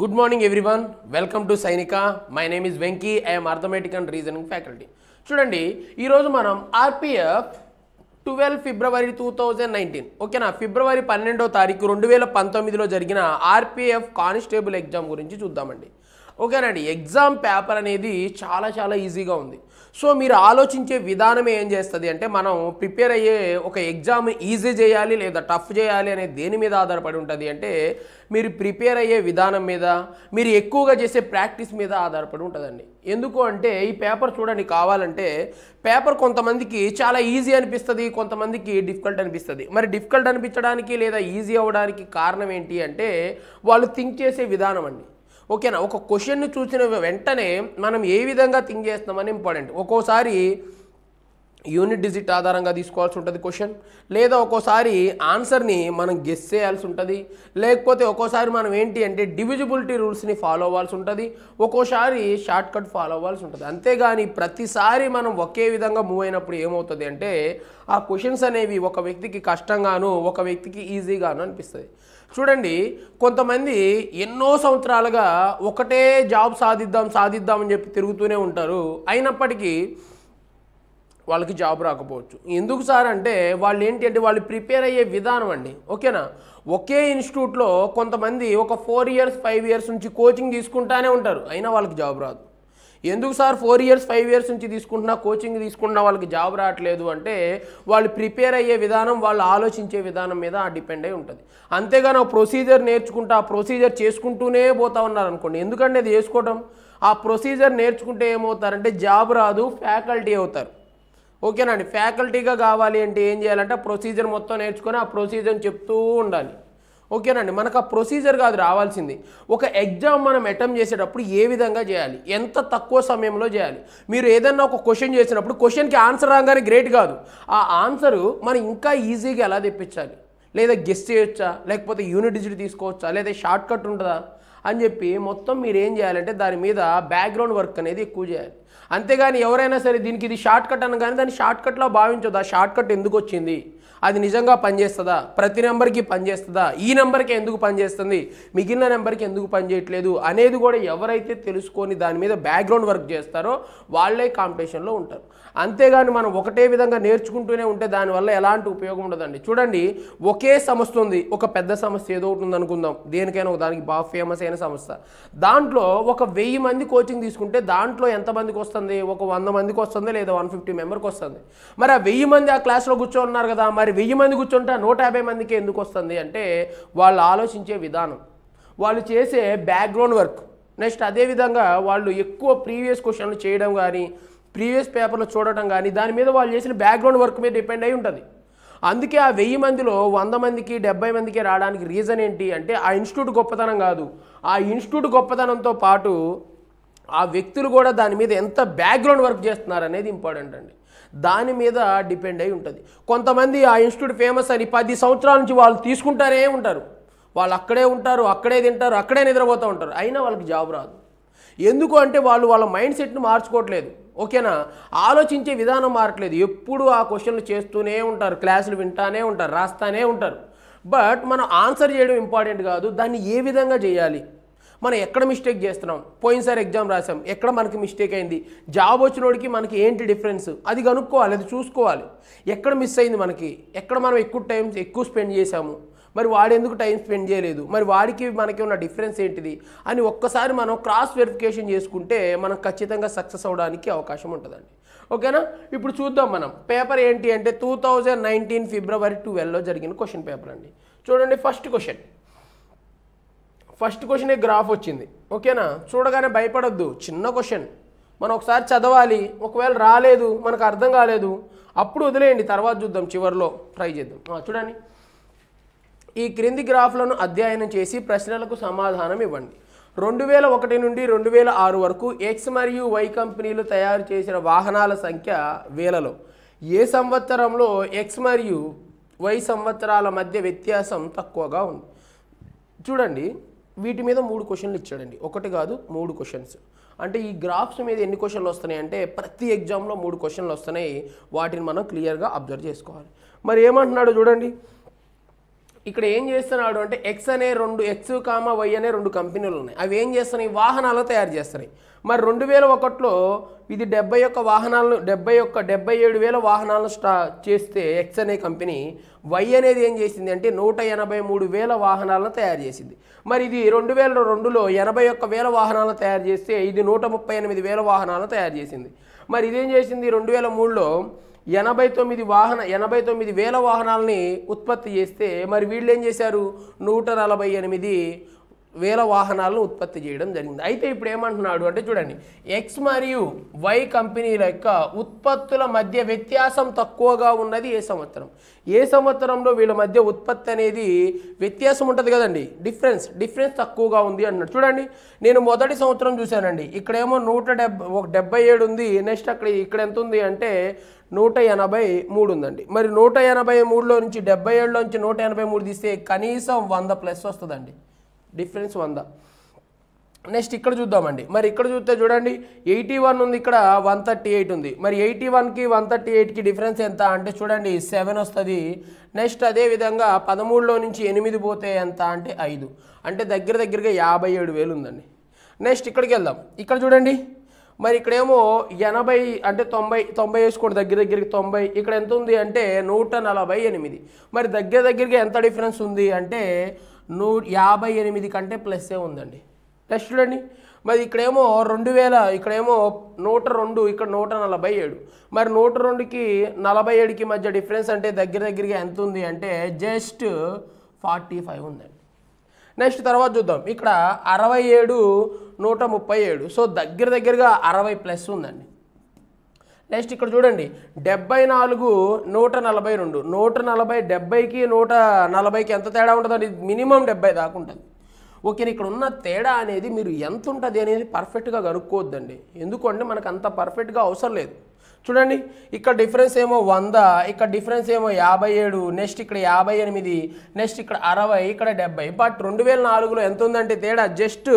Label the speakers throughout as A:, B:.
A: good morning everyone welcome to Sainika my name is Venky I'm arithmetic and reasoning faculty చూడండి ఈరోజు మనం RPF twelve February two thousand nineteen ఓకేనా ఫిబ్రవరి పన్నెండో తారీఖు రెండు వేల పంతొమ్మిదిలో జరిగిన ఆర్పిఎఫ్ కానిస్టేబుల్ ఎగ్జామ్ గురించి చూద్దామండి ఓకేనండి ఎగ్జామ్ పేపర్ అనేది చాలా చాలా ఈజీగా ఉంది సో మీరు ఆలోచించే విధానం ఏం చేస్తుంది అంటే మనం ప్రిపేర్ అయ్యే ఒక ఎగ్జామ్ ఈజీ చేయాలి లేదా టఫ్ చేయాలి అనే దేని మీద ఆధారపడి ఉంటుంది అంటే మీరు ప్రిపేర్ అయ్యే విధానం మీద మీరు ఎక్కువగా చేసే ప్రాక్టీస్ మీద ఆధారపడి ఉంటుందండి ఎందుకు అంటే ఈ పేపర్ చూడండి కావాలంటే పేపర్ కొంతమందికి చాలా ఈజీ అనిపిస్తుంది కొంతమందికి డిఫికల్ట్ అనిపిస్తుంది మరి డిఫికల్ట్ అనిపించడానికి లేదా ఈజీ అవ్వడానికి కారణం ఏంటి అంటే వాళ్ళు థింక్ చేసే విధానం అండి ఓకేనా ఒక క్వశ్చన్ని చూసిన వెంటనే మనం ఏ విధంగా థింక్ చేస్తామని ఇంపార్టెంట్ ఒక్కోసారి యూనిట్ డిజిట్ ఆధారంగా తీసుకోవాల్సి ఉంటుంది క్వశ్చన్ లేదా ఒక్కోసారి ఆన్సర్ని మనం గెస్ చేయాల్సి ఉంటుంది లేకపోతే ఒక్కోసారి మనం ఏంటి అంటే డివిజిబిలిటీ రూల్స్ని ఫాలో అవ్వాల్సి ఉంటుంది ఒక్కోసారి షార్ట్ కట్ ఫాలో అవ్వాల్సి ఉంటుంది అంతేగాని ప్రతిసారి మనం ఒకే విధంగా మూవ్ అయినప్పుడు ఏమవుతుంది అంటే ఆ క్వశ్చన్స్ అనేవి ఒక వ్యక్తికి కష్టంగాను ఒక వ్యక్తికి ఈజీగాను అనిపిస్తుంది చూడండి కొంతమంది ఎన్నో సంవత్సరాలుగా ఒకటే జాబ్ సాధిద్దాం సాధిద్దాం అని చెప్పి తిరుగుతూనే ఉంటారు అయినప్పటికీ వాళ్ళకి జాబ్ రాకపోవచ్చు ఎందుకు సార్ అంటే వాళ్ళు ఏంటి అంటే వాళ్ళు ప్రిపేర్ అయ్యే విధానం అండి ఓకేనా ఒకే ఇన్స్టిట్యూట్లో కొంతమంది ఒక ఫోర్ ఇయర్స్ ఫైవ్ ఇయర్స్ నుంచి కోచింగ్ తీసుకుంటానే ఉంటారు అయినా వాళ్ళకి జాబ్ రాదు ఎందుకు sir four years five years నుంచి తీసుకుంటున్నా కోచింగ్ తీసుకుంటున్నా వాళ్ళకి జాబ్ రావట్లేదు అంటే వాళ్ళు ప్రిపేర్ అయ్యే విధానం వాళ్ళు ఆలోచించే విధానం మీద డిపెండ్ అయి ఉంటుంది అంతేగాని ప్రొసీజర్ నేర్చుకుంటా ఆ ప్రొసీజర్ చేసుకుంటూనే పోతా ఉన్నారు అనుకోండి ఎందుకంటే అది చేసుకోవటం ఆ ప్రొసీజర్ నేర్చుకుంటే ఏమవుతారంటే జాబ్ రాదు ఫ్యాకల్టీ అవుతారు ఓకేనండి ఫ్యాకల్టీగా కావాలి అంటే ఏం చేయాలంటే ప్రొసీజర్ మొత్తం నేర్చుకొని ఆ ప్రొసీజర్ చెప్తూ ఉండాలి ఓకేనండి మనకు ఆ ప్రొసీజర్ కాదు రావాల్సింది ఒక ఎగ్జామ్ మనం అటెంప్ట్ చేసేటప్పుడు ఏ విధంగా చేయాలి ఎంత తక్కువ సమయంలో చేయాలి మీరు ఏదన్నా ఒక క్వశ్చన్ చేసినప్పుడు క్వశ్చన్కి ఆన్సర్ రాగానే గ్రేట్ కాదు ఆ ఆన్సరు మనం ఇంకా ఈజీగా ఎలా తెప్పించాలి లేదా గెస్ చేయొచ్చా లేకపోతే యూనిట్ డిజిట్ తీసుకోవచ్చా లేదా షార్ట్ కట్ ఉంటుందా అని చెప్పి మొత్తం మీరు ఏం చేయాలంటే దాని మీద బ్యాక్గ్రౌండ్ వర్క్ అనేది ఎక్కువ చేయాలి అంతేగాని ఎవరైనా సరే దీనికి ఇది షార్ట్ కట్ అనగానే దాన్ని షార్ట్ కట్లో భావించదు ఆ షార్ట్ కట్ ఎందుకు వచ్చింది అది నిజంగా పనిచేస్తుందా ప్రతి నెంబర్కి పనిచేస్తుందా ఈ నెంబర్కి ఎందుకు పనిచేస్తుంది మిగిలిన నెంబర్కి ఎందుకు పనిచేయట్లేదు అనేది కూడా ఎవరైతే తెలుసుకొని దాని మీద బ్యాక్గ్రౌండ్ వర్క్ చేస్తారో వాళ్ళే కాంపిటీషన్లో ఉంటారు అంతేగాని మనం ఒకటే విధంగా నేర్చుకుంటూనే ఉంటే దానివల్ల ఎలాంటి ఉపయోగం ఉండదండి చూడండి ఒకే సంస్థ ఉంది ఒక పెద్ద సమస్య ఏదో ఒకటి ఉందనుకుందాం దేనికైనా ఒక దానికి బాగా ఫేమస్ అయిన సంస్థ దాంట్లో ఒక వెయ్యి మంది కోచింగ్ తీసుకుంటే దాంట్లో ఎంతమందికి వస్తుంది ఒక వంద మందికి వస్తుంది లేదా వన్ ఫిఫ్టీ మెంబర్కి వస్తుంది మరి ఆ వెయ్యి మంది ఆ క్లాస్లో కూర్చో ఉన్నారు కదా మరి మరి వెయ్యి మంది కూర్చుంటా నూట యాభై మందికి ఎందుకు వస్తుంది అంటే వాళ్ళు ఆలోచించే విధానం వాళ్ళు చేసే బ్యాక్గ్రౌండ్ వర్క్ నెక్స్ట్ అదేవిధంగా వాళ్ళు ఎక్కువ ప్రీవియస్ క్వశ్చన్లు చేయడం కానీ ప్రీవియస్ పేపర్లు చూడటం కానీ దాని మీద వాళ్ళు చేసిన బ్యాక్గ్రౌండ్ వర్క్ మీద డిపెండ్ అయి ఉంటుంది అందుకే ఆ వెయ్యి మందిలో వంద మందికి డెబ్బై మందికి రావడానికి రీజన్ ఏంటి అంటే ఆ ఇన్స్టిట్యూట్ గొప్పతనం కాదు ఆ ఇన్స్టిట్యూట్ గొప్పతనంతో పాటు ఆ వ్యక్తులు కూడా దాని మీద ఎంత బ్యాక్గ్రౌండ్ వర్క్ చేస్తున్నారు అనేది ఇంపార్టెంట్ అండి దాని మీద డిపెండ్ అయి ఉంటుంది కొంతమంది ఆ ఇన్స్టిట్యూట్ ఫేమస్ అని పది సంవత్సరాల నుంచి వాళ్ళు తీసుకుంటారే ఉంటారు వాళ్ళు అక్కడే ఉంటారు అక్కడే తింటారు అక్కడే నిద్రపోతూ ఉంటారు అయినా వాళ్ళకి జాబ్ రాదు ఎందుకు అంటే వాళ్ళు వాళ్ళ మైండ్ సెట్ను మార్చుకోవట్లేదు ఓకేనా ఆలోచించే విధానం మారట్లేదు ఎప్పుడు ఆ క్వశ్చన్లు చేస్తూనే ఉంటారు క్లాసులు వింటానే ఉంటారు రాస్తానే ఉంటారు బట్ మనం ఆన్సర్ చేయడం ఇంపార్టెంట్ కాదు దాన్ని ఏ విధంగా చేయాలి మనం ఎక్కడ మిస్టేక్ చేస్తున్నాం పోయినసారి ఎగ్జామ్ రాసాం ఎక్కడ మనకి మిస్టేక్ అయింది జాబ్ వచ్చినోడికి మనకి ఏంటి డిఫరెన్స్ అది కనుక్కోవాలి అది చూసుకోవాలి ఎక్కడ మిస్ అయింది మనకి ఎక్కడ మనం ఎక్కువ టైం ఎక్కువ స్పెండ్ చేసాము మరి వాడు ఎందుకు టైం స్పెండ్ చేయలేదు మరి వాడికి మనకి ఉన్న డిఫరెన్స్ ఏంటిది అని ఒక్కసారి మనం క్రాస్ వెరిఫికేషన్ చేసుకుంటే మనం ఖచ్చితంగా సక్సెస్ అవడానికి అవకాశం ఉంటుందండి ఓకేనా ఇప్పుడు చూద్దాం మనం పేపర్ ఏంటి అంటే టూ థౌజండ్ నైన్టీన్ ఫిబ్రవరి టువెల్లో జరిగిన క్వశ్చన్ పేపర్ అండి చూడండి first question first a graph వచ్చింది ఓకేనా చూడగానే భయపడద్దు చిన్న క్వశ్చన్ మనం ఒకసారి చదవాలి ఒకవేళ రాలేదు మనకు అర్థం కాలేదు అప్పుడు వదిలేయండి తర్వాత చూద్దాం చివరిలో ట్రై చేద్దాం చూడండి ఈ క్రింది గ్రాఫ్లను అధ్యయనం చేసి ప్రశ్నలకు సమాధానం ఇవ్వండి రెండు వేల ఒకటి నుండి రెండు వేల ఆరు వరకు ఎక్స్ మరియు వై కంపెనీలు తయారు చేసిన వాహనాల సంఖ్య వేలలో ఏ సంవత్సరంలో ఎక్స్ మరియు వై సంవత్సరాల మధ్య వ్యత్యాసం తక్కువగా ఉంది చూడండి వీటి మీద మూడు క్వశ్చన్లు ఇచ్చాడండి ఒకటి కాదు మూడు క్వశ్చన్స్ అంటే ఈ గ్రాఫ్స్ మీద ఎన్ని క్వశ్చన్లు వస్తున్నాయి అంటే ప్రతి ఎగ్జామ్లో మూడు క్వశ్చన్లు వస్తున్నాయి వాటిని మనం క్లియర్గా అబ్జర్వ్ చేసుకోవాలి మరి ఏమంటున్నాడు చూడండి ఇక్కడ ఏం చేస్తున్నాడు అంటే ఎక్స్ అనే రెండు ఎక్స్ కామ వై అనే రెండు కంపెనీలు ఉన్నాయి అవి ఏం చేస్తున్నాయి వాహనాలు తయారు చేస్తున్నాయి మరి రెండు వేల ఒకటిలో ఇది డెబ్బై ఒక్క వాహనాలను డెబ్బై ఒక్క డెబ్బై ఏడు వేల వాహనాలను స్టా చేస్తే ఎక్స్ అనే కంపెనీ వై అనేది ఏం చేసింది అంటే నూట ఎనభై మూడు వేల వాహనాలను తయారు చేసింది మరి ఇది రెండు వేల రెండులో ఎనభై ఒక్క వేల వాహనాలను తయారు చేస్తే ఇది నూట ముప్పై ఎనిమిది వేల వాహనాలను తయారు చేసింది మరి ఇదేం చేసింది రెండు వేల మూడులో ఎనభై తొమ్మిది వాహన ఎనభై తొమ్మిది వేల వాహనాలని ఉత్పత్తి చేస్తే మరి వీళ్ళు ఏం చేశారు నూట నలభై ఎనిమిది వేల వాహనాలను ఉత్పత్తి చేయడం జరిగింది అయితే ఇప్పుడు ఏమంటున్నాడు అంటే చూడండి ఎక్స్ మరియు వై కంపెనీల యొక్క ఉత్పత్తుల మధ్య వ్యత్యాసం తక్కువగా ఉన్నది ఏ సంవత్సరం ఏ సంవత్సరంలో వీళ్ళ మధ్య ఉత్పత్తి అనేది వ్యత్యాసం ఉంటుంది కదండి డిఫరెన్స్ డిఫరెన్స్ తక్కువగా ఉంది అన్నాడు చూడండి నేను మొదటి సంవత్సరం చూశానండి ఇక్కడేమో నూట డెబ్బై ఏడు ఉంది నెక్స్ట్ అక్కడ ఇక్కడ ఎంత ఉంది అంటే నూట ఎనభై మూడు ఉందండి మరి నూట ఎనభై మూడులో నుంచి డెబ్బై ఏడులో నుంచి నూట ఎనభై మూడు తీస్తే కనీసం వంద ప్లస్ వస్తుందండి డిఫరెన్స్ వంద నెక్స్ట్ ఇక్కడ చూద్దామండి మరి ఇక్కడ చూస్తే చూడండి ఎయిటీ వన్ ఉంది ఇక్కడ వన్ థర్టీ ఎయిట్ ఉంది మరి ఎయిటీ వన్కి వన్ థర్టీ ఎయిట్కి డిఫరెన్స్ ఎంత అంటే చూడండి సెవెన్ వస్తుంది నెక్స్ట్ అదేవిధంగా పదమూడులో నుంచి ఎనిమిది పోతే ఎంత అంటే ఐదు అంటే దగ్గర దగ్గరగా యాభై ఏడు వేలు ఉందండి నెక్స్ట్ ఇక్కడికి వెళ్దాం ఇక్కడ చూడండి మరి ఇక్కడేమో ఎనభై అంటే తొంభై తొంభై వేసుకోండి దగ్గర దగ్గరికి తొంభై ఇక్కడ ఎంత ఉంది అంటే నూట నలభై ఎనిమిది మరి దగ్గర దగ్గరికి ఎంత డిఫరెన్స్ ఉంది అంటే నూ యాభై ఎనిమిది కంటే ప్లస్సే ఉందండి నెక్స్ట్ చూడండి మరి ఇక్కడేమో రెండు వేల ఇక్కడేమో నూట రెండు ఇక్కడ నూట నలభై ఏడు మరి నూట రెండుకి నలభై ఏడుకి మధ్య డిఫరెన్స్ అంటే దగ్గర దగ్గరగా ఎంత ఉంది అంటే జస్ట్ ఫార్టీ ఫైవ్ ఉందండి నెక్స్ట్ తర్వాత చూద్దాం ఇక్కడ అరవై ఏడు నూట ముప్పై ఏడు సో దగ్గర దగ్గరగా అరవై ప్లస్ ఉందండి నెక్స్ట్ ఇక్కడ చూడండి డెబ్బై నాలుగు నూట నలభై రెండు నూట నలభై డెబ్బైకి నూట నలభైకి ఎంత తేడా ఉంటుందండి మినిమం డెబ్బై దాకా ఉంటుంది ఓకే ఇక్కడ ఉన్న తేడా అనేది మీరు ఎంత ఉంటుంది అనేది పర్ఫెక్ట్గా కనుక్కోవద్దండి ఎందుకంటే మనకు అంత పర్ఫెక్ట్గా అవసరం లేదు చూడండి ఇక్కడ డిఫరెన్స్ ఏమో వంద ఇక్కడ డిఫరెన్స్ ఏమో యాభై ఏడు నెక్స్ట్ ఇక్కడ యాభై ఎనిమిది నెక్స్ట్ ఇక్కడ అరవై ఇక్కడ డెబ్బై బట్ రెండు వేల నాలుగులో ఎంత ఉందంటే తేడా జస్ట్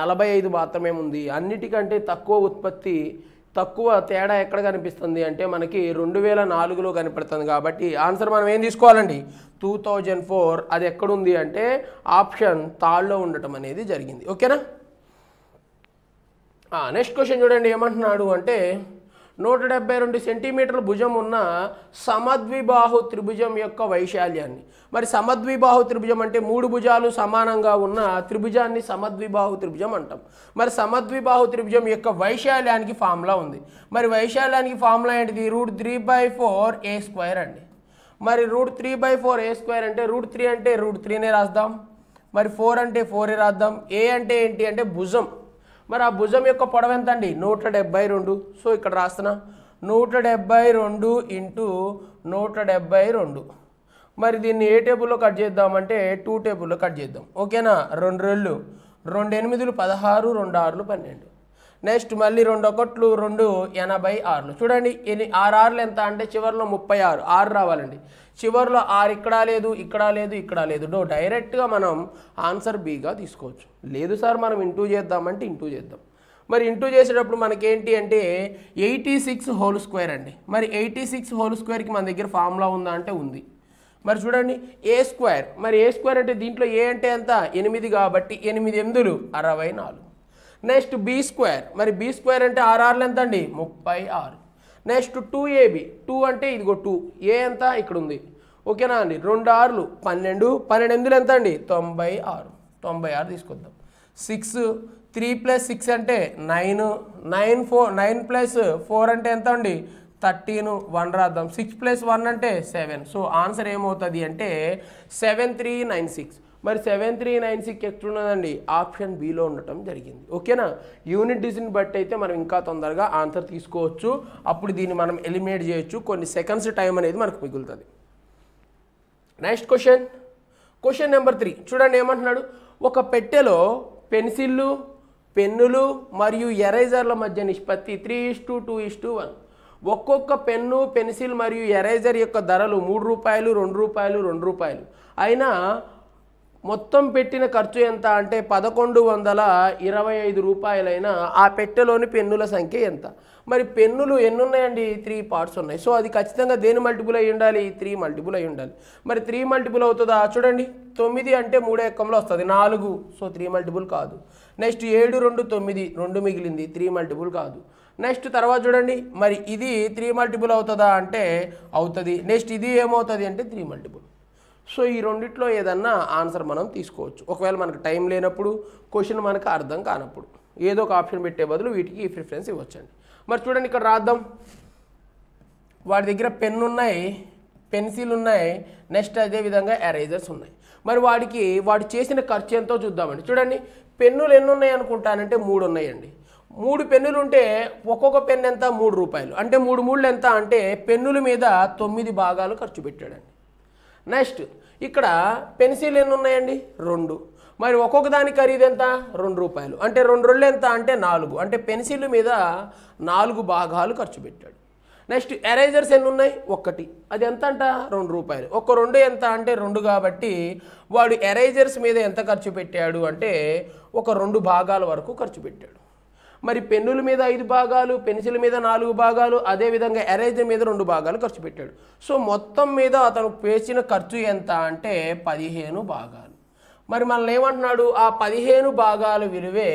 A: నలభై ఐదు మాత్రమే ఉంది అన్నిటికంటే తక్కువ ఉత్పత్తి తక్కువ తేడా ఎక్కడ కనిపిస్తుంది అంటే మనకి రెండు వేల నాలుగులో కనిపెడుతుంది కాబట్టి ఆన్సర్ మనం ఏం తీసుకోవాలండి టూ థౌజండ్ ఫోర్ అది ఎక్కడుంది అంటే ఆప్షన్ తాళ్ళలో ఉండటం అనేది జరిగింది ఓకేనా నెక్స్ట్ క్వశ్చన్ చూడండి ఏమంటున్నాడు అంటే నూట డెబ్బై రెండు సెంటీమీటర్ల భుజం ఉన్న సమద్విబాహు త్రిభుజం యొక్క వైశాల్యాన్ని మరి సమద్విబాహు త్రిభుజం అంటే మూడు భుజాలు సమానంగా ఉన్న త్రిభుజాన్ని సమద్విబాహు త్రిభుజం అంటాం మరి సమద్విబాహు త్రిభుజం యొక్క వైశాల్యానికి ఫార్ములా ఉంది మరి వైశాల్యానికి ఫార్ములా ఏంటిది root three by four a square అండి మరి root three by four a square అంటే రూట్ త్రీ అంటే రూట్ త్రీనే రాద్దాం మరి ఫోర్ అంటే ఫోరే రాద్దాం ఏ అంటే ఏంటి అంటే భుజం మరి ఆ భుజం యొక్క పొడవు ఎంత అండి నూట డెబ్బై రెండు సో ఇక్కడ రాస్తున్నా నూట డెబ్బై రెండు ఇంటూ నూట డెబ్బై రెండు మరి దీన్ని ఏ టేబుల్లో కట్ చేద్దామంటే టూ టేబుల్లో కట్ చేద్దాం ఓకేనా రెండు రెళ్ళు రెండు ఎనిమిదిలు పదహారు రెండు ఆరులు పన్నెండు నెక్స్ట్ మళ్ళీ రెండు ఒకట్లు రెండు ఎనభై ఆరులు చూడండి ఎన్ని ఆరు ఆరులు ఎంత అంటే చివరిలో ముప్పై ఆరు ఆరు రావాలండి చివరిలో ఆరు ఇక్కడా లేదు ఇక్కడ లేదు ఇక్కడ లేదు డో డైరెక్ట్గా మనం ఆన్సర్ బీగా తీసుకోవచ్చు లేదు సార్ మనం ఇంటూ చేద్దామంటే ఇంటూ చేద్దాం మరి ఇంటూ చేసేటప్పుడు మనకేంటి అంటే ఎయిటీ సిక్స్ హోల్ స్క్వేర్ అండి మరి ఎయిటీ సిక్స్ హోల్ స్క్వేర్కి మన దగ్గర ఫార్ములా ఉందా అంటే ఉంది మరి చూడండి ఏ స్క్వేర్ మరి ఏ స్క్వేర్ అంటే దీంట్లో ఏ అంటే ఎంత ఎనిమిది కాబట్టి ఎనిమిది ఎందులు అరవై నాలుగు నెక్స్ట్ బీ స్క్వేర్ మరి బీ స్క్వేర్ అంటే ఆర్ఆర్లు ఎంత అండి ముప్పై ఆరు నెక్స్ట్ టూ ఏబి టూ అంటే ఇదిగో టూ ఏ ఎంత ఇక్కడ ఉంది ఓకేనా అండి రెండు ఆర్లు పన్నెండు పన్నెండు ఎందులు ఎంత అండి తొంభై ఆరు తొంభై ఆరు తీసుకొద్దాం సిక్స్ త్రీ ప్లస్ సిక్స్ అంటే nine nine four nine plus four అంటే ఎంత అండి థర్టీన్ వన్ రాద్దాం సిక్స్ ప్లస్ వన్ అంటే సెవెన్ సో ఆన్సర్ ఏమవుతుంది అంటే సెవెన్ త్రీ నైన్ సిక్స్ మరి సెవెన్ త్రీ నైన్ సిక్స్ ఉన్నదండి ఆప్షన్ బిలో ఉండటం జరిగింది ఓకేనా యూనిట్ డిస్ని బట్టి అయితే మనం ఇంకా తొందరగా ఆన్సర్ తీసుకోవచ్చు అప్పుడు దీన్ని మనం ఎలిమినేట్ చేయొచ్చు కొన్ని సెకండ్స్ టైం అనేది మనకు మిగులుతుంది next question question number three చూడండి ఏమంటున్నాడు ఒక పెట్టెలో పెన్సిళ్ళు పెన్నులు మరియు ఎరైజర్ల మధ్య నిష్పత్తి three is to two is to one ఒక్కొక్క పెన్ను పెన్సిల్ మరియు ఎరైజర్ యొక్క ధరలు మూడు రూపాయలు రెండు రూపాయలు రెండు రూపాయలు అయినా మొత్తం పెట్టిన ఖర్చు ఎంత అంటే పదకొండు వందల ఇరవై ఐదు రూపాయలైన ఆ పెట్టెలోని పెన్నుల సంఖ్య ఎంత మరి పెన్నులు ఎన్నున్నాయండి త్రీ పార్ట్స్ ఉన్నాయి సో అది ఖచ్చితంగా దేని మల్టిపుల్ అయ్యి ఉండాలి త్రీ మల్టిపుల్ అయ్యి ఉండాలి మరి త్రీ మల్టిపుల్ అవుతుందా చూడండి తొమ్మిది అంటే మూడో ఎక్కంలో వస్తుంది నాలుగు సో త్రీ మల్టిపుల్ కాదు నెక్స్ట్ ఏడు రెండు తొమ్మిది రెండు మిగిలింది త్రీ మల్టిపుల్ కాదు నెక్స్ట్ తర్వాత చూడండి మరి ఇది త్రీ మల్టిపుల్ అవుతుందా అంటే అవుతుంది నెక్స్ట్ ఇది ఏమవుతుంది అంటే త్రీ మల్టిపుల్ సో ఈ రెండిట్లో ఏదన్నా ఆన్సర్ మనం తీసుకోవచ్చు ఒకవేళ మనకు టైం లేనప్పుడు క్వశ్చన్ మనకు అర్థం కానప్పుడు ఏదో ఒక ఆప్షన్ పెట్టే బదులు వీటికి ప్రిఫరెన్స్ ఇవ్వచ్చండి మరి చూడండి ఇక్కడ రాద్దాం వాడి దగ్గర పెన్ ఉన్నాయి పెన్సిల్ ఉన్నాయి నెక్స్ట్ అదేవిధంగా ఎరేజర్స్ ఉన్నాయి మరి వాడికి వాడు చేసిన ఖర్చు ఎంతో చూద్దామండి చూడండి పెన్నులు ఎన్ని ఉన్నాయి అనుకుంటానంటే మూడు ఉన్నాయండి మూడు పెన్నులు ఉంటే ఒక్కొక్క పెన్ను ఎంత మూడు రూపాయలు అంటే మూడు మూడు ఎంత అంటే పెన్నుల మీద తొమ్మిది భాగాలు ఖర్చు పెట్టాడండి నెక్స్ట్ ఇక్కడ పెన్సిల్ ఎన్ని ఉన్నాయండి రెండు మరి ఒక్కొక్క దాని ఖరీదు ఎంత రెండు రూపాయలు అంటే రెండు రెండు ఎంత అంటే నాలుగు అంటే పెన్సిల్ మీద నాలుగు భాగాలు ఖర్చు పెట్టాడు నెక్స్ట్ ఎరేజర్స్ ఎన్ని ఉన్నాయి ఒక్కటి అది ఎంత అంట రెండు రూపాయలు ఒక్క రెండు ఎంత అంటే రెండు కాబట్టి వాడు ఎరేజర్స్ మీద ఎంత ఖర్చు పెట్టాడు అంటే ఒక రెండు భాగాల వరకు ఖర్చు పెట్టాడు మరి పెన్నుల మీద ఐదు భాగాలు పెన్సిల్ మీద నాలుగు భాగాలు అదేవిధంగా ఎరేజర్ మీద రెండు భాగాలు ఖర్చు పెట్టాడు సో మొత్తం మీద అతను వేసిన ఖర్చు ఎంత అంటే పదిహేను భాగాలు మరి మనల్ని ఏమంటున్నాడు ఆ పదిహేను భాగాల విలువే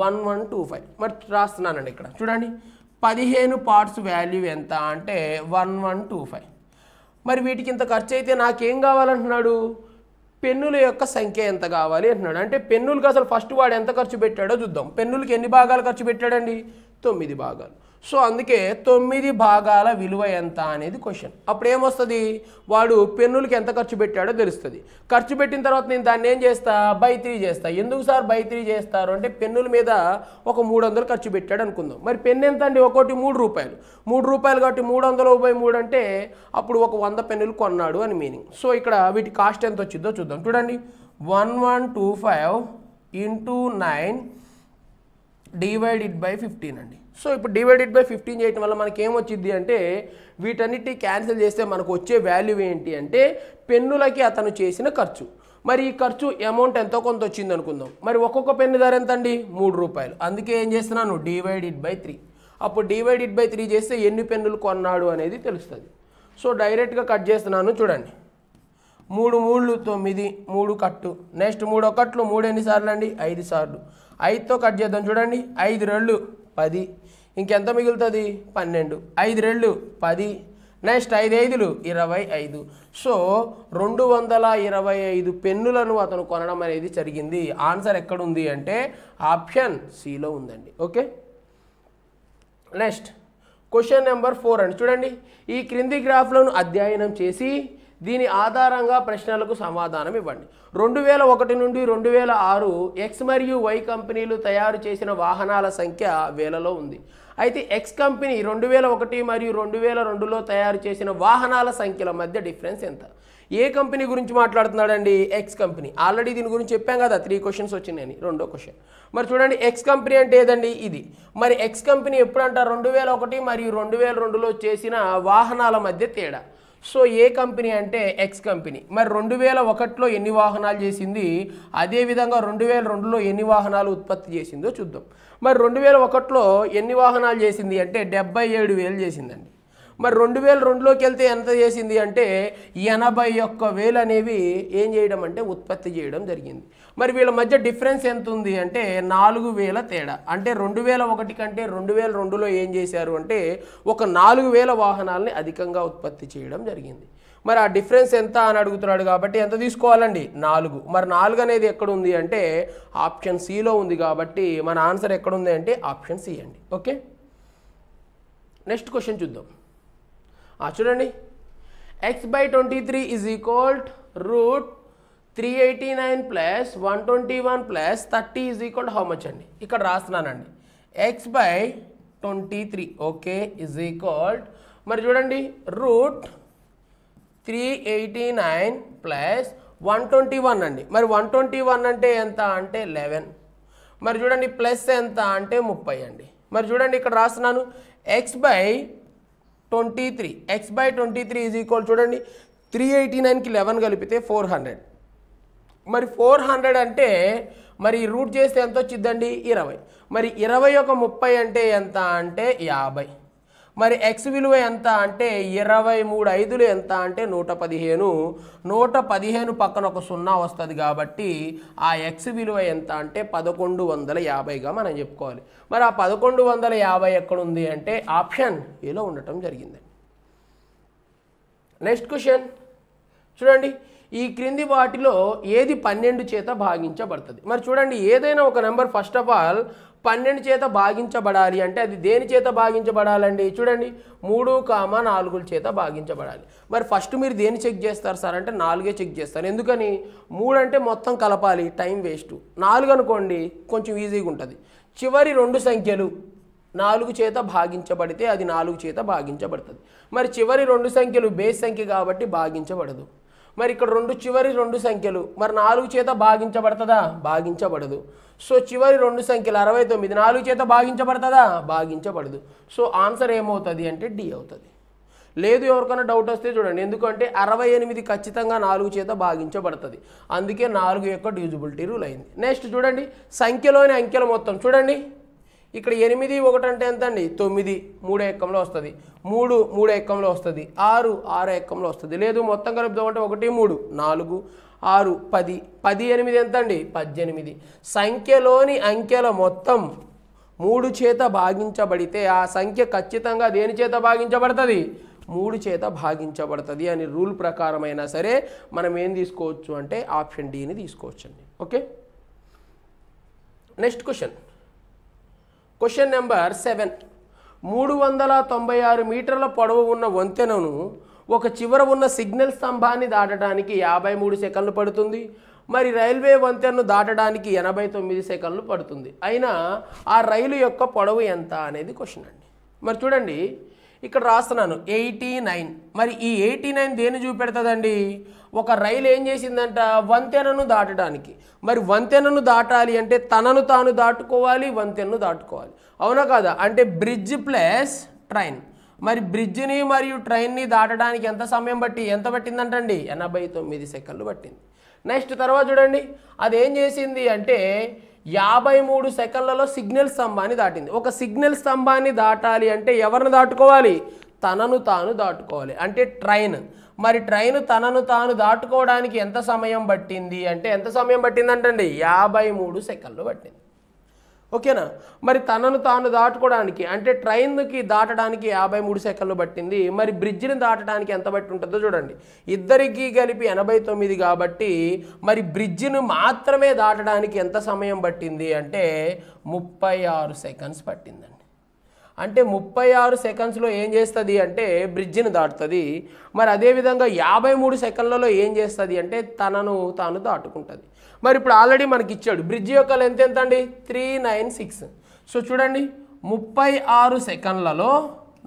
A: వన్ వన్ టూ ఫైవ్ మరి రాస్తున్నానండి ఇక్కడ చూడండి పదిహేను పార్ట్స్ వాల్యూ ఎంత అంటే వన్ వన్ టూ ఫైవ్ మరి వీటికి ఇంత ఖర్చు అయితే నాకేం కావాలంటున్నాడు పెన్నుల యొక్క సంఖ్య ఎంత కావాలి అంటున్నాడు అంటే పెన్నులకి అసలు ఫస్ట్ వాడు ఎంత ఖర్చు పెట్టాడో చూద్దాం పెన్నులకి ఎన్ని భాగాలు ఖర్చు పెట్టాడండి తొమ్మిది భాగాలు సో అందుకే తొమ్మిది భాగాల విలువ ఎంత అనేది క్వశ్చన్ అప్పుడు ఏమొస్తుంది వాడు పెన్నులకి ఎంత ఖర్చు పెట్టాడో తెలుస్తుంది ఖర్చు పెట్టిన తర్వాత నేను దాన్ని ఏం చేస్తా బై త్రీ చేస్తా ఎందుకు సార్ బై త్రీ చేస్తారు అంటే పెన్నుల మీద ఒక మూడు వందలు ఖర్చు పెట్టాడు అనుకుందాం మరి పెన్ను ఎంత అండి ఒకటి మూడు రూపాయలు మూడు రూపాయలు కాబట్టి మూడు వందలు బై మూడు అంటే అప్పుడు ఒక వంద పెన్నులు కొన్నాడు అని మీనింగ్ సో ఇక్కడ వీటి కాస్ట్ ఎంత వచ్చిందో చూద్దాం చూడండి one one two five into nine divided by fifteen అండి సో ఇప్పుడు డివైడెడ్ బై ఫిఫ్టీన్ చేయటం వల్ల మనకి ఏమొచ్చింది అంటే వీటన్నిటి క్యాన్సిల్ చేస్తే మనకు వచ్చే వాల్యూ ఏంటి అంటే పెన్నులకి అతను చేసిన ఖర్చు మరి ఈ ఖర్చు అమౌంట్ ఎంతో కొంత వచ్చింది అనుకుందాం మరి ఒక్కొక్క పెన్ను ధర ఎంత అండి మూడు రూపాయలు అందుకే ఏం చేస్తున్నాను డివైడెడ్ బై త్రీ అప్పుడు డివైడెడ్ బై త్రీ చేస్తే ఎన్ని పెన్నులు కొన్నాడు అనేది తెలుస్తుంది సో డైరెక్ట్గా కట్ చేస్తున్నాను చూడండి మూడు మూడు తొమ్మిది మూడు కట్టు నెక్స్ట్ మూడో కట్లు మూడు ఎన్నిసార్లు అండి ఐదు సార్లు ఐదుతో కట్ చేద్దాం చూడండి ఐదు రెండు పది ఇంకెంత మిగులుతుంది పన్నెండు ఐదు రెండు పది నెక్స్ట్ ఐదు ఐదులు ఇరవై ఐదు సో రెండు వందల ఇరవై ఐదు పెన్నులను అతను కొనడం అనేది జరిగింది ఆన్సర్ ఎక్కడుంది అంటే ఆప్షన్ సిలో ఉందండి okay next question number four అండి చూడండి ఈ క్రింది గ్రాఫ్లను అధ్యయనం చేసి దీని ఆధారంగా ప్రశ్నలకు సమాధానం ఇవ్వండి రెండు వేల ఒకటి నుండి రెండు వేల ఆరు ఎక్స్ మరియు వై కంపెనీలు తయారు చేసిన వాహనాల సంఖ్య వేలలో ఉంది అయితే ఎక్స్ కంపెనీ రెండు వేల ఒకటి మరియు రెండు వేల రెండులో తయారు చేసిన వాహనాల సంఖ్యల మధ్య డిఫరెన్స్ ఎంత ఏ కంపెనీ గురించి మాట్లాడుతున్నాడండి ఎక్స్ కంపెనీ ఆల్రెడీ దీని గురించి చెప్పాం కదా త్రీ క్వశ్చన్స్ వచ్చినాయని రెండో క్వశ్చన్ మరి చూడండి ఎక్స్ కంపెనీ అంటే ఏదండి ఇది మరి ఎక్స్ కంపెనీ ఎప్పుడంట రెండు వేల ఒకటి మరియు రెండు వేల రెండులో చేసిన వాహనాల మధ్య తేడా సో ఏ కంపెనీ అంటే ఎక్స్ కంపెనీ మరి రెండు వేల ఒకటిలో ఎన్ని వాహనాలు చేసింది అదేవిధంగా రెండు వేల రెండులో ఎన్ని వాహనాలు ఉత్పత్తి చేసిందో చూద్దాం మరి రెండు వేల ఒకటిలో ఎన్ని వాహనాలు చేసింది అంటే డెబ్బై ఏడు వేలు చేసిందండి మరి రెండు వేల రెండులోకి వెళ్తే ఎంత చేసింది అంటే ఎనభై ఒక్క వేలు అనేవి ఏం చేయడం అంటే ఉత్పత్తి చేయడం జరిగింది మరి వీళ్ళ మధ్య డిఫరెన్స్ ఎంత ఉంది అంటే నాలుగు వేల తేడా అంటే రెండు వేల ఒకటి కంటే రెండు వేల రెండులో ఏం చేశారు అంటే ఒక నాలుగు వేల వాహనాలని అధికంగా ఉత్పత్తి చేయడం జరిగింది మరి ఆ డిఫరెన్స్ ఎంత అని అడుగుతున్నాడు కాబట్టి ఎంత తీసుకోవాలండి నాలుగు మరి నాలుగు అనేది ఎక్కడ ఉంది అంటే ఆప్షన్ సిలో ఉంది కాబట్టి మన ఆన్సర్ ఎక్కడ ఉంది అంటే ఆప్షన్ సి అండి ఓకే నెక్స్ట్ క్వశ్చన్ చూద్దాం చూడండి X by twenty three is equal root 389 plus 121 plus 30 is equal how much అండి ఇక్కడ రాస్తున్నానండి X by twenty three okay is equal మరి చూడండి root three eighty nine plus one twenty one అండి మరి one twenty one అంటే ఎంత అంటే లెవెన్ మరి చూడండి ప్లస్ ఎంత అంటే ముప్పై అండి మరి చూడండి ఇక్కడ రాస్తున్నాను X by twenty three X by twenty three is equal చూడండి త్రీ ఎయిటీ నైన్కి లెవెన్ కలిపితే ఫోర్ హండ్రెడ్ మరి ఫోర్ హండ్రెడ్ అంటే మరి రూట్ చేస్తే ఎంత వచ్చిందండి ఇరవై మరి ఇరవై ఒక ముప్పై అంటే ఎంత అంటే యాభై మరి ఎక్స్ విలువ ఎంత అంటే ఇరవై మూడు ఐదులు ఎంత అంటే నూట పదిహేను నూట పదిహేను పక్కన ఒక సున్నా వస్తుంది కాబట్టి ఆ ఎక్స్ విలువ ఎంత అంటే పదకొండు వందల యాభైగా మనం చెప్పుకోవాలి మరి ఆ పదకొండు వందల యాభై ఎక్కడుంది అంటే ఆప్షన్ ఏలో ఉండటం జరిగింది నెక్స్ట్ క్వశ్చన్ చూడండి ఈ క్రింది వాటిలో ఏది పన్నెండు చేత భాగించబడుతుంది మరి చూడండి ఏదైనా ఒక నెంబర్ ఫస్ట్ ఆఫ్ ఆల్ పన్నెండు చేత భాగించబడాలి అంటే అది దేని చేత భాగించబడాలండి చూడండి మూడు కామ నాలుగుల చేత భాగించబడాలి మరి ఫస్ట్ మీరు దేని చెక్ చేస్తారు సార్ అంటే నాలుగే చెక్ చేస్తారు ఎందుకని మూడు అంటే మొత్తం కలపాలి టైం వేస్ట్ నాలుగు అనుకోండి కొంచెం ఈజీగా ఉంటుంది చివరి రెండు సంఖ్యలు నాలుగు చేత భాగించబడితే అది నాలుగు చేత భాగించబడుతుంది మరి చివరి రెండు సంఖ్యలు బేస్ సంఖ్య కాబట్టి భాగించబడదు మరి ఇక్కడ రెండు చివరి రెండు సంఖ్యలు మరి నాలుగు చేత భాగించబడుతుందా భాగించబడదు సో చివరి రెండు సంఖ్యలు అరవై తొమ్మిది నాలుగు చేత భాగించబడుతుందా భాగించబడదు సో ఆన్సర్ ఏమవుతుంది అంటే డి అవుతుంది లేదు ఎవరికైనా డౌట్ వస్తే చూడండి ఎందుకంటే అరవై ఎనిమిది ఖచ్చితంగా నాలుగు చేత భాగించబడుతుంది అందుకే నాలుగు యొక్క డ్యూజిబిలిటీ రూల్ అయింది నెక్స్ట్ చూడండి సంఖ్యలోని అంకెల మొత్తం చూడండి ఇక్కడ ఎనిమిది ఒకటి అంటే ఎంత అండి తొమ్మిది మూడో ఎక్కంలో వస్తుంది మూడు మూడో ఎక్కంలో వస్తుంది ఆరు ఆరో ఎక్కంలో వస్తుంది లేదు మొత్తం అంటే ఒకటి మూడు నాలుగు ఆరు పది పది ఎనిమిది ఎంత అండి పద్దెనిమిది సంఖ్యలోని అంకెల మొత్తం మూడు చేత భాగించబడితే ఆ సంఖ్య ఖచ్చితంగా దేని చేత భాగించబడుతుంది మూడు చేత భాగించబడుతుంది అని రూల్ ప్రకారమైనా సరే మనం ఏం తీసుకోవచ్చు అంటే ఆప్షన్ డీని తీసుకోవచ్చండి okay next question question number seven మూడు వందల తొంభై ఆరు మీటర్ల పొడవు ఉన్న వంతెనను ఒక చివర ఉన్న సిగ్నల్ స్తంభాన్ని దాటడానికి యాభై మూడు సెకండ్లు పడుతుంది మరి రైల్వే వంతెనను దాటడానికి ఎనభై తొమ్మిది సెకండ్లు పడుతుంది అయినా ఆ రైలు యొక్క పొడవు ఎంత అనేది క్వశ్చన్ అండి మరి చూడండి ఇక్కడ రాస్తున్నాను ఎయిటీ నైన్ మరి ఈ ఎయిటీ నైన్ దేన్ని చూపెడుతుందండి ఒక రైలు ఏం చేసిందంట వంతెనను దాటడానికి మరి వంతెనను దాటాలి అంటే తనను తాను దాటుకోవాలి వంతెనను దాటుకోవాలి అవునా కాదా అంటే బ్రిడ్జ్ ప్లస్ ట్రైన్ మరి బ్రిడ్జ్ని మరియు ట్రైన్ని దాటడానికి ఎంత సమయం బట్టి ఎంత పట్టిందంటండి ఎనభై తొమ్మిది సెకండ్లు పట్టింది నెక్స్ట్ తర్వాత చూడండి అది ఏం చేసింది అంటే యాభై మూడు సెకండ్లలో సిగ్నల్ స్తంభాన్ని దాటింది ఒక సిగ్నల్ స్తంభాన్ని దాటాలి అంటే ఎవరిని దాటుకోవాలి తనను తాను దాటుకోవాలి అంటే ట్రైన్ మరి ట్రైన్ తనను తాను దాటుకోవడానికి ఎంత సమయం పట్టింది అంటే ఎంత సమయం పట్టిందంటండి యాభై మూడు సెకండ్లు పట్టింది ఓకేనా మరి తనను తాను దాటుకోవడానికి అంటే ట్రైన్కి దాటడానికి యాభై మూడు సెకండ్లు పట్టింది మరి బ్రిడ్జిని దాటడానికి ఎంత బట్టి ఉంటుందో చూడండి ఇద్దరికి కలిపి ఎనభై తొమ్మిది కాబట్టి మరి బ్రిడ్జిని మాత్రమే దాటడానికి ఎంత సమయం పట్టింది అంటే ముప్పై ఆరు సెకండ్స్ పట్టిందండి అంటే ముప్పై ఆరు సెకండ్స్లో ఏం చేస్తుంది అంటే బ్రిడ్జ్ని దాటుతుంది మరి అదేవిధంగా యాభై మూడు సెకండ్లలో ఏం చేస్తుంది అంటే తనను తాను దాటుకుంటుంది మరి ఇప్పుడు ఆల్రెడీ మనకి ఇచ్చాడు బ్రిడ్జ్ యొక్క లెంత్ ఎంత అండి త్రీ నైన్ సిక్స్ సో చూడండి ముప్పై ఆరు సెకండ్లలో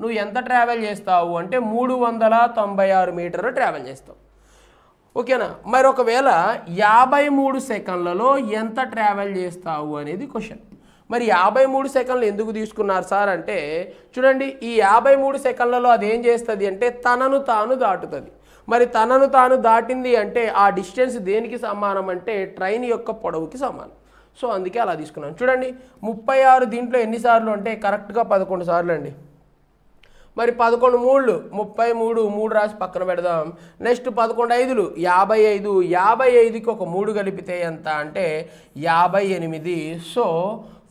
A: నువ్వు ఎంత ట్రావెల్ చేస్తావు అంటే మూడు వందల తొంభై ఆరు మీటర్లు ట్రావెల్ చేస్తావు ఓకేనా మరి ఒకవేళ యాభై మూడు సెకండ్లలో ఎంత ట్రావెల్ చేస్తావు అనేది క్వశ్చన్ మరి యాభై మూడు సెకండ్లు ఎందుకు తీసుకున్నారు సార్ అంటే చూడండి ఈ యాభై మూడు సెకండ్లలో అది ఏం చేస్తుంది అంటే తనను తాను దాటుతుంది మరి తనను తాను దాటింది అంటే ఆ డిస్టెన్స్ దేనికి సమానం అంటే ట్రైన్ యొక్క పొడవుకి సమానం సో అందుకే అలా తీసుకున్నాను చూడండి ముప్పై ఆరు దీంట్లో ఎన్నిసార్లు అంటే కరెక్ట్గా పదకొండు సార్లు అండి మరి పదకొండు మూడు ముప్పై మూడు మూడు రాసి పక్కన పెడదాం నెక్స్ట్ పదకొండు ఐదులు యాభై ఐదు యాభై ఐదుకి ఒక మూడు కలిపితే ఎంత అంటే యాభై ఎనిమిది so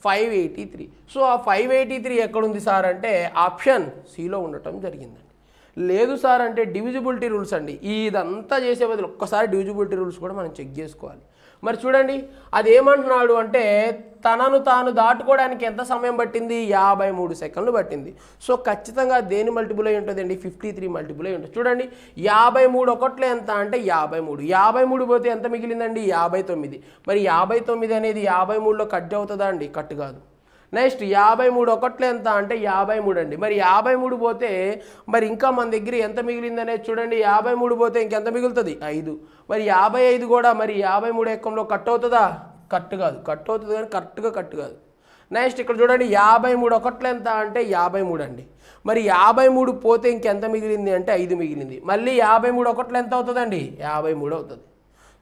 A: five eighty three so ఆ ఫైవ్ ఎయిటీ త్రీ ఎక్కడుంది సార్ అంటే ఆప్షన్ సిలో ఉండటం జరిగింది లేదు సార్ అంటే డివిజిబిలిటీ రూల్స్ అండి ఇదంతా చేసే బదులు ఒక్కసారి డివిజిబిలిటీ రూల్స్ కూడా మనం చెక్ చేసుకోవాలి మరి చూడండి అది ఏమంటున్నాడు అంటే తనను తాను దాటుకోవడానికి ఎంత సమయం పట్టింది యాభై మూడు సెకండ్లు పట్టింది సో ఖచ్చితంగా దేని మల్టిపుల్ అయి ఉంటుందండి ఫిఫ్టీ త్రీ మల్టిపుల్ అయి ఉంటుంది చూడండి యాభై మూడు ఒకట్లో ఎంత అంటే యాభై మూడు యాభై మూడు పోతే ఎంత మిగిలిందండి యాభై తొమ్మిది మరి యాభై తొమ్మిది అనేది యాభై మూడులో కట్ అవుతుందా అండి కట్ కాదు నెక్స్ట్ యాభై మూడు ఒకట్లు ఎంత అంటే యాభై మూడు అండి మరి యాభై మూడు పోతే మరి ఇంకా మన దగ్గర ఎంత మిగిలింది అనేది చూడండి యాభై మూడు పోతే ఇంకెంత మిగులుతుంది ఐదు మరి యాభై ఐదు కూడా మరి యాభై మూడు ఎక్కంలో కట్ అవుతుందా కట్ కాదు కట్ అవుతుంది కానీ కరెక్ట్గా కట్ కాదు నెక్స్ట్ ఇక్కడ చూడండి యాభై మూడు ఒకట్లు ఎంత అంటే యాభై మూడు అండి మరి యాభై మూడు పోతే ఇంకెంత మిగిలింది అంటే ఐదు మిగిలింది మళ్ళీ యాభై మూడు ఒకట్లు ఎంత అవుతుందండి యాభై మూడు అవుతుంది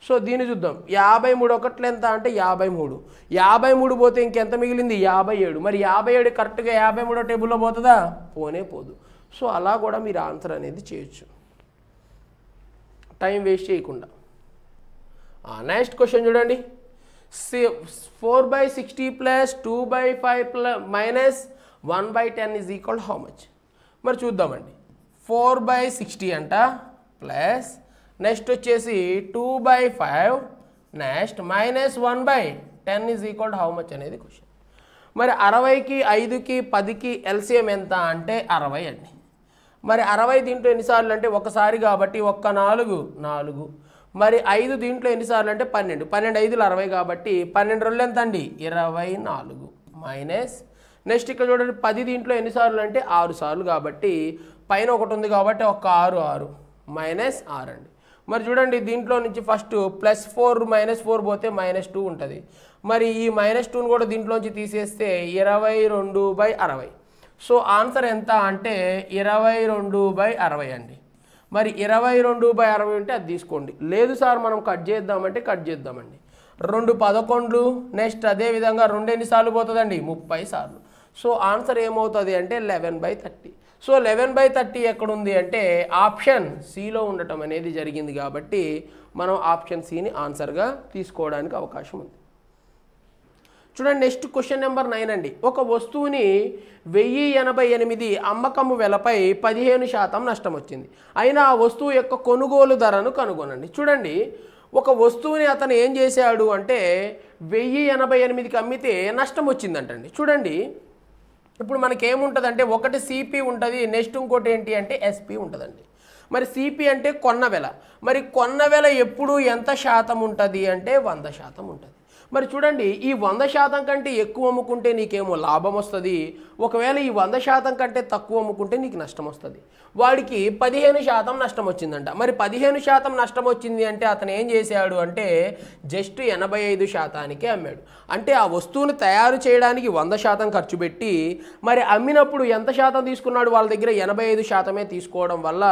A: సో దీన్ని చూద్దాం యాభై మూడు ఒకట్లు ఎంత అంటే యాభై మూడు యాభై మూడు పోతే ఇంకెంత మిగిలింది యాభై ఏడు మరి యాభై ఏడు కరెక్ట్గా యాభై మూడో టేబుల్లో పోతుందా పోనే పోదు సో అలా కూడా మీరు ఆన్సర్ అనేది చేయొచ్చు టైం వేస్ట్ చేయకుండా నెక్స్ట్ క్వశ్చన్ చూడండి four by sixty plus two by five plus minus one by ten is equal how much మరి చూద్దామండి ఫోర్ బై సిక్స్టీ అంట ప్లస్ నెక్స్ట్ వచ్చేసి two by five next minus one by ten is equal how much అనేది question మరి అరవైకి ఐదుకి పదికి LCM ఎంత అంటే అరవై అండి మరి అరవై దీంట్లో ఎన్నిసార్లు అంటే ఒకసారి కాబట్టి ఒక్క నాలుగు నాలుగు మరి ఐదు దీంట్లో ఎన్నిసార్లు అంటే పన్నెండు పన్నెండు ఐదులు అరవై కాబట్టి పన్నెండు రోజులు ఎంత అండి ఇరవై నాలుగు మైనస్ నెక్స్ట్ ఇక్కడ చూడండి పది దీంట్లో ఎన్నిసార్లు అంటే ఆరు సార్లు కాబట్టి పైన ఒకటి ఉంది కాబట్టి ఒక ఆరు ఆరు మైనస్ ఆరు అండి మరి చూడండి దీంట్లో నుంచి first plus four minus four పోతే మైనస్ టూ ఉంటుంది మరి ఈ మైనస్ టూను కూడా దీంట్లోంచి తీసేస్తే ఇరవై రెండు బై అరవై సో ఆన్సర్ ఎంత అంటే ఇరవై రెండు బై అరవై అండి మరి ఇరవై రెండు బై అరవై ఉంటే అది తీసుకోండి లేదు సార్ మనం కట్ చేద్దామంటే కట్ చేద్దామండి రెండు పదకొండు నెక్స్ట్ అదేవిధంగా రెండు ఎన్నిసార్లు పోతుందండి ముప్పై సార్లు సో ఆన్సర్ ఏమవుతుంది అంటే eleven by thirty so eleven by thirty ఎక్కడుంది అంటే ఆప్షన్ సిలో ఉండటం అనేది జరిగింది కాబట్టి మనం ఆప్షన్ సిని ఆన్సర్గా తీసుకోవడానికి అవకాశం ఉంది చూడండి నెక్స్ట్ క్వశ్చన్ నెంబర్ నైన్ అండి ఒక వస్తువుని వెయ్యి ఎనభై ఎనిమిది అమ్మకము వెలపై పదిహేను శాతం నష్టం వచ్చింది అయినా ఆ వస్తువు యొక్క కొనుగోలు ధరను కనుగొనండి చూడండి ఒక వస్తువుని అతను ఏం చేశాడు అంటే వెయ్యి ఎనభై ఎనిమిదికి అమ్మితే నష్టం వచ్చిందంటండి చూడండి ఇప్పుడు మనకి ఏముంటుందంటే ఒకటి సిపి ఉంటుంది నెక్స్ట్ ఇంకోటి ఏంటి అంటే ఎస్పి ఉంటుందండి మరి సిపి అంటే కొన్న వెల మరి కొన్న వెల ఎప్పుడు ఎంత శాతం ఉంటుంది అంటే వంద శాతం ఉంటుంది మరి చూడండి ఈ వంద శాతం కంటే ఎక్కువ అమ్ముకుంటే నీకేమో లాభం వస్తుంది ఒకవేళ ఈ వంద శాతం కంటే తక్కువ అమ్ముకుంటే నీకు నష్టం వస్తుంది వాడికి పదిహేను శాతం నష్టం వచ్చిందంట మరి పదిహేను శాతం నష్టం వచ్చింది అంటే అతను ఏం చేశాడు అంటే జస్ట్ ఎనభై ఐదు శాతానికే అమ్మాడు అంటే ఆ వస్తువును తయారు చేయడానికి వంద శాతం ఖర్చు పెట్టి మరి అమ్మినప్పుడు ఎంత శాతం తీసుకున్నాడు వాళ్ళ దగ్గర ఎనభై ఐదు శాతమే తీసుకోవడం వల్ల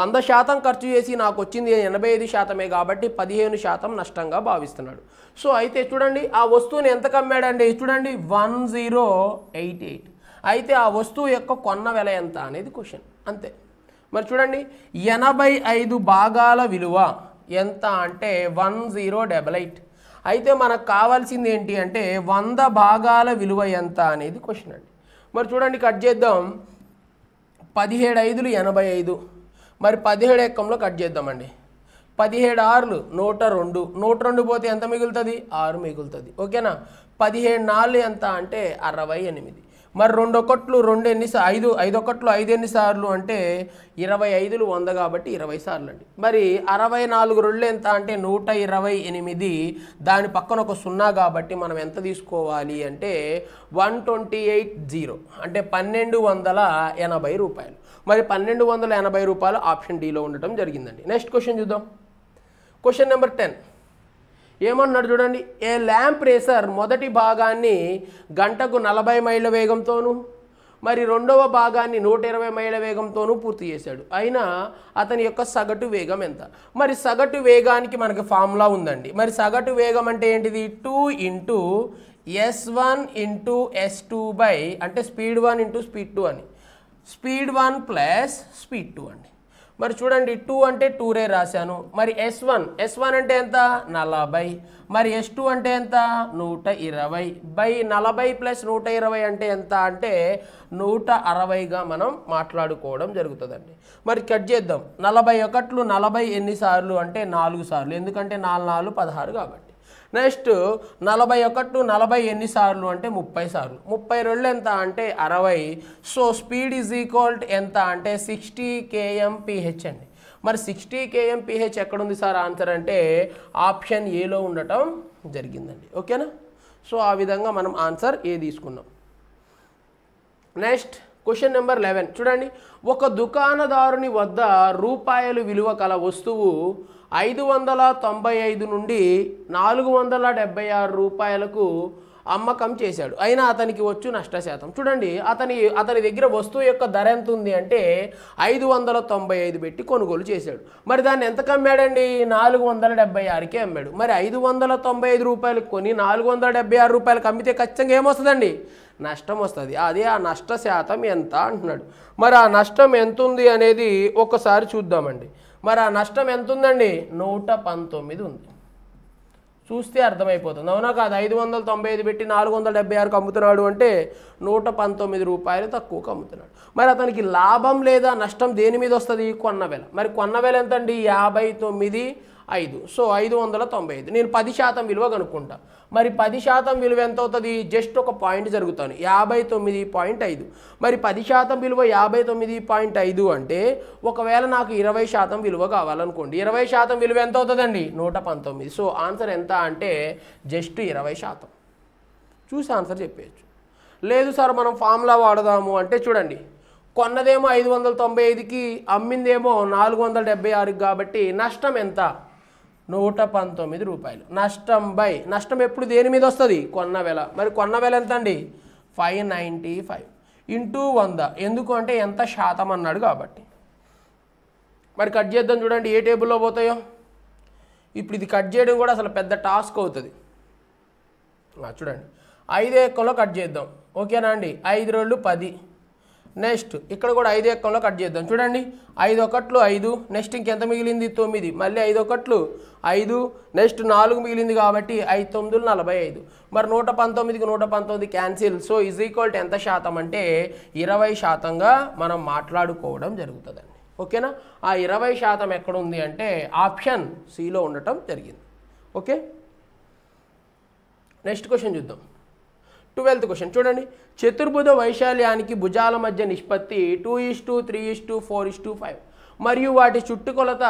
A: వంద శాతం ఖర్చు చేసి నాకు వచ్చింది ఎనభై ఐదు శాతమే కాబట్టి పదిహేను శాతం నష్టంగా భావిస్తున్నాడు సో అయితే చూడండి ఆ వస్తువుని ఎంత కమ్మాడండి చూడండి వన్ జీరో ఎయిట్ ఎయిట్ అయితే ఆ వస్తువు యొక్క కొన్న వెల ఎంత అనేది క్వశ్చన్ అంతే మరి చూడండి ఎనభై ఐదు భాగాల విలువ ఎంత అంటే వన్ జీరో డబల్ ఎయిట్ అయితే మనకు కావాల్సింది ఏంటి అంటే వంద భాగాల విలువ ఎంత అనేది క్వశ్చన్ అండి మరి చూడండి కట్ చేద్దాం పదిహేడు ఐదులు ఎనభై ఐదు మరి పదిహేడు ఎక్కంలో కట్ చేద్దామండి పదిహేడు ఆరులు నూట రెండు నూట రెండు పోతే ఎంత మిగులుతుంది ఆరు మిగులుతుంది ఓకేనా పదిహేడు నాలుగు ఎంత అంటే అరవై ఎనిమిది మరి రెండు ఒకట్లు రెండు ఎన్నిసార్లు ఐదు ఐదు ఒకట్లు ఐదు ఎన్నిసార్లు అంటే ఇరవై ఐదులు వంద కాబట్టి ఇరవై సార్లు అండి మరి అరవై నాలుగు రెండు ఎంత అంటే నూట ఇరవై ఎనిమిది దాని పక్కన ఒక సున్నా కాబట్టి మనం ఎంత తీసుకోవాలి అంటే వన్ ట్వంటీ ఎయిట్ జీరో అంటే పన్నెండు వందల ఎనభై రూపాయలు మరి పన్నెండు వందల ఎనభై రూపాయలు ఆప్షన్ డీలో ఉండటం జరిగిందండి నెక్స్ట్ క్వశ్చన్ చూద్దాం క్వశ్చన్ నెంబర్ టెన్ ఏమంటున్నాడు చూడండి ఏ ల్యాంప్ రేసర్ మొదటి భాగాన్ని గంటకు నలభై మైళ్ళ వేగంతోనూ మరి రెండవ భాగాన్ని నూట ఇరవై మైళ్ళ వేగంతోనూ పూర్తి చేశాడు అయినా అతని యొక్క సగటు వేగం ఎంత మరి సగటు వేగానికి మనకు ఫార్ములా ఉందండి మరి సగటు వేగం అంటే ఏంటిది two into S one into S two by అంటే speed one into speed two అని speed one plus speed two అండి మరి చూడండి టూ అంటే టూ రే రాశాను మరి ఎస్ వన్ ఎస్ వన్ అంటే ఎంత నలభై మరి ఎస్ టూ అంటే ఎంత నూట ఇరవై బై నలభై ప్లస్ నూట ఇరవై అంటే ఎంత అంటే నూట అరవైగా మనం మాట్లాడుకోవడం జరుగుతుందండి మరి కట్ చేద్దాం నలభై ఒకట్లు నలభై ఎన్నిసార్లు అంటే నాలుగు సార్లు ఎందుకంటే నాలుగు నాలుగు పదహారు కాబట్టి నెక్స్ట్ నలభై ఒకటి నలభై ఎన్నిసార్లు అంటే ముప్పై సార్లు ముప్పై రెండు ఎంత అంటే అరవై సో స్పీడ్ ఈజ్ ఈక్వల్ ఎంత అంటే సిక్స్టీ పిహెచ్ అండి మరి సిక్స్టీ కేఎంపిహెచ్ ఎక్కడుంది సార్ ఆన్సర్ అంటే ఆప్షన్ ఏలో ఉండటం జరిగిందండి ఓకేనా సో ఆ విధంగా మనం ఆన్సర్ ఏ తీసుకున్నాం నెక్స్ట్ క్వశ్చన్ నెంబర్ లెవెన్ చూడండి ఒక దుకాణదారుని వద్ద రూపాయలు విలువ కల వస్తువు ఐదు వందల తొంభై ఐదు నుండి నాలుగు వందల డెబ్బై ఆరు రూపాయలకు అమ్మకం చేశాడు అయినా అతనికి వచ్చు నష్టశాతం చూడండి అతని అతని దగ్గర వస్తువు యొక్క ధర ఎంత ఉంది అంటే ఐదు వందల తొంభై ఐదు పెట్టి కొనుగోలు చేశాడు మరి దాన్ని ఎంతకు అమ్మాడండి నాలుగు వందల డెబ్బై ఆరుకే అమ్మాడు మరి ఐదు వందల తొంభై ఐదు రూపాయలు కొని నాలుగు వందల డెబ్బై ఆరు రూపాయలకు అమ్మితే ఖచ్చితంగా ఏమొస్తుందండి నష్టం వస్తుంది అది ఆ నష్ట శాతం ఎంత అంటున్నాడు మరి ఆ నష్టం ఎంత ఉంది అనేది ఒకసారి చూద్దామండి మరి ఆ నష్టం ఎంత ఉందండి నూట పంతొమ్మిది ఉంది చూస్తే అర్థమైపోతుంది అవునా కాదు ఐదు వందల తొంభై ఐదు పెట్టి నాలుగు వందల డెబ్బై ఆరుకు అమ్ముతున్నాడు అంటే నూట పంతొమ్మిది రూపాయలు తక్కువకు అమ్ముతున్నాడు మరి అతనికి లాభం లేదా నష్టం దేని మీద వస్తుంది కొన్న వేల మరి కొన్న వేల ఎంతండి యాభై తొమ్మిది ఐదు సో ఐదు వందల తొంభై ఐదు నేను పది శాతం విలువ కనుక్కుంటా మరి పది శాతం విలువ ఎంత అవుతుంది జస్ట్ ఒక పాయింట్ జరుగుతాను యాభై తొమ్మిది పాయింట్ ఐదు మరి పది శాతం విలువ యాభై తొమ్మిది పాయింట్ ఐదు అంటే ఒకవేళ నాకు ఇరవై శాతం విలువ కావాలనుకోండి ఇరవై శాతం విలువ ఎంత అవుతుందండి నూట పంతొమ్మిది సో ఆన్సర్ ఎంత అంటే జస్ట్ ఇరవై శాతం చూసి ఆన్సర్ చెప్పేయచ్చు లేదు సార్ మనం ఫార్ములా వాడదాము అంటే చూడండి కొన్నదేమో ఐదు వందల తొంభై ఐదుకి అమ్మిందేమో నాలుగు వందల డెబ్బై ఆరుకి కాబట్టి నష్టం ఎంత నూట పంతొమ్మిది రూపాయలు నష్టం బై నష్టం ఎప్పుడు దేని మీద వస్తుంది కొన్న వెల మరి కొన్న వెల ఎంత అండి ఫైవ్ నైంటీ ఫైవ్ ఇంటూ వంద ఎందుకు అంటే ఎంత శాతం అన్నాడు కాబట్టి మరి కట్ చేద్దాం చూడండి ఏ టేబుల్లో పోతాయో ఇప్పుడు ఇది కట్ చేయడం కూడా అసలు పెద్ద టాస్క్ అవుతుంది చూడండి ఐదు ఎక్కలో కట్ చేద్దాం ఓకేనా అండి ఐదు రోజులు పది నెక్స్ట్ ఇక్కడ కూడా ఐదు ఎక్కంలో కట్ చేద్దాం చూడండి ఐదు ఒకట్లు ఐదు నెక్స్ట్ ఇంకెంత మిగిలింది తొమ్మిది మళ్ళీ ఐదు ఒకట్లు ఐదు నెక్స్ట్ నాలుగు మిగిలింది కాబట్టి ఐదు తొమ్మిదిలు నలభై ఐదు మరి నూట పంతొమ్మిదికి నూట పంతొమ్మిది క్యాన్సిల్ సో ఈజ్ ఈక్వల్ ఎంత శాతం అంటే ఇరవై శాతంగా మనం మాట్లాడుకోవడం జరుగుతుందండి ఓకేనా ఆ ఇరవై శాతం ఎక్కడుంది అంటే ఆప్షన్ సిలో ఉండటం జరిగింది ఓకే నెక్స్ట్ క్వశ్చన్ చూద్దాం ట్వెల్త్ క్వశ్చన్ చూడండి చతుర్భుజ వైశాల్యానికి భుజాల మధ్య నిష్పత్తి two is to three is to four is to five మరియు వాటి చుట్టుకొలత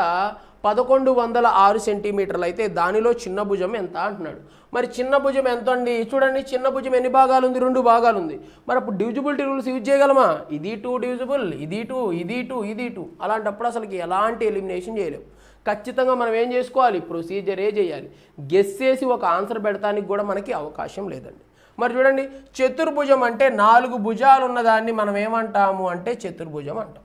A: పదకొండు వందల ఆరు సెంటీమీటర్లు అయితే దానిలో చిన్న భుజం ఎంత అంటున్నాడు మరి చిన్న భుజం ఎంత అండి చూడండి చిన్న భుజం ఎన్ని భాగాలు ఉంది రెండు భాగాలు ఉంది మరి అప్పుడు డివిజిబిలిటీ రూల్స్ యూజ్ చేయగలమా ఇది టూ డివిజిబుల్ ఇది టూ ఇది టూ ఇది టూ అలాంటప్పుడు అసలుకి ఎలాంటి ఎలిమినేషన్ చేయలేము ఖచ్చితంగా మనం ఏం చేసుకోవాలి ప్రొసీజరే చేయాలి గెస్ చేసి ఒక ఆన్సర్ పెడతానికి కూడా మనకి అవకాశం లేదండి మరి చూడండి చతుర్భుజం అంటే నాలుగు భుజాలు ఉన్నదాన్ని మనం ఏమంటాము అంటే చతుర్భుజం అంటాం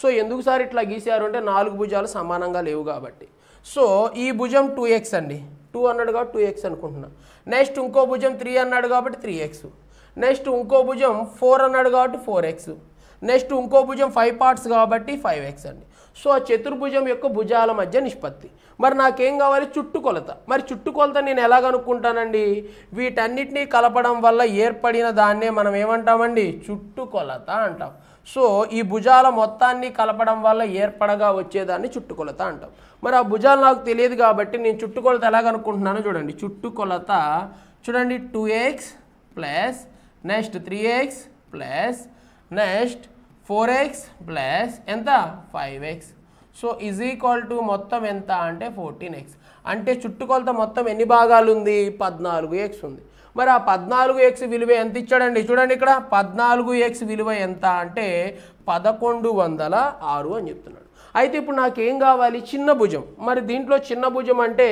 A: సో ఎందుకు సార్ ఇట్లా గీశారు అంటే నాలుగు భుజాలు సమానంగా లేవు కాబట్టి సో ఈ భుజం టూ ఎక్స్ అండి టూ అన్నాడు కాబట్టి టూ ఎక్స్ అనుకుంటున్నా నెక్స్ట్ ఇంకో భుజం త్రీ అన్నాడు కాబట్టి త్రీ ఎక్స్ నెక్స్ట్ ఇంకో భుజం ఫోర్ అన్నాడు కాబట్టి ఫోర్ ఎక్స్ నెక్స్ట్ ఇంకో భుజం ఫైవ్ పార్ట్స్ కాబట్టి ఫైవ్ ఎక్స్ అండి సో ఆ చతుర్భుజం యొక్క భుజాల మధ్య నిష్పత్తి మరి నాకేం కావాలి చుట్టుకొలత మరి చుట్టుకొలత నేను ఎలా కనుక్కుంటానండి వీటన్నిటినీ కలపడం వల్ల ఏర్పడిన దాన్నే మనం ఏమంటామండి చుట్టుకొలత అంటాం సో ఈ భుజాల మొత్తాన్ని కలపడం వల్ల ఏర్పడగా వచ్చేదాన్ని చుట్టుకొలత అంటాం మరి ఆ భుజాలు నాకు తెలియదు కాబట్టి నేను చుట్టుకొలత ఎలా కనుక్కుంటున్నానో చూడండి చుట్టుకొలత చూడండి two X plus next three X plus next four X plus ఎంత five X so is equal to మొత్తం ఎంత అంటే ఫోర్టీన్ ఎక్స్ అంటే చుట్టుకొలత మొత్తం ఎన్ని భాగాలు ఉంది పద్నాలుగు ఎక్స్ ఉంది మరి ఆ పద్నాలుగు ఎక్స్ విలువ ఎంత ఇచ్చాడండి చూడండి ఇక్కడ పద్నాలుగు ఎక్స్ విలువ ఎంత అంటే పదకొండు వందల ఆరు అని చెప్తున్నాడు అయితే ఇప్పుడు నాకేం కావాలి చిన్న భుజం మరి దీంట్లో చిన్న భుజం అంటే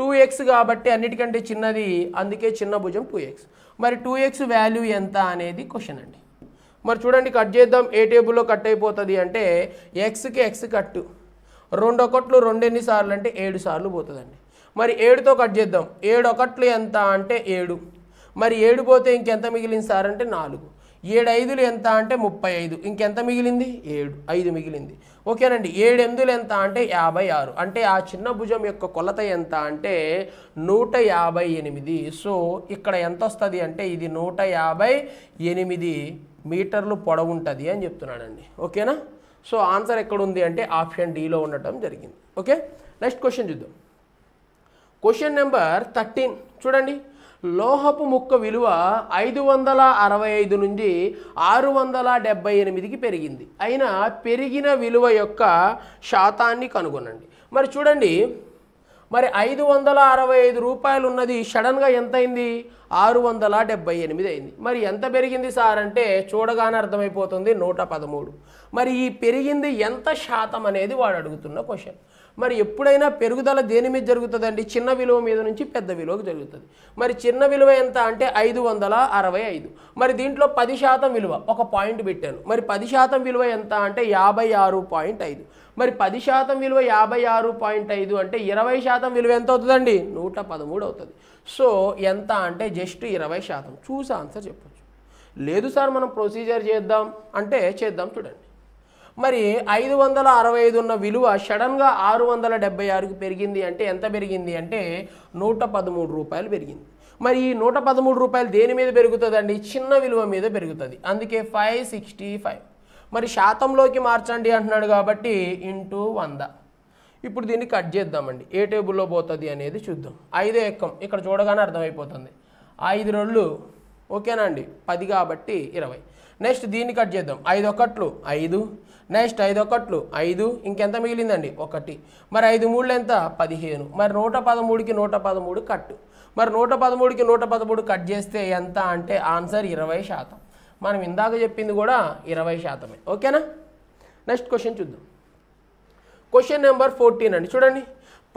A: టూ ఎక్స్ కాబట్టి అన్నిటికంటే చిన్నది అందుకే చిన్న భుజం టూ ఎక్స్ మరి టూ ఎక్స్ వాల్యూ ఎంత అనేది క్వశ్చన్ అండి మరి చూడండి కట్ చేద్దాం ఏ టేబుల్లో కట్ అయిపోతుంది అంటే ఎక్స్కి ఎక్స్ కట్ రెండు ఒకట్లు రెండెన్ని సార్లు అంటే ఏడు సార్లు పోతుందండి మరి ఏడుతో కట్ చేద్దాం ఏడు ఒకట్లు ఎంత అంటే ఏడు మరి ఏడు పోతే ఇంకెంత మిగిలింది సార్ అంటే నాలుగు ఏడు ఐదులు ఎంత అంటే ముప్పై ఐదు ఇంకెంత మిగిలింది ఏడు ఐదు మిగిలింది ఓకేనండి ఏడు ఎందులు ఎంత అంటే యాభై ఆరు అంటే ఆ చిన్న భుజం యొక్క కొలత ఎంత అంటే నూట యాభై ఎనిమిది సో ఇక్కడ ఎంత వస్తుంది అంటే ఇది నూట యాభై ఎనిమిది మీటర్లు పొడవుంటుంది అని చెప్తున్నాడండి ఓకేనా సో ఆన్సర్ ఎక్కడ ఉంది అంటే ఆప్షన్ డీలో ఉండటం జరిగింది ఓకే నెక్స్ట్ క్వశ్చన్ చూద్దాం క్వశ్చన్ నెంబర్ థర్టీన్ చూడండి లోహపు ముక్క విలువ ఐదు వందల అరవై ఐదు నుండి ఆరు వందల డెబ్బై ఎనిమిదికి పెరిగింది అయినా పెరిగిన విలువ యొక్క శాతాన్ని కనుగొనండి మరి చూడండి మరి ఐదు వందల అరవై ఐదు రూపాయలు ఉన్నది సడన్గా ఎంత అయింది ఆరు వందల డెబ్బై ఎనిమిది అయింది మరి ఎంత పెరిగింది సార్ అంటే చూడగానే అర్థమైపోతుంది నూట పదమూడు మరి ఈ పెరిగింది ఎంత శాతం అనేది వాడు అడుగుతున్న క్వశ్చన్ మరి ఎప్పుడైనా పెరుగుదల దేని మీద జరుగుతుందండి చిన్న విలువ మీద నుంచి పెద్ద విలువకు జరుగుతుంది మరి చిన్న విలువ ఎంత అంటే ఐదు వందల అరవై ఐదు మరి దీంట్లో పది శాతం విలువ ఒక పాయింట్ పెట్టాను మరి పది శాతం విలువ ఎంత అంటే యాభై ఆరు పాయింట్ ఐదు మరి పది శాతం విలువ యాభై ఆరు పాయింట్ ఐదు అంటే ఇరవై శాతం విలువ ఎంత అవుతుందండి నూట పదమూడు అవుతుంది సో ఎంత అంటే జస్ట్ ఇరవై శాతం చూసి ఆన్సర్ చెప్పచ్చు లేదు సార్ మనం ప్రొసీజర్ చేద్దాం అంటే చేద్దాం చూడండి మరి ఐదు వందల అరవై ఐదు ఉన్న విలువ సడన్గా ఆరు వందల డెబ్బై ఆరుకు పెరిగింది అంటే ఎంత పెరిగింది అంటే నూట పదమూడు రూపాయలు పెరిగింది మరి ఈ నూట పదమూడు రూపాయలు దేని మీద పెరుగుతుందండి చిన్న విలువ మీద పెరుగుతుంది అందుకే ఫైవ్ సిక్స్టీ ఫైవ్ మరి శాతంలోకి మార్చండి అంటున్నాడు కాబట్టి ఇంటూ వంద ఇప్పుడు దీన్ని కట్ చేద్దామండి ఏ టేబుల్లో పోతుంది అనేది చూద్దాం ఐదే ఎక్కం ఇక్కడ చూడగానే అర్థమైపోతుంది ఐదు రెండు ఓకేనా అండి పది కాబట్టి ఇరవై నెక్స్ట్ దీన్ని కట్ చేద్దాం ఐదు ఒకట్లు ఐదు నెక్స్ట్ ఐదు ఒకట్లు ఐదు ఇంకెంత మిగిలిందండి ఒకటి మరి ఐదు మూడులు ఎంత పదిహేను మరి నూట పదమూడుకి నూట పదమూడు కట్టు మరి నూట పదమూడుకి నూట పదమూడు కట్ చేస్తే ఎంత అంటే ఆన్సర్ ఇరవై శాతం మనం ఇందాక చెప్పింది కూడా ఇరవై శాతమే ఓకేనా నెక్స్ట్ క్వశ్చన్ చూద్దాం క్వశ్చన్ నెంబర్ ఫోర్టీన్ అండి చూడండి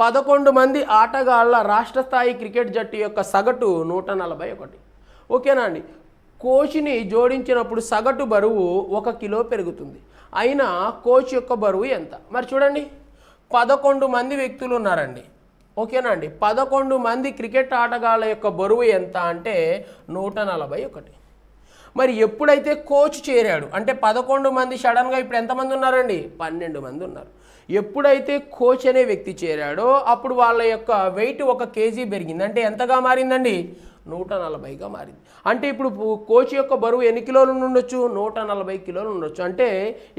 A: పదకొండు మంది ఆటగాళ్ల రాష్ట్ర స్థాయి క్రికెట్ జట్టు యొక్క సగటు నూట నలభై ఒకటి ఓకేనా అండి కోచిని జోడించినప్పుడు సగటు బరువు ఒక కిలో పెరుగుతుంది అయినా కోచ్ యొక్క బరువు ఎంత మరి చూడండి పదకొండు మంది వ్యక్తులు ఉన్నారండి ఓకేనా అండి పదకొండు మంది క్రికెట్ ఆటగాళ్ళ యొక్క బరువు ఎంత అంటే నూట నలభై ఒకటి మరి ఎప్పుడైతే కోచ్ చేరాడు అంటే పదకొండు మంది సడన్గా ఇప్పుడు ఎంతమంది ఉన్నారండి పన్నెండు మంది ఉన్నారు ఎప్పుడైతే కోచ్ అనే వ్యక్తి చేరాడో అప్పుడు వాళ్ళ యొక్క వెయిట్ ఒక కేజీ పెరిగింది అంటే ఎంతగా మారిందండి నూట నలభైగా మారింది అంటే ఇప్పుడు కోచ్ యొక్క బరువు ఎన్ని కిలోలు ఉండొచ్చు నూట నలభై కిలోలు ఉండొచ్చు అంటే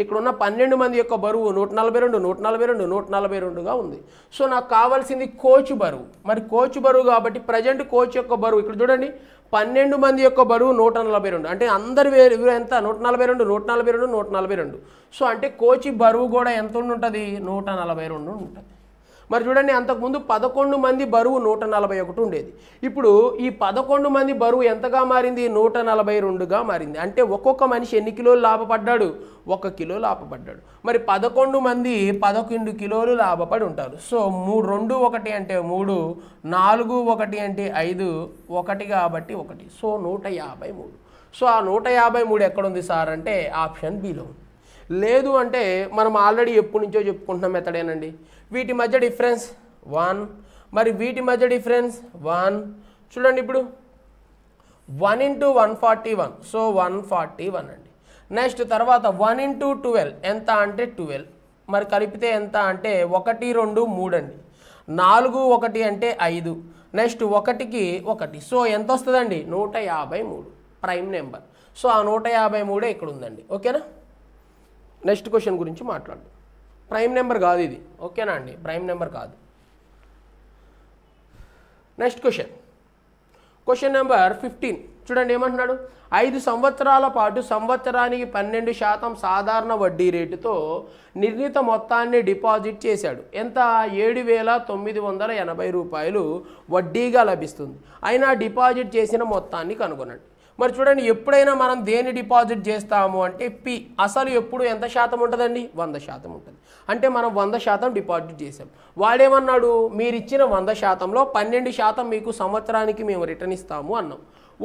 A: ఇక్కడున్న పన్నెండు మంది యొక్క బరువు నూట నలభై రెండు నూట నలభై రెండు నూట నలభై రెండుగా ఉంది సో నాకు కావాల్సింది కోచ్ బరువు మరి కోచ్ బరువు కాబట్టి ప్రజెంట్ కోచ్ యొక్క బరువు ఇక్కడ చూడండి పన్నెండు మంది యొక్క బరువు నూట నలభై రెండు అంటే అందరు వేరు ఎంత నూట నలభై రెండు నూట నలభై రెండు నూట నలభై రెండు సో అంటే కోచి బరువు కూడా ఎంత ఉంటుంది నూట నలభై రెండు ఉంటుంది మరి చూడండి అంతకుముందు పదకొండు మంది బరువు నూట నలభై ఒకటి ఉండేది ఇప్పుడు ఈ పదకొండు మంది బరువు ఎంతగా మారింది నూట నలభై రెండుగా మారింది అంటే ఒక్కొక్క మనిషి ఎన్ని కిలోలు లాభపడ్డాడు ఒక కిలో లాభపడ్డాడు మరి పదకొండు మంది పదకొండు కిలోలు లాభపడి ఉంటారు సో మూడు రెండు ఒకటి అంటే మూడు నాలుగు ఒకటి అంటే ఐదు ఒకటి కాబట్టి ఒకటి సో నూట యాభై మూడు సో ఆ నూట యాభై మూడు ఎక్కడుంది సార్ అంటే ఆప్షన్ బిలో ఉంది లేదు అంటే మనం ఆల్రెడీ ఎప్పటి నుంచో చెప్పుకుంటున్నాం ఎత్తడేనండి వీటి మధ్య డిఫరెన్స్ వన్ మరి వీటి మధ్య డిఫరెన్స్ వన్ చూడండి ఇప్పుడు one into one forty one so one forty one అండి నెక్స్ట్ తర్వాత వన్ ఇంటూ ట్వెల్వ్ ఎంత అంటే ట్వెల్వ్ మరి కలిపితే ఎంత అంటే ఒకటి రెండు మూడు అండి నాలుగు ఒకటి అంటే ఐదు నెక్స్ట్ ఒకటికి ఒకటి సో ఎంత వస్తుందండి నూట యాభై మూడు ప్రైమ్ నెంబర్ సో ఆ నూట యాభై మూడే ఇక్కడ ఉందండి ఓకేనా నెక్స్ట్ క్వశ్చన్ గురించి మాట్లాడు ప్రైమ్ నెంబర్ కాదు ఇది ఓకేనా అండి ప్రైమ్ నెంబర్ కాదు next question question number fifteen చూడండి ఏమంటున్నాడు ఐదు సంవత్సరాల పాటు సంవత్సరానికి పన్నెండు శాతం సాధారణ వడ్డీ రేటుతో నిర్ణీత మొత్తాన్ని డిపాజిట్ చేశాడు ఎంత ఏడు వేల తొమ్మిది వందల ఎనభై రూపాయలు వడ్డీగా లభిస్తుంది అయినా డిపాజిట్ చేసిన మొత్తాన్ని కనుగొనండి మరి చూడండి ఎప్పుడైనా మనం దేన్ని డిపాజిట్ చేస్తాము అంటే పి అసలు ఎప్పుడు ఎంత శాతం ఉంటుందండి వంద శాతం ఉంటుంది అంటే మనం వంద శాతం డిపాజిట్ చేసాం వాడేమన్నాడు మీరు ఇచ్చిన వంద శాతంలో పన్నెండు శాతం మీకు సంవత్సరానికి మేము రిటర్న్ ఇస్తాము అన్నాం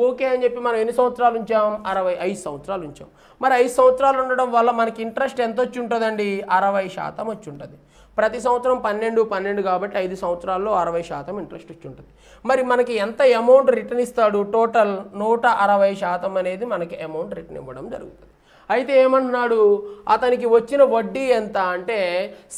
A: ఓకే అని చెప్పి మనం ఎన్ని సంవత్సరాలు ఉంచాం అరవై ఐదు సంవత్సరాలు ఉంచాం మరి ఐదు సంవత్సరాలు ఉండడం వల్ల మనకి ఇంట్రెస్ట్ ఎంత వచ్చి ఉంటుందండి అరవై శాతం వచ్చి ఉంటుంది ప్రతి సంవత్సరం పన్నెండు పన్నెండు కాబట్టి ఐదు సంవత్సరాల్లో అరవై శాతం ఇంట్రెస్ట్ ఇచ్చి ఉంటుంది మరి మనకి ఎంత అమౌంట్ రిటర్న్ ఇస్తాడు టోటల్ నూట అరవై శాతం అనేది మనకి అమౌంట్ రిటర్న్ ఇవ్వడం జరుగుతుంది అయితే ఏమంటున్నాడు అతనికి వచ్చిన వడ్డీ ఎంత అంటే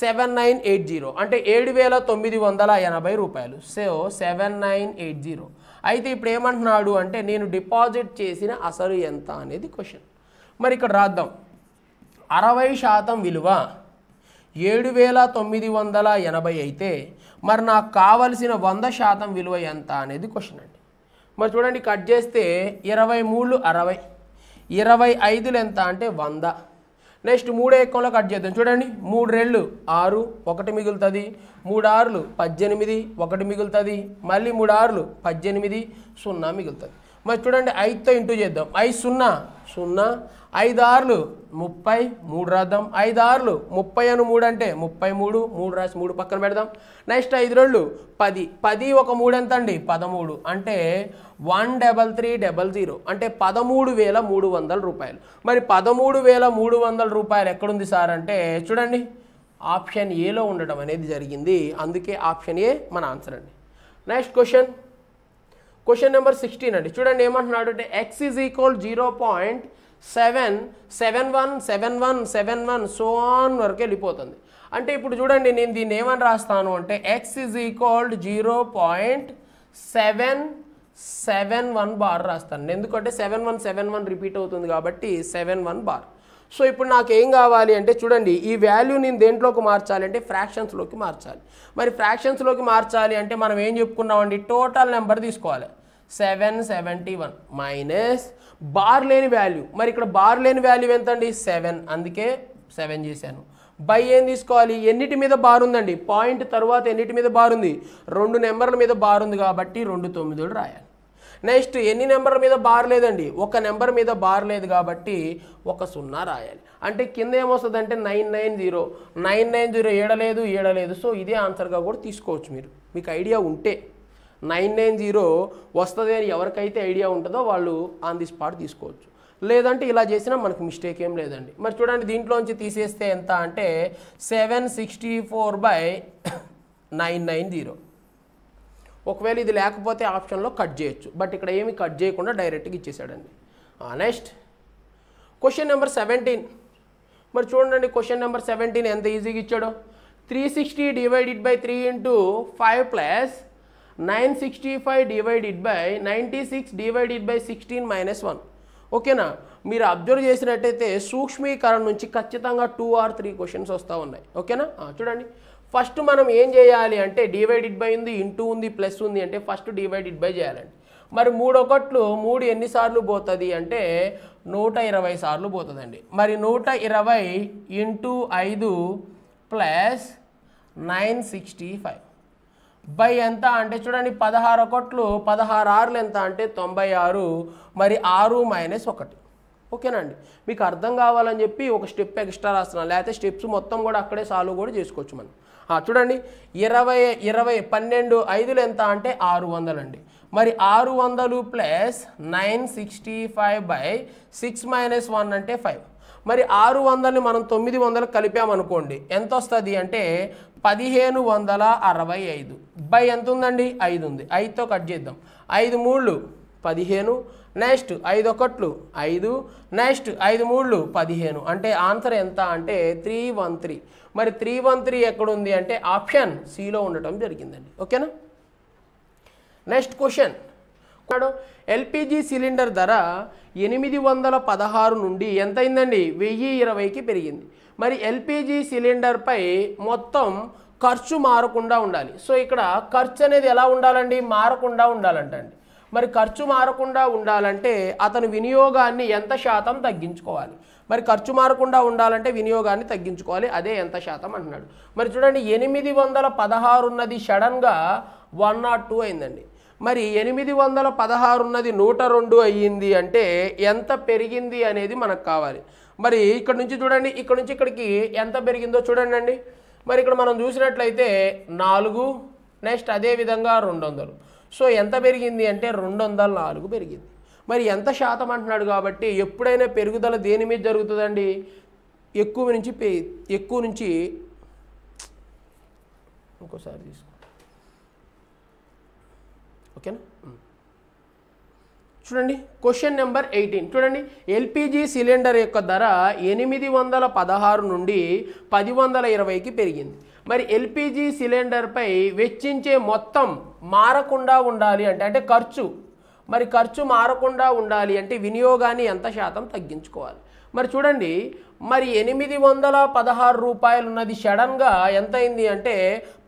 A: సెవెన్ నైన్ ఎయిట్ జీరో అంటే ఏడు వేల తొమ్మిది వందల ఎనభై రూపాయలు so seven nine eight zero అయితే ఇప్పుడు ఏమంటున్నాడు అంటే నేను డిపాజిట్ చేసిన అసలు ఎంత అనేది క్వశ్చన్ మరి ఇక్కడ రాద్దాం అరవై శాతం విలువ ఏడు వేల తొమ్మిది వందల ఎనభై అయితే మరి నాకు కావలసిన వంద శాతం విలువ ఎంత అనేది క్వశ్చన్ అండి మరి చూడండి కట్ చేస్తే ఇరవై మూడు అరవై ఇరవై ఐదులు ఎంత అంటే వంద నెక్స్ట్ మూడు ఏకంలో కట్ చేద్దాం చూడండి మూడు రెళ్ళు ఆరు ఒకటి మిగులుతుంది మూడు ఆరులు పద్దెనిమిది ఒకటి మిగులుతుంది మళ్ళీ మూడు ఆరులు పద్దెనిమిది సున్నా మిగులుతుంది మరి చూడండి ఐదుతో ఇంటూ చేద్దాం ఐదు సున్నా సున్నా ఐదు ఆరులు ముప్పై మూడు రాద్దాం ఐదు ఆరులు ముప్పై అను మూడు అంటే ముప్పై మూడు మూడు రాసి మూడు పక్కన పెడదాం నెక్స్ట్ ఐదు రెండు పది పది ఒక మూడు ఎంత అండి పదమూడు అంటే one double three double zero అంటే పదమూడు వేల మూడు వందల రూపాయలు మరి పదమూడు వేల మూడు వందల రూపాయలు ఎక్కడుంది సార్ అంటే చూడండి ఆప్షన్ ఏలో ఉండడం అనేది జరిగింది అందుకే ఆప్షన్ ఏ మన ఆన్సర్ అండి next question question number sixteen అండి చూడండి ఏమంటున్నాడు అంటే X is equal zero point seven seven one seven one seven one so on వరకు వెళ్ళిపోతుంది అంటే ఇప్పుడు చూడండి నేను దీన్ని ఏమని రాస్తాను అంటే X is equalled zero point seven seven one bar రాస్తాను ఎందుకంటే seven one seven one repeat అవుతుంది కాబట్టి సెవెన్ వన్ బార్ సో ఇప్పుడు నాకు ఏం కావాలి అంటే చూడండి ఈ వాల్యూ నేను దేంట్లోకి మార్చాలి అంటే ఫ్రాక్షన్స్లోకి మార్చాలి మరి ఫ్రాక్షన్స్లోకి మార్చాలి అంటే మనం ఏం చెప్పుకున్నామండి టోటల్ నెంబర్ తీసుకోవాలి seven seventy one minus bar లేని వాల్యూ మరి ఇక్కడ బార్ లేని వాల్యూ ఎంతండి సెవెన్ అందుకే సెవెన్ చేశాను బై ఏం తీసుకోవాలి ఎన్నిటి మీద బార్ ఉందండి పాయింట్ తర్వాత ఎన్నిటి మీద బార్ ఉంది రెండు నెంబర్ల మీద బార్ ఉంది కాబట్టి రెండు తొమ్మిదిలు రాయాలి నెక్స్ట్ ఎన్ని నెంబర్ మీద బార్ లేదండి ఒక నెంబర్ మీద బార్ లేదు కాబట్టి ఒక సున్నా రాయాలి అంటే కింద ఏమొస్తుంది అంటే nine nine zero nine nine zero ఏడలేదు ఏడలేదు సో ఇదే ఆన్సర్గా కూడా తీసుకోవచ్చు మీరు మీకు ఐడియా ఉంటే నైన్ నైన్ జీరో వస్తుంది అని ఎవరికైతే ఐడియా ఉంటుందో వాళ్ళు ఆన్ ది స్పాట్ తీసుకోవచ్చు లేదంటే ఇలా చేసినా మనకు మిస్టేక్ ఏం లేదండి మరి చూడండి దీంట్లోంచి తీసేస్తే ఎంత అంటే seven sixty four by nine nine zero ఒకవేళ ఇది లేకపోతే ఆప్షన్లో కట్ చేయొచ్చు బట్ ఇక్కడ ఏమి కట్ చేయకుండా డైరెక్ట్గా ఇచ్చేసాడండి నెక్స్ట్ క్వశ్చన్ నెంబర్ సెవెంటీన్ మరి చూడండి క్వశ్చన్ నెంబర్ సెవెంటీన్ ఎంత ఈజీగా ఇచ్చాడో three sixty divided by three into five plus nine sixty five divided by ninety six divided by sixteen minus one ఓకేనా మీరు అబ్జర్వ్ చేసినట్టయితే సూక్ష్మీకరణ నుంచి ఖచ్చితంగా టూ ఆర్ త్రీ క్వశ్చన్స్ వస్తూ ఉన్నాయి ఓకేనా చూడండి ఫస్ట్ మనం ఏం చేయాలి అంటే డివైడెడ్ బై ఉంది ఇంటూ ఉంది ప్లస్ ఉంది అంటే ఫస్ట్ డివైడెడ్ బై చేయాలండి మరి మూడు ఒకట్లు మూడు ఎన్నిసార్లు పోతుంది అంటే నూట ఇరవై సార్లు పోతుందండి మరి నూట ఇరవై ఇంటూ ఐదు plus nine sixty five by ఎంత అంటే చూడండి పదహారు ఒకట్లు పదహారు ఆరులు ఎంత అంటే తొంభై ఆరు మరి ఆరు మైనస్ ఒకటి ఓకేనండి మీకు అర్థం కావాలని చెప్పి ఒక స్టెప్ ఎక్స్ట్రా రాస్తున్నాను లేకపోతే స్టెప్స్ మొత్తం కూడా అక్కడే సాల్వ్ కూడా చేసుకోవచ్చు మనం చూడండి ఇరవై ఇరవై పన్నెండు ఐదులు ఎంత అంటే ఆరు వందలండి మరి ఆరు వందలు plus nine sixty five by six minus one అంటే ఫైవ్ మరి ఆరు వందలని మనం తొమ్మిది వందలు కలిపామనుకోండి ఎంత వస్తుంది అంటే పదిహేను వందల అరవై ఐదు బై ఎంత ఉందండి ఐదు ఉంది ఐదుతో కట్ చేద్దాం ఐదు మూళ్ళు పదిహేను నెక్స్ట్ ఐదు ఒకట్లు ఐదు నెక్స్ట్ ఐదు మూళ్ళు పదిహేను అంటే ఆన్సర్ ఎంత అంటే త్రీ వన్ త్రీ మరి త్రీ వన్ త్రీ ఎక్కడుంది అంటే ఆప్షన్ సిలో ఉండటం జరిగిందండి ఓకేనా నెక్స్ట్ క్వశ్చన్ ఎల్పిజి సిలిండర్ ధర ఎనిమిది వందల పదహారు నుండి ఎంతైందండి వెయ్యి ఇరవైకి పెరిగింది మరి ఎల్పిజి సిలిండర్పై మొత్తం ఖర్చు మారకుండా ఉండాలి సో ఇక్కడ ఖర్చు అనేది ఎలా ఉండాలండి మారకుండా ఉండాలంటండి మరి ఖర్చు మారకుండా ఉండాలంటే అతను వినియోగాన్ని ఎంత శాతం తగ్గించుకోవాలి మరి ఖర్చు మారకుండా ఉండాలంటే వినియోగాన్ని తగ్గించుకోవాలి అదే ఎంత శాతం అంటున్నాడు మరి చూడండి ఎనిమిది వందల పదహారు ఉన్నది సడన్గా వన్ నాట్ టూ అయిందండి మరి ఎనిమిది వందల పదహారు ఉన్నది నూట రెండు అయ్యింది అంటే ఎంత పెరిగింది అనేది మనకు కావాలి మరి ఇక్కడ నుంచి చూడండి ఇక్కడ నుంచి ఇక్కడికి ఎంత పెరిగిందో చూడండి అండి మరి ఇక్కడ మనం చూసినట్లయితే నాలుగు నెక్స్ట్ అదేవిధంగా రెండు వందలు సో ఎంత పెరిగింది అంటే రెండు వందల నాలుగు పెరిగింది మరి ఎంత శాతం అంటున్నాడు కాబట్టి ఎప్పుడైనా పెరుగుదల దేని మీద జరుగుతుందండి ఎక్కువ నుంచి పే ఎక్కువ నుంచి ఇంకోసారి తీసుకో ఓకేనా చూడండి క్వశ్చన్ నెంబర్ ఎయిటీన్ చూడండి ఎల్పిజి సిలిండర్ యొక్క ధర ఎనిమిది వందల పదహారు నుండి పది వందల ఇరవైకి పెరిగింది మరి ఎల్పిజి సిలిండర్పై వెచ్చించే మొత్తం మారకుండా ఉండాలి అంటే అంటే ఖర్చు మరి ఖర్చు మారకుండా ఉండాలి అంటే వినియోగాన్ని ఎంత శాతం తగ్గించుకోవాలి మరి చూడండి మరి ఎనిమిది వందల పదహారు రూపాయలు ఉన్నది సడన్గా ఎంత అయింది అంటే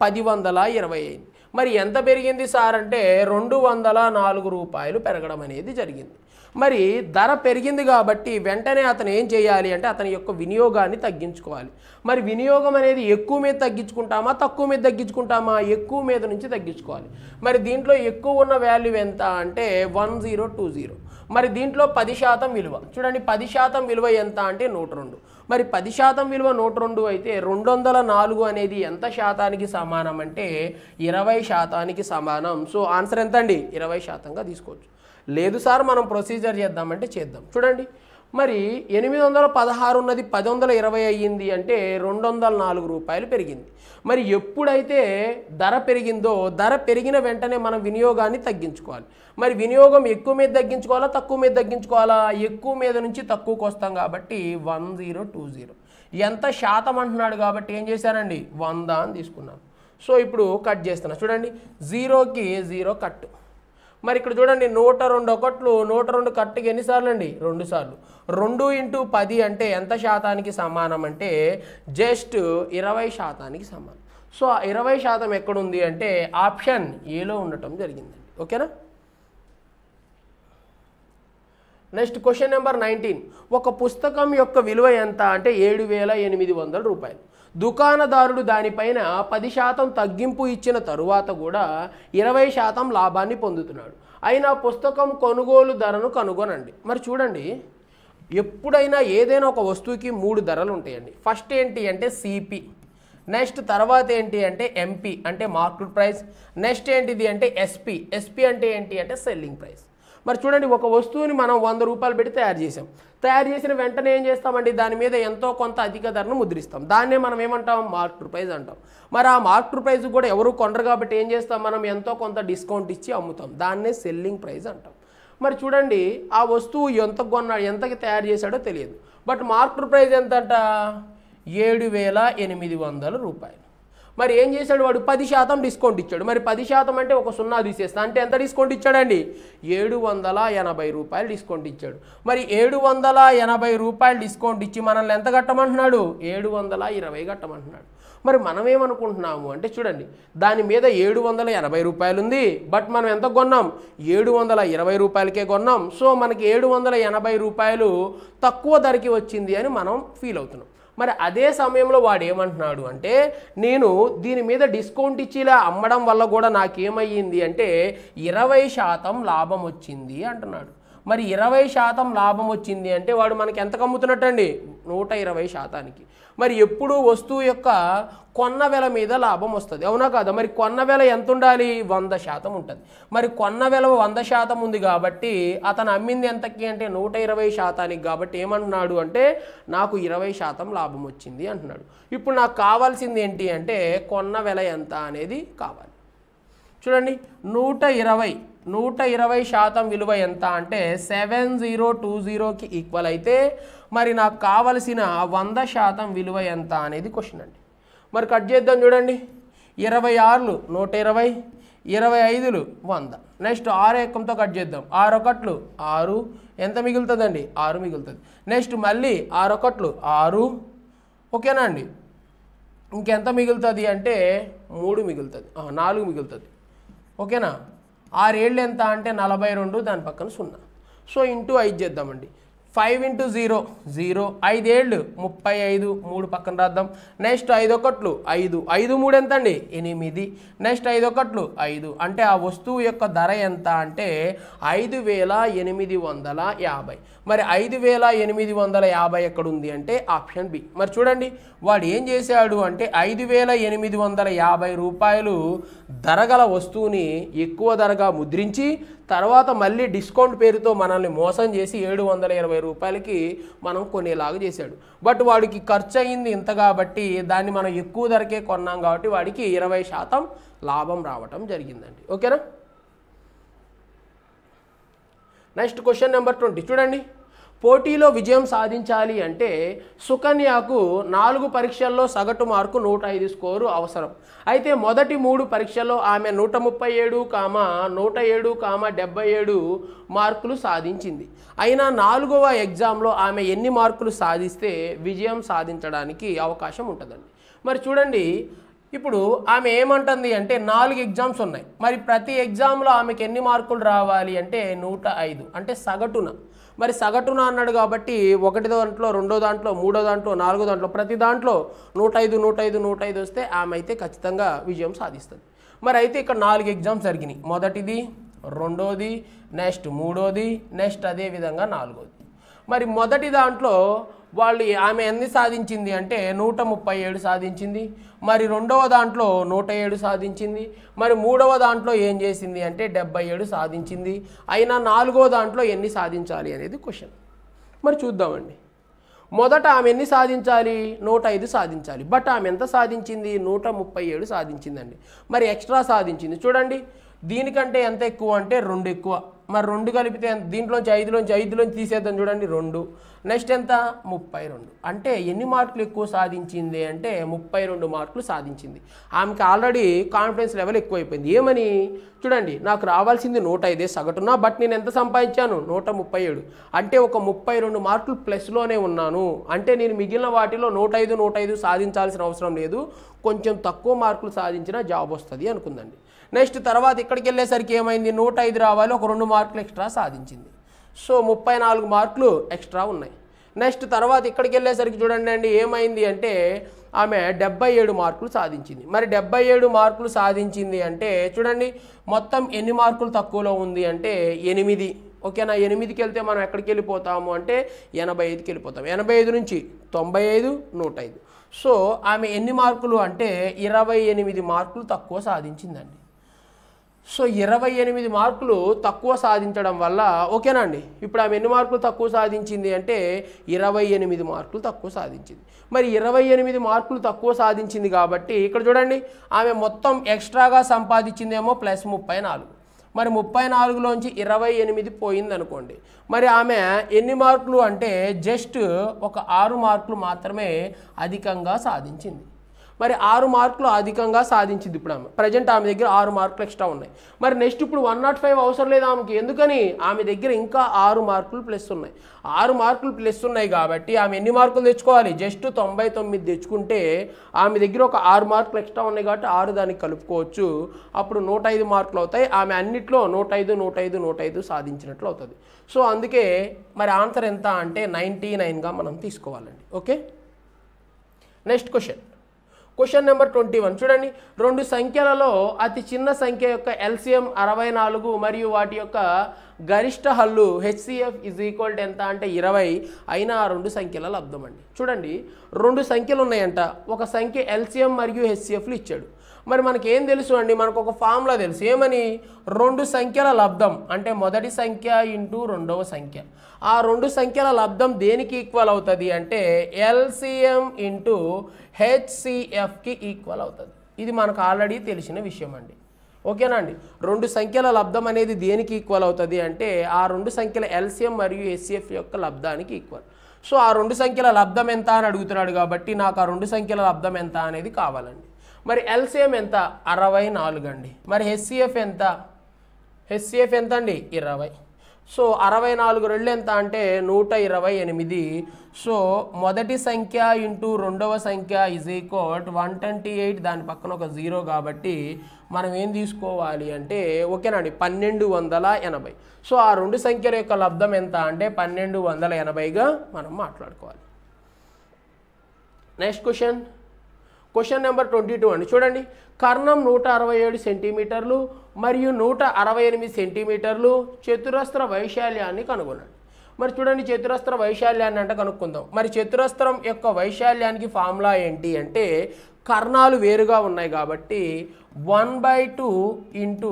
A: పది వందల ఇరవై అయింది మరి ఎంత పెరిగింది సార్ అంటే రెండు వందల నాలుగు రూపాయలు పెరగడం అనేది జరిగింది మరి ధర పెరిగింది కాబట్టి వెంటనే అతను ఏం చేయాలి అంటే అతని యొక్క వినియోగాన్ని తగ్గించుకోవాలి మరి వినియోగం అనేది ఎక్కువ మీద తగ్గించుకుంటామా తక్కువ మీద తగ్గించుకుంటామా ఎక్కువ మీద నుంచి తగ్గించుకోవాలి మరి దీంట్లో ఎక్కువ ఉన్న వాల్యూ ఎంత అంటే వన్ జీరో టూ జీరో మరి దీంట్లో పది శాతం విలువ చూడండి పది శాతం విలువ ఎంత అంటే నూట రెండు మరి పది శాతం విలువ నూట రెండు అయితే రెండు వందల నాలుగు అనేది ఎంత శాతానికి సమానం అంటే ఇరవై శాతానికి సమానం సో ఆన్సర్ ఎంత అండి ఇరవై శాతంగా తీసుకోవచ్చు లేదు సార్ మనం ప్రొసీజర్ చేద్దామంటే చేద్దాం చూడండి మరి ఎనిమిది వందల పదహారు ఉన్నది పది వందల ఇరవై అయ్యింది అంటే రెండు వందల నాలుగు రూపాయలు పెరిగింది మరి ఎప్పుడైతే ధర పెరిగిందో ధర పెరిగిన వెంటనే మనం వినియోగాన్ని తగ్గించుకోవాలి మరి వినియోగం ఎక్కువ మీద తగ్గించుకోవాలా తక్కువ మీద తగ్గించుకోవాలా ఎక్కువ మీద నుంచి తక్కువకు వస్తాం కాబట్టి వన్ జీరో టూ జీరో ఎంత శాతం అంటున్నాడు కాబట్టి ఏం చేశారండి వంద అని తీసుకున్నాను సో ఇప్పుడు కట్ చేస్తున్నా చూడండి జీరోకి జీరో కట్టు మరి ఇక్కడ చూడండి నూట రెండు ఒకట్లు నూట రెండు కట్టుకి ఎన్నిసార్లు అండి రెండు సార్లు రెండు ఇంటూ పది అంటే ఎంత శాతానికి సమానం అంటే జస్ట్ ఇరవై శాతానికి సమానం సో ఆ ఇరవై శాతం ఎక్కడుంది అంటే ఆప్షన్ ఏలో ఉండటం జరిగింది ఓకేనా నెక్స్ట్ క్వశ్చన్ నెంబర్ నైన్టీన్ ఒక పుస్తకం యొక్క విలువ ఎంత అంటే ఏడు వేల ఎనిమిది వందల రూపాయలు దుకాణదారుడు దానిపైన పది శాతం తగ్గింపు ఇచ్చిన తరువాత కూడా ఇరవై శాతం లాభాన్ని పొందుతున్నాడు అయినా పుస్తకం కొనుగోలు ధరను కనుగొనండి మరి చూడండి ఎప్పుడైనా ఏదైనా ఒక వస్తువుకి మూడు ధరలు ఉంటాయండి ఫస్ట్ ఏంటి అంటే సిపి నెక్స్ట్ తర్వాత ఏంటి అంటే ఎంపీ అంటే మార్కెట్ ప్రైస్ నెక్స్ట్ ఏంటిది అంటే ఎస్పీ ఎస్పీ అంటే ఏంటి అంటే సెల్లింగ్ ప్రైస్ మరి చూడండి ఒక వస్తువుని మనం వంద రూపాయలు పెట్టి తయారు చేసాం తయారు చేసిన వెంటనే ఏం చేస్తామండి దాని మీద ఎంతో కొంత అధిక ధరను ముద్రిస్తాం దాన్నే మనం ఏమంటాం మార్క్టర్ ప్రైజ్ అంటాం మరి ఆ మార్క్టర్ ప్రైజ్ కూడా ఎవరు కొండరు కాబట్టి ఏం చేస్తాం మనం ఎంతో కొంత డిస్కౌంట్ ఇచ్చి అమ్ముతాం దాన్నే సెల్లింగ్ ప్రైజ్ అంటాం మరి చూడండి ఆ వస్తువు ఎంత కొన్నా ఎంతకి తయారు చేశాడో తెలియదు బట్ మార్క్ ప్రైజ్ ఎంత అంట ఏడు వేల ఎనిమిది వందల రూపాయలు మరి ఏం చేశాడు వాడు పది శాతం డిస్కౌంట్ ఇచ్చాడు మరి పది శాతం అంటే ఒక సున్నా తీసేస్తా అంటే ఎంత డిస్కౌంట్ ఇచ్చాడండి ఏడు వందల ఎనభై రూపాయలు డిస్కౌంట్ ఇచ్చాడు మరి ఏడు వందల ఎనభై రూపాయలు డిస్కౌంట్ ఇచ్చి మనల్ని ఎంత కట్టమంటున్నాడు ఏడు వందల ఇరవై కట్టమంటున్నాడు మరి మనం ఏమనుకుంటున్నాము అంటే చూడండి దాని మీద ఏడు వందల ఎనభై రూపాయలు ఉంది బట్ మనం ఎంత కొన్నాం ఏడు వందల ఇరవై రూపాయలకే కొన్నాం సో మనకి ఏడు వందల ఎనభై రూపాయలు తక్కువ ధరకి వచ్చింది అని మనం ఫీల్ అవుతున్నాం మరి అదే సమయంలో వాడు ఏమంటున్నాడు అంటే నేను దీని మీద డిస్కౌంట్ ఇచ్చి ఇలా అమ్మడం వల్ల కూడా నాకేమయ్యింది అంటే ఇరవై శాతం లాభం వచ్చింది అంటున్నాడు మరి ఇరవై శాతం లాభం వచ్చింది అంటే వాడు మనకి ఎంత కమ్ముతున్నట్టండి నూట ఇరవై శాతానికి మరి ఎప్పుడు వస్తువు యొక్క కొన్న వెల మీద లాభం వస్తుంది అవునా కాదా మరి కొన్న వెల ఎంత ఉండాలి వంద శాతం ఉంటుంది మరి కొన్న వెల వంద శాతం ఉంది కాబట్టి అతను అమ్మింది ఎంతకి అంటే నూట ఇరవై శాతానికి కాబట్టి ఏమంటున్నాడు అంటే నాకు ఇరవై శాతం లాభం వచ్చింది అంటున్నాడు ఇప్పుడు నాకు కావాల్సింది ఏంటి అంటే కొన్న వెల ఎంత అనేది కావాలి చూడండి నూట ఇరవై నూట ఇరవై శాతం విలువ ఎంత అంటే సెవెన్ జీరో టూ జీరోకి ఈక్వల్ అయితే మరి నాకు కావలసిన వంద శాతం విలువ ఎంత అనేది క్వశ్చన్ అండి మరి కట్ చేద్దాం చూడండి ఇరవై ఆరులు నూట ఇరవై ఇరవై ఐదులు వంద నెక్స్ట్ ఆరు ఏకంతో కట్ చేద్దాం ఆరు ఒకట్లు ఆరు ఎంత మిగులుతుందండి ఆరు మిగులుతుంది నెక్స్ట్ మళ్ళీ ఆరు ఒకట్లు ఆరు ఓకేనా అండి ఇంకెంత మిగులుతుంది అంటే మూడు మిగులుతుంది నాలుగు మిగులుతుంది ఓకేనా ఆరేళ్ళు ఎంత అంటే నలభై రెండు దాని పక్కన సున్నా సో ఇంటూ ఐదు చేద్దామండి ఫైవ్ ఇంటూ జీరో జీరో ఐదేళ్ళు ముప్పై ఐదు మూడు పక్కన రాద్దాం నెక్స్ట్ ఐదు ఒకట్లు ఐదు ఐదు మూడు ఎంత అండి ఎనిమిది నెక్స్ట్ ఐదు ఒకట్లు ఐదు అంటే ఆ వస్తువు యొక్క ధర ఎంత అంటే ఐదు వేల ఎనిమిది వందల యాభై మరి ఐదు వేల ఎనిమిది వందల యాభై ఎక్కడుంది అంటే ఆప్షన్ బి మరి చూడండి వాడు ఏం చేశాడు అంటే ఐదు వేల ఎనిమిది వందల యాభై రూపాయలు ధరగల వస్తువుని ఎక్కువ ధరగా ముద్రించి తర్వాత మళ్ళీ డిస్కౌంట్ పేరుతో మనల్ని మోసం చేసి ఏడు వందల ఇరవై రూపాయలకి మనం కొనేలాగా చేశాడు బట్ వాడికి ఖర్చు అయింది ఇంత కాబట్టి దాన్ని మనం ఎక్కువ ధరకే కొన్నాం కాబట్టి వాడికి ఇరవై శాతం లాభం రావటం జరిగిందండి ఓకేనా నెక్స్ట్ క్వశ్చన్ నెంబర్ ట్వంటీ చూడండి పోటీలో విజయం సాధించాలి అంటే సుకన్యకు నాలుగు పరీక్షల్లో సగటు మార్కు నూట ఐదు స్కోరు అవసరం అయితే మొదటి మూడు పరీక్షల్లో ఆమె నూట ముప్పై ఏడు కామ నూట ఏడు కామ డెబ్బై ఏడు మార్కులు సాధించింది అయినా నాలుగవ ఎగ్జామ్లో ఆమె ఎన్ని మార్కులు సాధిస్తే విజయం సాధించడానికి అవకాశం ఉంటుందండి మరి చూడండి ఇప్పుడు ఆమె ఏమంటుంది అంటే నాలుగు ఎగ్జామ్స్ ఉన్నాయి మరి ప్రతి ఎగ్జామ్లో ఆమెకి ఎన్ని మార్కులు రావాలి అంటే నూట ఐదు అంటే సగటున మరి సగటున అన్నాడు కాబట్టి ఒకటి దాంట్లో రెండో దాంట్లో మూడో దాంట్లో నాలుగో దాంట్లో ప్రతి దాంట్లో నూట ఐదు నూట ఐదు నూట ఐదు వస్తే ఆమె అయితే ఖచ్చితంగా విజయం సాధిస్తుంది మరి అయితే ఇక్కడ నాలుగు ఎగ్జామ్స్ జరిగినాయి మొదటిది రెండోది నెక్స్ట్ మూడోది నెక్స్ట్ అదేవిధంగా నాలుగోది మరి మొదటి దాంట్లో వాళ్ళు ఆమె ఎన్ని సాధించింది అంటే నూట ముప్పై ఏడు సాధించింది మరి రెండవ దాంట్లో నూట ఏడు సాధించింది మరి మూడవ దాంట్లో ఏం చేసింది అంటే డెబ్బై ఏడు సాధించింది అయినా నాలుగో దాంట్లో ఎన్ని సాధించాలి అనేది క్వశ్చన్ మరి చూద్దామండి మొదట ఆమె ఎన్ని సాధించాలి నూట ఐదు సాధించాలి బట్ ఆమె ఎంత సాధించింది నూట ముప్పై ఏడు సాధించిందండి మరి ఎక్స్ట్రా సాధించింది చూడండి దీనికంటే ఎంత ఎక్కువ అంటే రెండు ఎక్కువ మరి రెండు కలిపితే దీంట్లోంచి ఐదులోంచి ఐదులోంచి తీసేద్దాం చూడండి రెండు నెక్స్ట్ ఎంత ముప్పై రెండు అంటే ఎన్ని మార్కులు ఎక్కువ సాధించింది అంటే ముప్పై రెండు మార్కులు సాధించింది ఆమెకి ఆల్రెడీ కాన్ఫిడెన్స్ లెవెల్ ఎక్కువైపోయింది ఏమని చూడండి నాకు రావాల్సింది నూట ఐదే సగటున బట్ నేను ఎంత సంపాదించాను నూట ముప్పై ఏడు అంటే ఒక ముప్పై రెండు మార్కులు ప్లస్లోనే ఉన్నాను అంటే నేను మిగిలిన వాటిలో నూట ఐదు నూట ఐదు సాధించాల్సిన అవసరం లేదు కొంచెం తక్కువ మార్కులు సాధించినా జాబ్ వస్తుంది అనుకుందండి నెక్స్ట్ తర్వాత ఇక్కడికి వెళ్ళేసరికి ఏమైంది నూట ఐదు రావాలి ఒక రెండు మార్కులు ఎక్స్ట్రా సాధించింది సో ముప్పై నాలుగు మార్కులు ఎక్స్ట్రా ఉన్నాయి నెక్స్ట్ తర్వాత ఇక్కడికి వెళ్ళేసరికి చూడండి అండి ఏమైంది అంటే ఆమె డెబ్బై ఏడు మార్కులు సాధించింది మరి డెబ్బై ఏడు మార్కులు సాధించింది అంటే చూడండి మొత్తం ఎన్ని మార్కులు తక్కువలో ఉంది అంటే ఎనిమిది ఓకేనా ఎనిమిదికి వెళ్తే మనం ఎక్కడికి వెళ్ళిపోతాము అంటే ఎనభై ఐదుకి వెళ్ళిపోతాము ఎనభై ఐదు నుంచి తొంభై ఐదు నూట ఐదు సో ఆమె ఎన్ని మార్కులు అంటే ఇరవై ఎనిమిది మార్కులు తక్కువ సాధించిందండి సో ఇరవై ఎనిమిది మార్కులు తక్కువ సాధించడం వల్ల ఓకేనా అండి ఇప్పుడు ఆమె ఎన్ని మార్కులు తక్కువ సాధించింది అంటే ఇరవై ఎనిమిది మార్కులు తక్కువ సాధించింది మరి ఇరవై ఎనిమిది మార్కులు తక్కువ సాధించింది కాబట్టి ఇక్కడ చూడండి ఆమె మొత్తం ఎక్స్ట్రాగా సంపాదించిందేమో ప్లస్ ముప్పై నాలుగు మరి ముప్పై నాలుగులోంచి ఇరవై ఎనిమిది పోయింది అనుకోండి మరి ఆమె ఎన్ని మార్కులు అంటే జస్ట్ ఒక ఆరు మార్కులు మాత్రమే అధికంగా సాధించింది మరి ఆరు మార్కులు అధికంగా సాధించింది ఇప్పుడు ఆమె ప్రజెంట్ ఆమె దగ్గర ఆరు మార్కులు ఎక్స్ట్రా ఉన్నాయి మరి నెక్స్ట్ ఇప్పుడు వన్ నాట్ ఫైవ్ అవసరం లేదు ఆమెకి ఎందుకని ఆమె దగ్గర ఇంకా ఆరు మార్కులు ప్లస్ ఉన్నాయి ఆరు మార్కులు ప్లస్ ఉన్నాయి కాబట్టి ఆమె ఎన్ని మార్కులు తెచ్చుకోవాలి జస్ట్ తొంభై తొమ్మిది తెచ్చుకుంటే ఆమె దగ్గర ఒక ఆరు మార్కులు ఎక్స్ట్రా ఉన్నాయి కాబట్టి ఆరు దానికి కలుపుకోవచ్చు అప్పుడు నూట ఐదు మార్కులు అవుతాయి ఆమె అన్నిట్లో నూట ఐదు నూట ఐదు నూట ఐదు సాధించినట్లు అవుతుంది సో అందుకే మరి ఆన్సర్ ఎంత అంటే నైంటీ నైన్గా మనం తీసుకోవాలండి okay next question question number twenty one చూడండి రెండు సంఖ్యలలో అతి చిన్న సంఖ్య యొక్క ఎల్సిఎం అరవై నాలుగు మరియు వాటి యొక్క గరిష్ట హల్లు హెచ్సిఎఫ్ ఇజ్ ఈక్వల్ టు ఎంత అంటే ఇరవై అయిన ఆ రెండు సంఖ్యల లబ్ధం అండి చూడండి రెండు సంఖ్యలు ఉన్నాయంట ఒక సంఖ్య ఎల్సిఎం మరియు హెచ్సిఎఫ్లు ఇచ్చాడు మరి మనకి ఏం తెలుసు అండి మనకు ఒక ఫామ్లా తెలుసు ఏమని రెండు సంఖ్యల లబ్ధం అంటే మొదటి సంఖ్య ఇంటూ రెండవ సంఖ్య ఆ రెండు సంఖ్యల లబ్ధం దేనికి ఈక్వల్ అవుతుంది అంటే ఎల్సిఎం ఇంటూ హెచ్సిఎఫ్కి ఈక్వల్ అవుతుంది ఇది మనకు ఆల్రెడీ తెలిసిన విషయం అండి ఓకేనా అండి రెండు సంఖ్యల లబ్ధం అనేది దేనికి ఈక్వల్ అవుతుంది అంటే ఆ రెండు సంఖ్యల ఎల్సిఎం మరియు ఎస్సిఎఫ్ యొక్క లబ్ధానికి ఈక్వల్ సో ఆ రెండు సంఖ్యల లబ్ధం ఎంత అని అడుగుతున్నాడు కాబట్టి నాకు ఆ రెండు సంఖ్యల లబ్ధం ఎంత అనేది కావాలండి మరి ఎల్సిఎం ఎంత అరవై నాలుగు అండి మరి హెచ్సిఎఫ్ ఎంత హెచ్సిఎఫ్ ఎంత అండి ఇరవై సో అరవై నాలుగు రెళ్ళు ఎంత అంటే నూట ఇరవై ఎనిమిది సో మొదటి సంఖ్య ఇంటూ రెండవ సంఖ్య is equal one twenty eight దాని పక్కన ఒక జీరో కాబట్టి మనం ఏం తీసుకోవాలి అంటే ఓకేనండి పన్నెండు వందల ఎనభై సో ఆ రెండు సంఖ్యల యొక్క లబ్ధం ఎంత అంటే పన్నెండు వందల ఎనభైగా మనం మాట్లాడుకోవాలి next question question number twenty two అండి చూడండి కర్ణం నూట అరవై ఏడు సెంటీమీటర్లు మరియు నూట అరవై ఎనిమిది సెంటీమీటర్లు చతురస్త్ర వైశాల్యాన్ని కనుగొనండి మరి చూడండి చతురస్త్ర వైశాల్యాన్ని అంటే కనుక్కుందాం మరి చతురస్త్రం యొక్క వైశాల్యానికి ఫార్ములా ఏంటి అంటే కర్ణాలు వేరుగా ఉన్నాయి కాబట్టి one by two into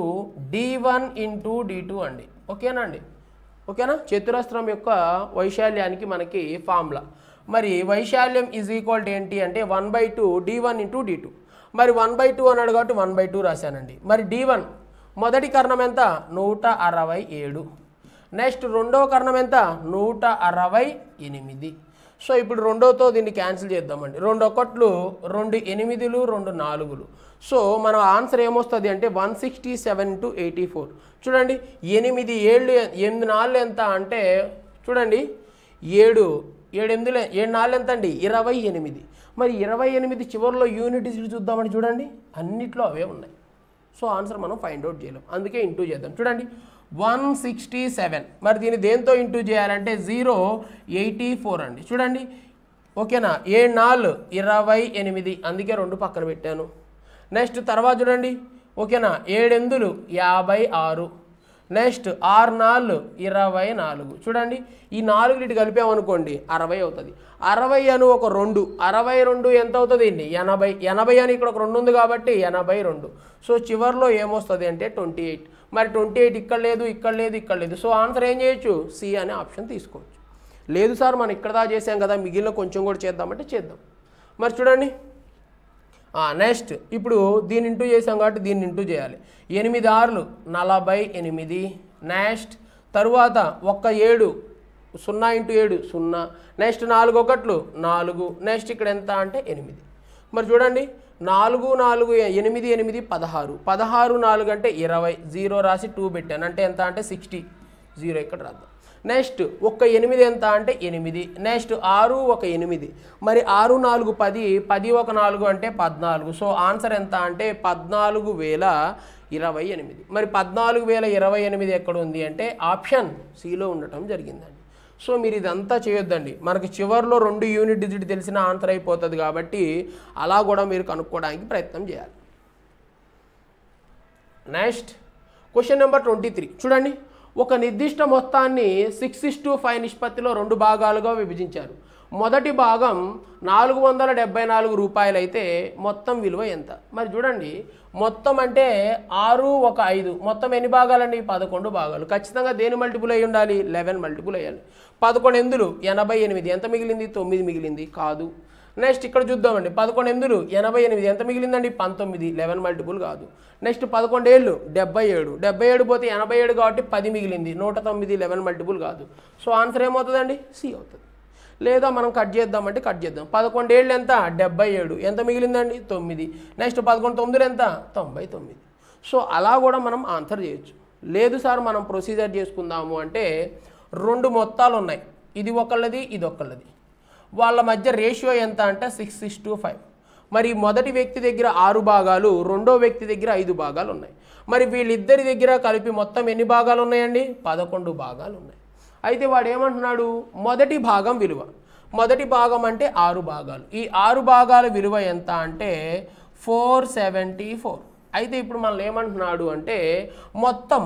A: D one into D two అండి ఓకేనా అండి ఓకేనా చతురస్త్రం యొక్క వైశాల్యానికి మనకి ఫార్ములా మరి వైశాల్యం ఈజ్ ఈక్వల్ ఏంటి అంటే one by two D one into D two మరి వన్ బై టూ అన్నాడు కాబట్టి వన్ బై టూ రాశానండి మరి డీ వన్ మొదటి కర్ణం ఎంత నూట అరవై ఏడు నెక్స్ట్ రెండో కర్ణం ఎంత నూట అరవై ఎనిమిది సో ఇప్పుడు రెండోతో దీన్ని క్యాన్సిల్ చేద్దామండి రెండు ఒకట్లు రెండు ఎనిమిదిలు రెండు నాలుగులు సో మన ఆన్సర్ ఏమొస్తుంది అంటే one sixty seven to eighty four చూడండి ఎనిమిది ఏళ్ళు ఎనిమిది నాలుగు ఎంత అంటే చూడండి ఏడు ఏడెనిమిదిలో ఏడు నాలుగు ఎంత అండి ఇరవై ఎనిమిది మరి ఇరవై ఎనిమిది చివరిలో యూనిటీస్ చూద్దామని చూడండి అన్నిట్లో అవే ఉన్నాయి సో ఆన్సర్ మనం ఫైండ్ అవుట్ చేయలేం అందుకే ఇంటూ చేద్దాం చూడండి వన్ సిక్స్టీ సెవెన్ మరి దీన్ని దేంతో ఇంటూ చేయాలంటే జీరో ఎయిటీ ఫోర్ అండి చూడండి ఓకేనా ఏ నాలుగు ఇరవై ఎనిమిది అందుకే రెండు పక్కన పెట్టాను నెక్స్ట్ తర్వాత చూడండి ఓకేనా ఏడెందులు యాభై ఆరు నెక్స్ట్ ఆరు నాలుగు ఇరవై నాలుగు చూడండి ఈ నాలుగు ఇటు కలిపామనుకోండి అరవై అవుతుంది అరవై అను ఒక రెండు అరవై రెండు ఎంత అవుతుంది అండి ఎనభై ఎనభై అని ఇక్కడ ఒక రెండు ఉంది కాబట్టి ఎనభై రెండు సో చివరిలో ఏమొస్తుంది అంటే ట్వంటీ ఎయిట్ మరి ట్వంటీ ఎయిట్ ఇక్కడ లేదు ఇక్కడ లేదు ఇక్కడ లేదు సో ఆన్సర్ ఏం చేయొచ్చు సి అనే ఆప్షన్ తీసుకోవచ్చు లేదు సార్ మనం ఇక్కడ దా చేసాం కదా మిగిలిన కొంచెం కూడా చేద్దామంటే చేద్దాం మరి చూడండి నెక్స్ట్ ఇప్పుడు దీని ఇంటూ చేసాం కాబట్టి దీన్ని ఇంటూ చేయాలి ఎనిమిది ఆరులు నలభై ఎనిమిది నెక్స్ట్ తరువాత ఒక్క ఏడు సున్నా ఇంటూ ఏడు సున్నా నెక్స్ట్ నాలుగు ఒకట్లు నాలుగు నెక్స్ట్ ఇక్కడ ఎంత అంటే ఎనిమిది మరి చూడండి నాలుగు నాలుగు ఎనిమిది ఎనిమిది పదహారు పదహారు నాలుగు అంటే ఇరవై జీరో రాసి టూ పెట్టాను అంటే ఎంత అంటే సిక్స్టీ జీరో ఇక్కడ రాద్దాం నెక్స్ట్ ఒక ఎనిమిది ఎంత అంటే ఎనిమిది నెక్స్ట్ ఆరు ఒక ఎనిమిది మరి ఆరు నాలుగు పది పది ఒక నాలుగు అంటే పద్నాలుగు సో ఆన్సర్ ఎంత అంటే పద్నాలుగు వేల ఇరవై ఎనిమిది మరి పద్నాలుగు వేల ఇరవై ఎనిమిది ఎక్కడ ఉంది అంటే ఆప్షన్ సిలో ఉండటం జరిగిందండి సో మీరు ఇదంతా చేయొద్దండి మనకు చివరిలో రెండు యూనిట్ డిజిట్ తెలిసిన ఆన్సర్ అయిపోతుంది కాబట్టి అలా కూడా మీరు కనుక్కోవడానికి ప్రయత్నం చేయాలి next question number twenty three చూడండి ఒక నిర్దిష్ట మొత్తాన్ని సిక్స్ ఇస్ టు ఫైవ్ నిష్పత్తిలో రెండు భాగాలుగా విభజించారు మొదటి భాగం నాలుగు వందల డెబ్బై నాలుగు రూపాయలు అయితే మొత్తం విలువ ఎంత మరి చూడండి మొత్తం అంటే ఆరు ఒక ఐదు మొత్తం ఎన్ని భాగాలండి పదకొండు భాగాలు ఖచ్చితంగా దేని మల్టిపుల్ అయి ఉండాలి లెవెన్ మల్టిపుల్ అయ్యాలి పదకొండు ఎందులు ఎనభై ఎనిమిది ఎంత మిగిలింది తొమ్మిది మిగిలింది కాదు నెక్స్ట్ ఇక్కడ చూద్దామండి పదకొండు ఎందులు ఎనభై ఎనిమిది ఎంత మిగిలిందండి పంతొమ్మిది లెవెన్ మల్టిపుల్ కాదు నెక్స్ట్ పదకొండు ఏళ్ళు డెబ్బై ఏడు డెబ్బై ఏడు పోతే ఎనభై ఏడు కాబట్టి పది మిగిలింది నూట తొమ్మిది లెవెన్ మల్టిపుల్ కాదు సో ఆన్సర్ ఏమవుతుందండి సి అవుతుంది లేదా మనం కట్ చేద్దామంటే కట్ చేద్దాం పదకొండు ఏళ్ళు ఎంత డెబ్బై ఏడు ఎంత మిగిలిందండి తొమ్మిది నెక్స్ట్ పదకొండు తొమ్మిది ఎంత తొంభై తొమ్మిది సో అలా కూడా మనం ఆన్సర్ చేయొచ్చు లేదు సార్ మనం ప్రొసీజర్ చేసుకుందాము అంటే రెండు మొత్తాలు ఉన్నాయి ఇది ఒకళ్ళది ఇది ఒకళ్ళది వాళ్ళ మధ్య రేషియో ఎంత అంటే సిక్స్ సిక్స్ టు ఫైవ్ మరి మొదటి వ్యక్తి దగ్గర ఆరు భాగాలు రెండో వ్యక్తి దగ్గర ఐదు భాగాలు ఉన్నాయి మరి వీళ్ళిద్దరి దగ్గర కలిపి మొత్తం ఎన్ని భాగాలు ఉన్నాయండి పదకొండు భాగాలు ఉన్నాయి అయితే వాడు ఏమంటున్నాడు మొదటి భాగం విలువ మొదటి భాగం అంటే ఆరు భాగాలు ఈ ఆరు భాగాల విలువ ఎంత అంటే ఫోర్ సెవెంటీ ఫోర్ అయితే ఇప్పుడు మనం ఏమంటున్నాడు అంటే మొత్తం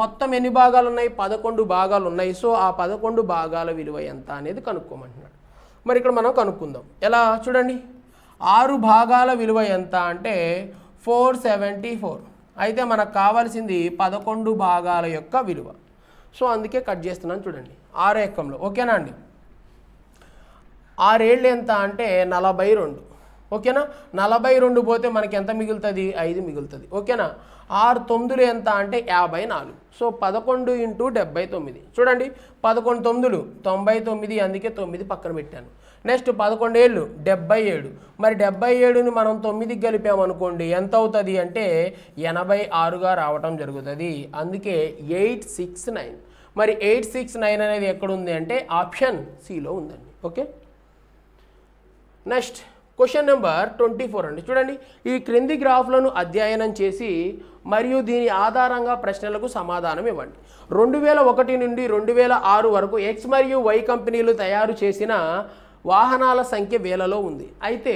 A: మొత్తం ఎన్ని భాగాలు ఉన్నాయి పదకొండు భాగాలు ఉన్నాయి సో ఆ పదకొండు భాగాల విలువ ఎంత అనేది కనుక్కోమంటున్నాడు మరి ఇక్కడ మనం కనుక్కుందాం ఎలా చూడండి ఆరు భాగాల విలువ ఎంత అంటే ఫోర్ సెవెంటీ ఫోర్ అయితే మనకు కావాల్సింది పదకొండు భాగాల యొక్క విలువ సో అందుకే కట్ చేస్తున్నాను చూడండి ఆరు ఎక్కంలో ఓకేనా అండి ఆరేళ్ళు ఎంత అంటే నలభై రెండు ఓకేనా నలభై రెండు పోతే మనకి ఎంత మిగులుతుంది ఐదు మిగులుతుంది ఓకేనా ఆరు తొమ్మిదిలు ఎంత అంటే యాభై నాలుగు సో పదకొండు ఇంటూ డెబ్బై తొమ్మిది చూడండి పదకొండు తొమ్మిదిలు తొంభై తొమ్మిది అందుకే తొమ్మిది పక్కన పెట్టాను నెక్స్ట్ పదకొండు ఏళ్ళు డెబ్బై ఏడు మరి డెబ్బై ఏడుని మనం తొమ్మిదికి కలిపామనుకోండి ఎంత అవుతుంది అంటే ఎనభై ఆరుగా రావటం జరుగుతుంది అందుకే ఎయిట్ సిక్స్ నైన్ మరి ఎయిట్ సిక్స్ నైన్ అనేది ఎక్కడుంది అంటే ఆప్షన్ సిలో ఉందండి okay next question number twenty four అండి చూడండి ఈ క్రింది గ్రాఫ్లను అధ్యయనం చేసి మరియు దీని ఆధారంగా ప్రశ్నలకు సమాధానం ఇవ్వండి రెండు వేల ఒకటి నుండి రెండు వేల ఆరు వరకు ఎక్స్ మరియు వై కంపెనీలు తయారు చేసిన వాహనాల సంఖ్య వేలలో ఉంది అయితే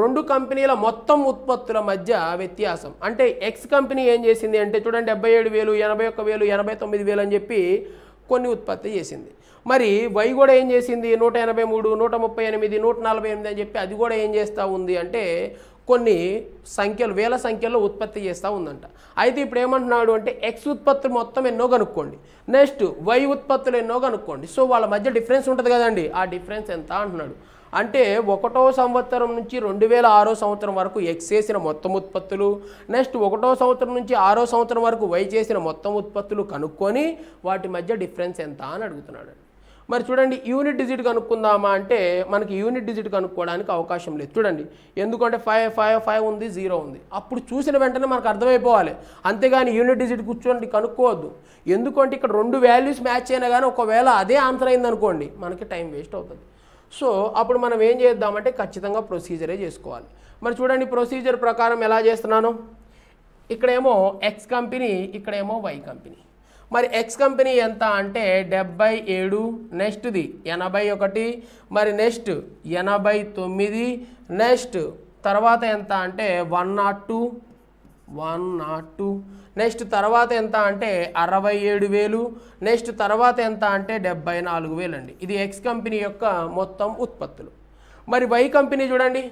A: రెండు కంపెనీల మొత్తం ఉత్పత్తుల మధ్య వ్యత్యాసం అంటే ఎక్స్ కంపెనీ ఏం చేసింది అంటే చూడండి డెబ్బై ఏడు వేలు ఎనభై ఒక్క వేలు ఎనభై తొమ్మిది వేలు అని చెప్పి కొన్ని ఉత్పత్తి చేసింది మరి వై కూడా ఏం చేసింది నూట ఎనభై మూడు నూట ముప్పై ఎనిమిది నూట నలభై ఎనిమిది అని చెప్పి అది కూడా ఏం చేస్తూ ఉంది అంటే కొన్ని సంఖ్యలు వేల సంఖ్యలో ఉత్పత్తి చేస్తూ ఉందంట అయితే ఇప్పుడు ఏమంటున్నాడు అంటే ఎక్స్ ఉత్పత్తులు మొత్తం ఎన్నో కనుక్కోండి నెక్స్ట్ వై ఉత్పత్తులు ఎన్నో కనుక్కోండి సో వాళ్ళ మధ్య డిఫరెన్స్ ఉంటుంది కదండి ఆ డిఫరెన్స్ ఎంత అంటున్నాడు అంటే ఒకటో సంవత్సరం నుంచి రెండు వేల ఆరో సంవత్సరం వరకు ఎక్స్ చేసిన మొత్తం ఉత్పత్తులు నెక్స్ట్ ఒకటో సంవత్సరం నుంచి ఆరో సంవత్సరం వరకు వై చేసిన మొత్తం ఉత్పత్తులు కనుక్కొని వాటి మధ్య డిఫరెన్స్ ఎంత అని అడుగుతున్నాడు మరి చూడండి యూనిట్ డిజిట్ కనుక్కుందామా అంటే మనకి యూనిట్ డిజిట్ కనుక్కోవడానికి అవకాశం లేదు చూడండి ఎందుకంటే ఫైవ్ ఫైవ్ ఫైవ్ ఉంది జీరో ఉంది అప్పుడు చూసిన వెంటనే మనకు అర్థమైపోవాలి అంతేగాని యూనిట్ డిజిట్ కూర్చోండి కనుక్కోవద్దు ఎందుకంటే ఇక్కడ రెండు వాల్యూస్ మ్యాచ్ అయినా కానీ ఒకవేళ అదే ఆన్సర్ అయిందనుకోండి మనకి టైం వేస్ట్ అవుతుంది సో అప్పుడు మనం ఏం చేద్దామంటే ఖచ్చితంగా ప్రొసీజరే చేసుకోవాలి మరి చూడండి ప్రొసీజర్ ప్రకారం ఎలా చేస్తున్నాను ఇక్కడేమో ఎక్స్ కంపెనీ ఇక్కడేమో వై కంపెనీ మరి ఎక్స్ కంపెనీ ఎంత అంటే డెబ్బై ఏడు నెక్స్ట్ది ఎనభై ఒకటి మరి నెక్స్ట్ ఎనభై తొమ్మిది నెక్స్ట్ తర్వాత ఎంత అంటే one not two one not two next తర్వాత ఎంత అంటే అరవై ఏడు వేలు నెక్స్ట్ తర్వాత ఎంత అంటే డెబ్బై నాలుగు వేలు అండి ఇది ఎక్స్ కంపెనీ యొక్క మొత్తం ఉత్పత్తులు మరి వై కంపెనీ చూడండి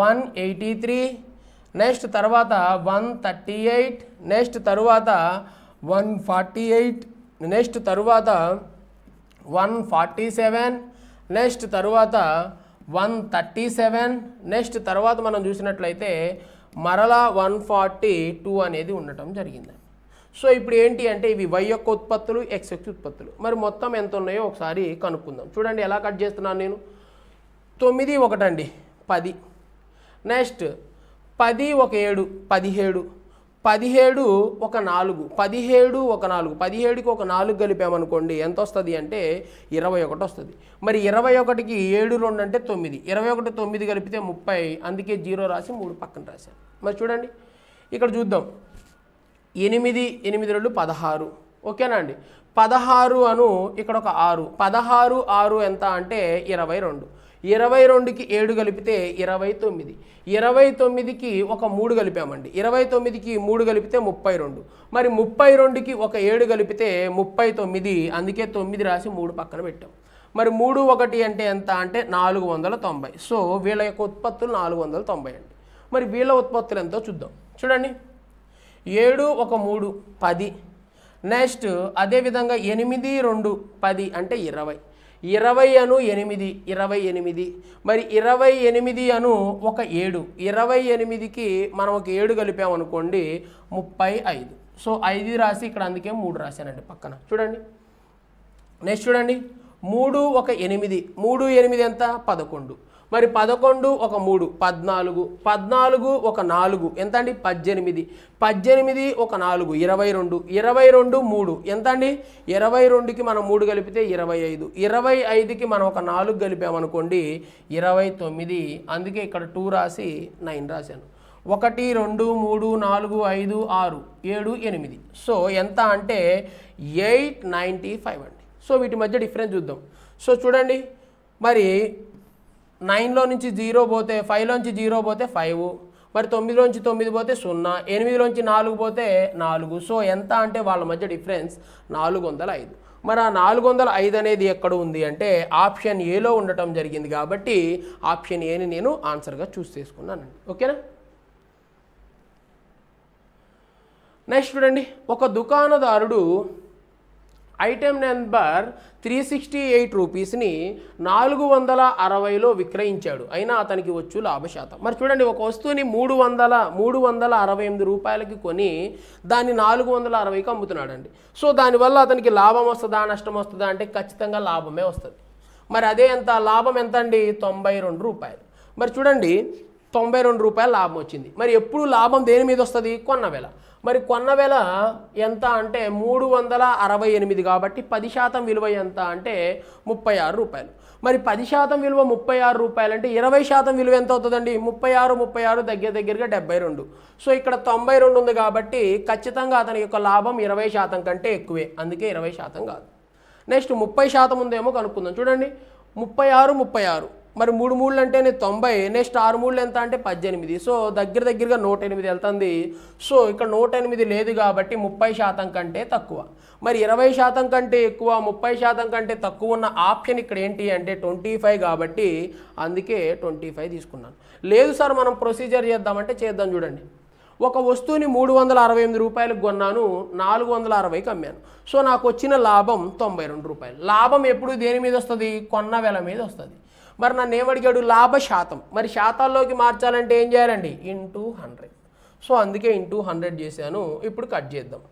A: వన్ ఎయిటీ త్రీ నెక్స్ట్ తర్వాత వన్ థర్టీ ఎయిట్ నెక్స్ట్ తరువాత వన్ ఫార్టీ ఎయిట్ నెక్స్ట్ తరువాత వన్ ఫార్టీ సెవెన్ నెక్స్ట్ తరువాత వన్ థర్టీ సెవెన్ నెక్స్ట్ తర్వాత మనం చూసినట్లయితే మరలా వన్ ఫార్టీ టూ అనేది ఉండటం జరిగింది సో ఇప్పుడు ఏంటి అంటే ఇవి వై యొక్క ఉత్పత్తులు ఎక్స్ ఎక్స్ ఉత్పత్తులు మరి మొత్తం ఎంత ఉన్నాయో ఒకసారి కనుక్కుందాం చూడండి ఎలా కట్ చేస్తున్నాను నేను తొమ్మిది ఒకటండి పది నెక్స్ట్ పది ఒక ఏడు పదిహేడు పదిహేడు ఒక నాలుగు పదిహేడు ఒక నాలుగు పదిహేడుకి ఒక నాలుగు కలిపామనుకోండి ఎంత వస్తుంది అంటే ఇరవై ఒకటి వస్తుంది మరి ఇరవై ఒకటికి ఏడు రెండు అంటే తొమ్మిది ఇరవై ఒకటి తొమ్మిది కలిపితే ముప్పై అందుకే జీరో రాసి మూడు పక్కన రాశాను మరి చూడండి ఇక్కడ చూద్దాం ఎనిమిది ఎనిమిది రెండు పదహారు ఓకేనా అండి పదహారు అను ఇక్కడ ఒక ఆరు పదహారు ఆరు ఎంత అంటే ఇరవై రెండు ఇరవై రెండుకి ఏడు కలిపితే ఇరవై తొమ్మిది ఇరవై తొమ్మిదికి ఒక మూడు కలిపామండి ఇరవై తొమ్మిదికి మూడు కలిపితే ముప్పై రెండు మరి ముప్పై రెండుకి ఒక ఏడు కలిపితే ముప్పై తొమ్మిది అందుకే తొమ్మిది రాసి మూడు పక్కన పెట్టాం మరి మూడు ఒకటి అంటే ఎంత అంటే నాలుగు వందల తొంభై సో వీళ్ళ యొక్క ఉత్పత్తులు నాలుగు వందల తొంభై అండి మరి వీళ్ళ ఉత్పత్తులు ఎంతో చూద్దాం చూడండి ఏడు ఒక మూడు పది నెక్స్ట్ అదేవిధంగా ఎనిమిది రెండు పది అంటే ఇరవై ఇరవై అను ఎనిమిది ఇరవై ఎనిమిది మరి ఇరవై ఎనిమిది అను ఒక ఏడు ఇరవై ఎనిమిదికి మనం ఒక ఏడు కలిపామనుకోండి ముప్పై ఐదు సో ఐదు రాసి ఇక్కడ అందుకే మూడు రాశానండి పక్కన చూడండి నెక్స్ట్ చూడండి మూడు ఒక ఎనిమిది మూడు ఎనిమిది ఎంత పదకొండు మరి పదకొండు ఒక మూడు పద్నాలుగు పద్నాలుగు ఒక నాలుగు ఎంత అండి పద్దెనిమిది పద్దెనిమిది ఒక నాలుగు ఇరవై రెండు ఇరవై రెండు మూడు ఎంత అండి ఇరవై రెండుకి మనం మూడు కలిపితే ఇరవై ఐదు ఇరవై ఐదుకి మనం ఒక నాలుగు కలిపామనుకోండి ఇరవై తొమ్మిది అందుకే ఇక్కడ టూ రాసి నైన్ రాశాను ఒకటి రెండు మూడు నాలుగు ఐదు ఆరు ఏడు ఎనిమిది సో ఎంత అంటే ఎయిట్ నైంటీ ఫైవ్ అండి సో వీటి మధ్య డిఫరెన్స్ చూద్దాం సో చూడండి మరి నైన్లో నుంచి జీరో పోతే ఫైవ్లోంచి జీరో పోతే ఫైవ్ మరి తొమ్మిదిలోంచి తొమ్మిది పోతే సున్నా ఎనిమిదిలోంచి నాలుగు పోతే నాలుగు సో ఎంత అంటే వాళ్ళ మధ్య డిఫరెన్స్ నాలుగు వందల ఐదు మరి ఆ నాలుగు వందల ఐదు అనేది ఎక్కడ ఉంది అంటే ఆప్షన్ ఏలో ఉండటం జరిగింది కాబట్టి ఆప్షన్ ఏని నేను ఆన్సర్గా చూస్ చేసుకున్నానండి ఓకేనా నెక్స్ట్ చూడండి ఒక దుకాణదారుడు item number three sixty eight రూపీస్ని నాలుగు వందల అరవైలో విక్రయించాడు అయినా అతనికి వచ్చు లాభశాతం మరి చూడండి ఒక వస్తువుని మూడు వందల మూడు వందల అరవై ఎనిమిది రూపాయలకి కొని దాన్ని నాలుగు వందల అరవైకి అమ్ముతున్నాడండి సో దానివల్ల అతనికి లాభం వస్తుందా నష్టం వస్తుందా అంటే ఖచ్చితంగా లాభమే వస్తుంది మరి అదే ఎంత లాభం ఎంత అండి తొంభై రెండు రూపాయలు మరి చూడండి తొంభై రెండు రూపాయల లాభం వచ్చింది మరి ఎప్పుడు లాభం దేని మీద వస్తుంది కొన్న వేళ మరి కొన్న వెల ఎంత అంటే మూడు వందల అరవై ఎనిమిది కాబట్టి పది శాతం విలువ ఎంత అంటే ముప్పై ఆరు రూపాయలు మరి పది శాతం విలువ ముప్పై ఆరు రూపాయలు అంటే ఇరవై శాతం విలువ ఎంత అవుతుందండి ముప్పై ఆరు ముప్పై ఆరు దగ్గర దగ్గరగా డెబ్బై రెండు సో ఇక్కడ తొంభై రెండు ఉంది కాబట్టి ఖచ్చితంగా అతని యొక్క లాభం ఇరవై శాతం కంటే ఎక్కువే అందుకే ఇరవై శాతం కాదు నెక్స్ట్ ముప్పై శాతం ఉందేమో కనుక్కుందాం చూడండి ముప్పై ఆరు ముప్పై ఆరు మరి మూడు మూడులు అంటేనే తొంభై నెక్స్ట్ ఆరు మూడులు ఎంత అంటే పద్దెనిమిది సో దగ్గర దగ్గరగా నూట ఎనిమిది వెళ్తుంది సో ఇక్కడ నూట ఎనిమిది లేదు కాబట్టి ముప్పై శాతం కంటే తక్కువ మరి ఇరవై శాతం కంటే ఎక్కువ ముప్పై శాతం కంటే తక్కువ ఉన్న ఆప్షన్ ఇక్కడ ఏంటి అంటే ట్వంటీ ఫైవ్ కాబట్టి అందుకే ట్వంటీ ఫైవ్ తీసుకున్నాను లేదు సార్ మనం ప్రొసీజర్ చేద్దామంటే చేద్దాం చూడండి ఒక వస్తువుని మూడు వందల అరవై ఎనిమిది రూపాయలకు కొన్నాను నాలుగు వందల అరవైకి అమ్మాను సో నాకు వచ్చిన లాభం తొంభై రెండు రూపాయలు లాభం ఎప్పుడు దేని మీద వస్తుంది కొన్న వెల మీద వస్తుంది మరి నన్ను ఏమడిగాడు లాభ శాతం మరి శాతాల్లోకి మార్చాలంటే ఏం చేయాలండి ఇంటూ హండ్రెడ్ సో అందుకే ఇంటూ హండ్రెడ్ చేశాను ఇప్పుడు కట్ చేద్దాం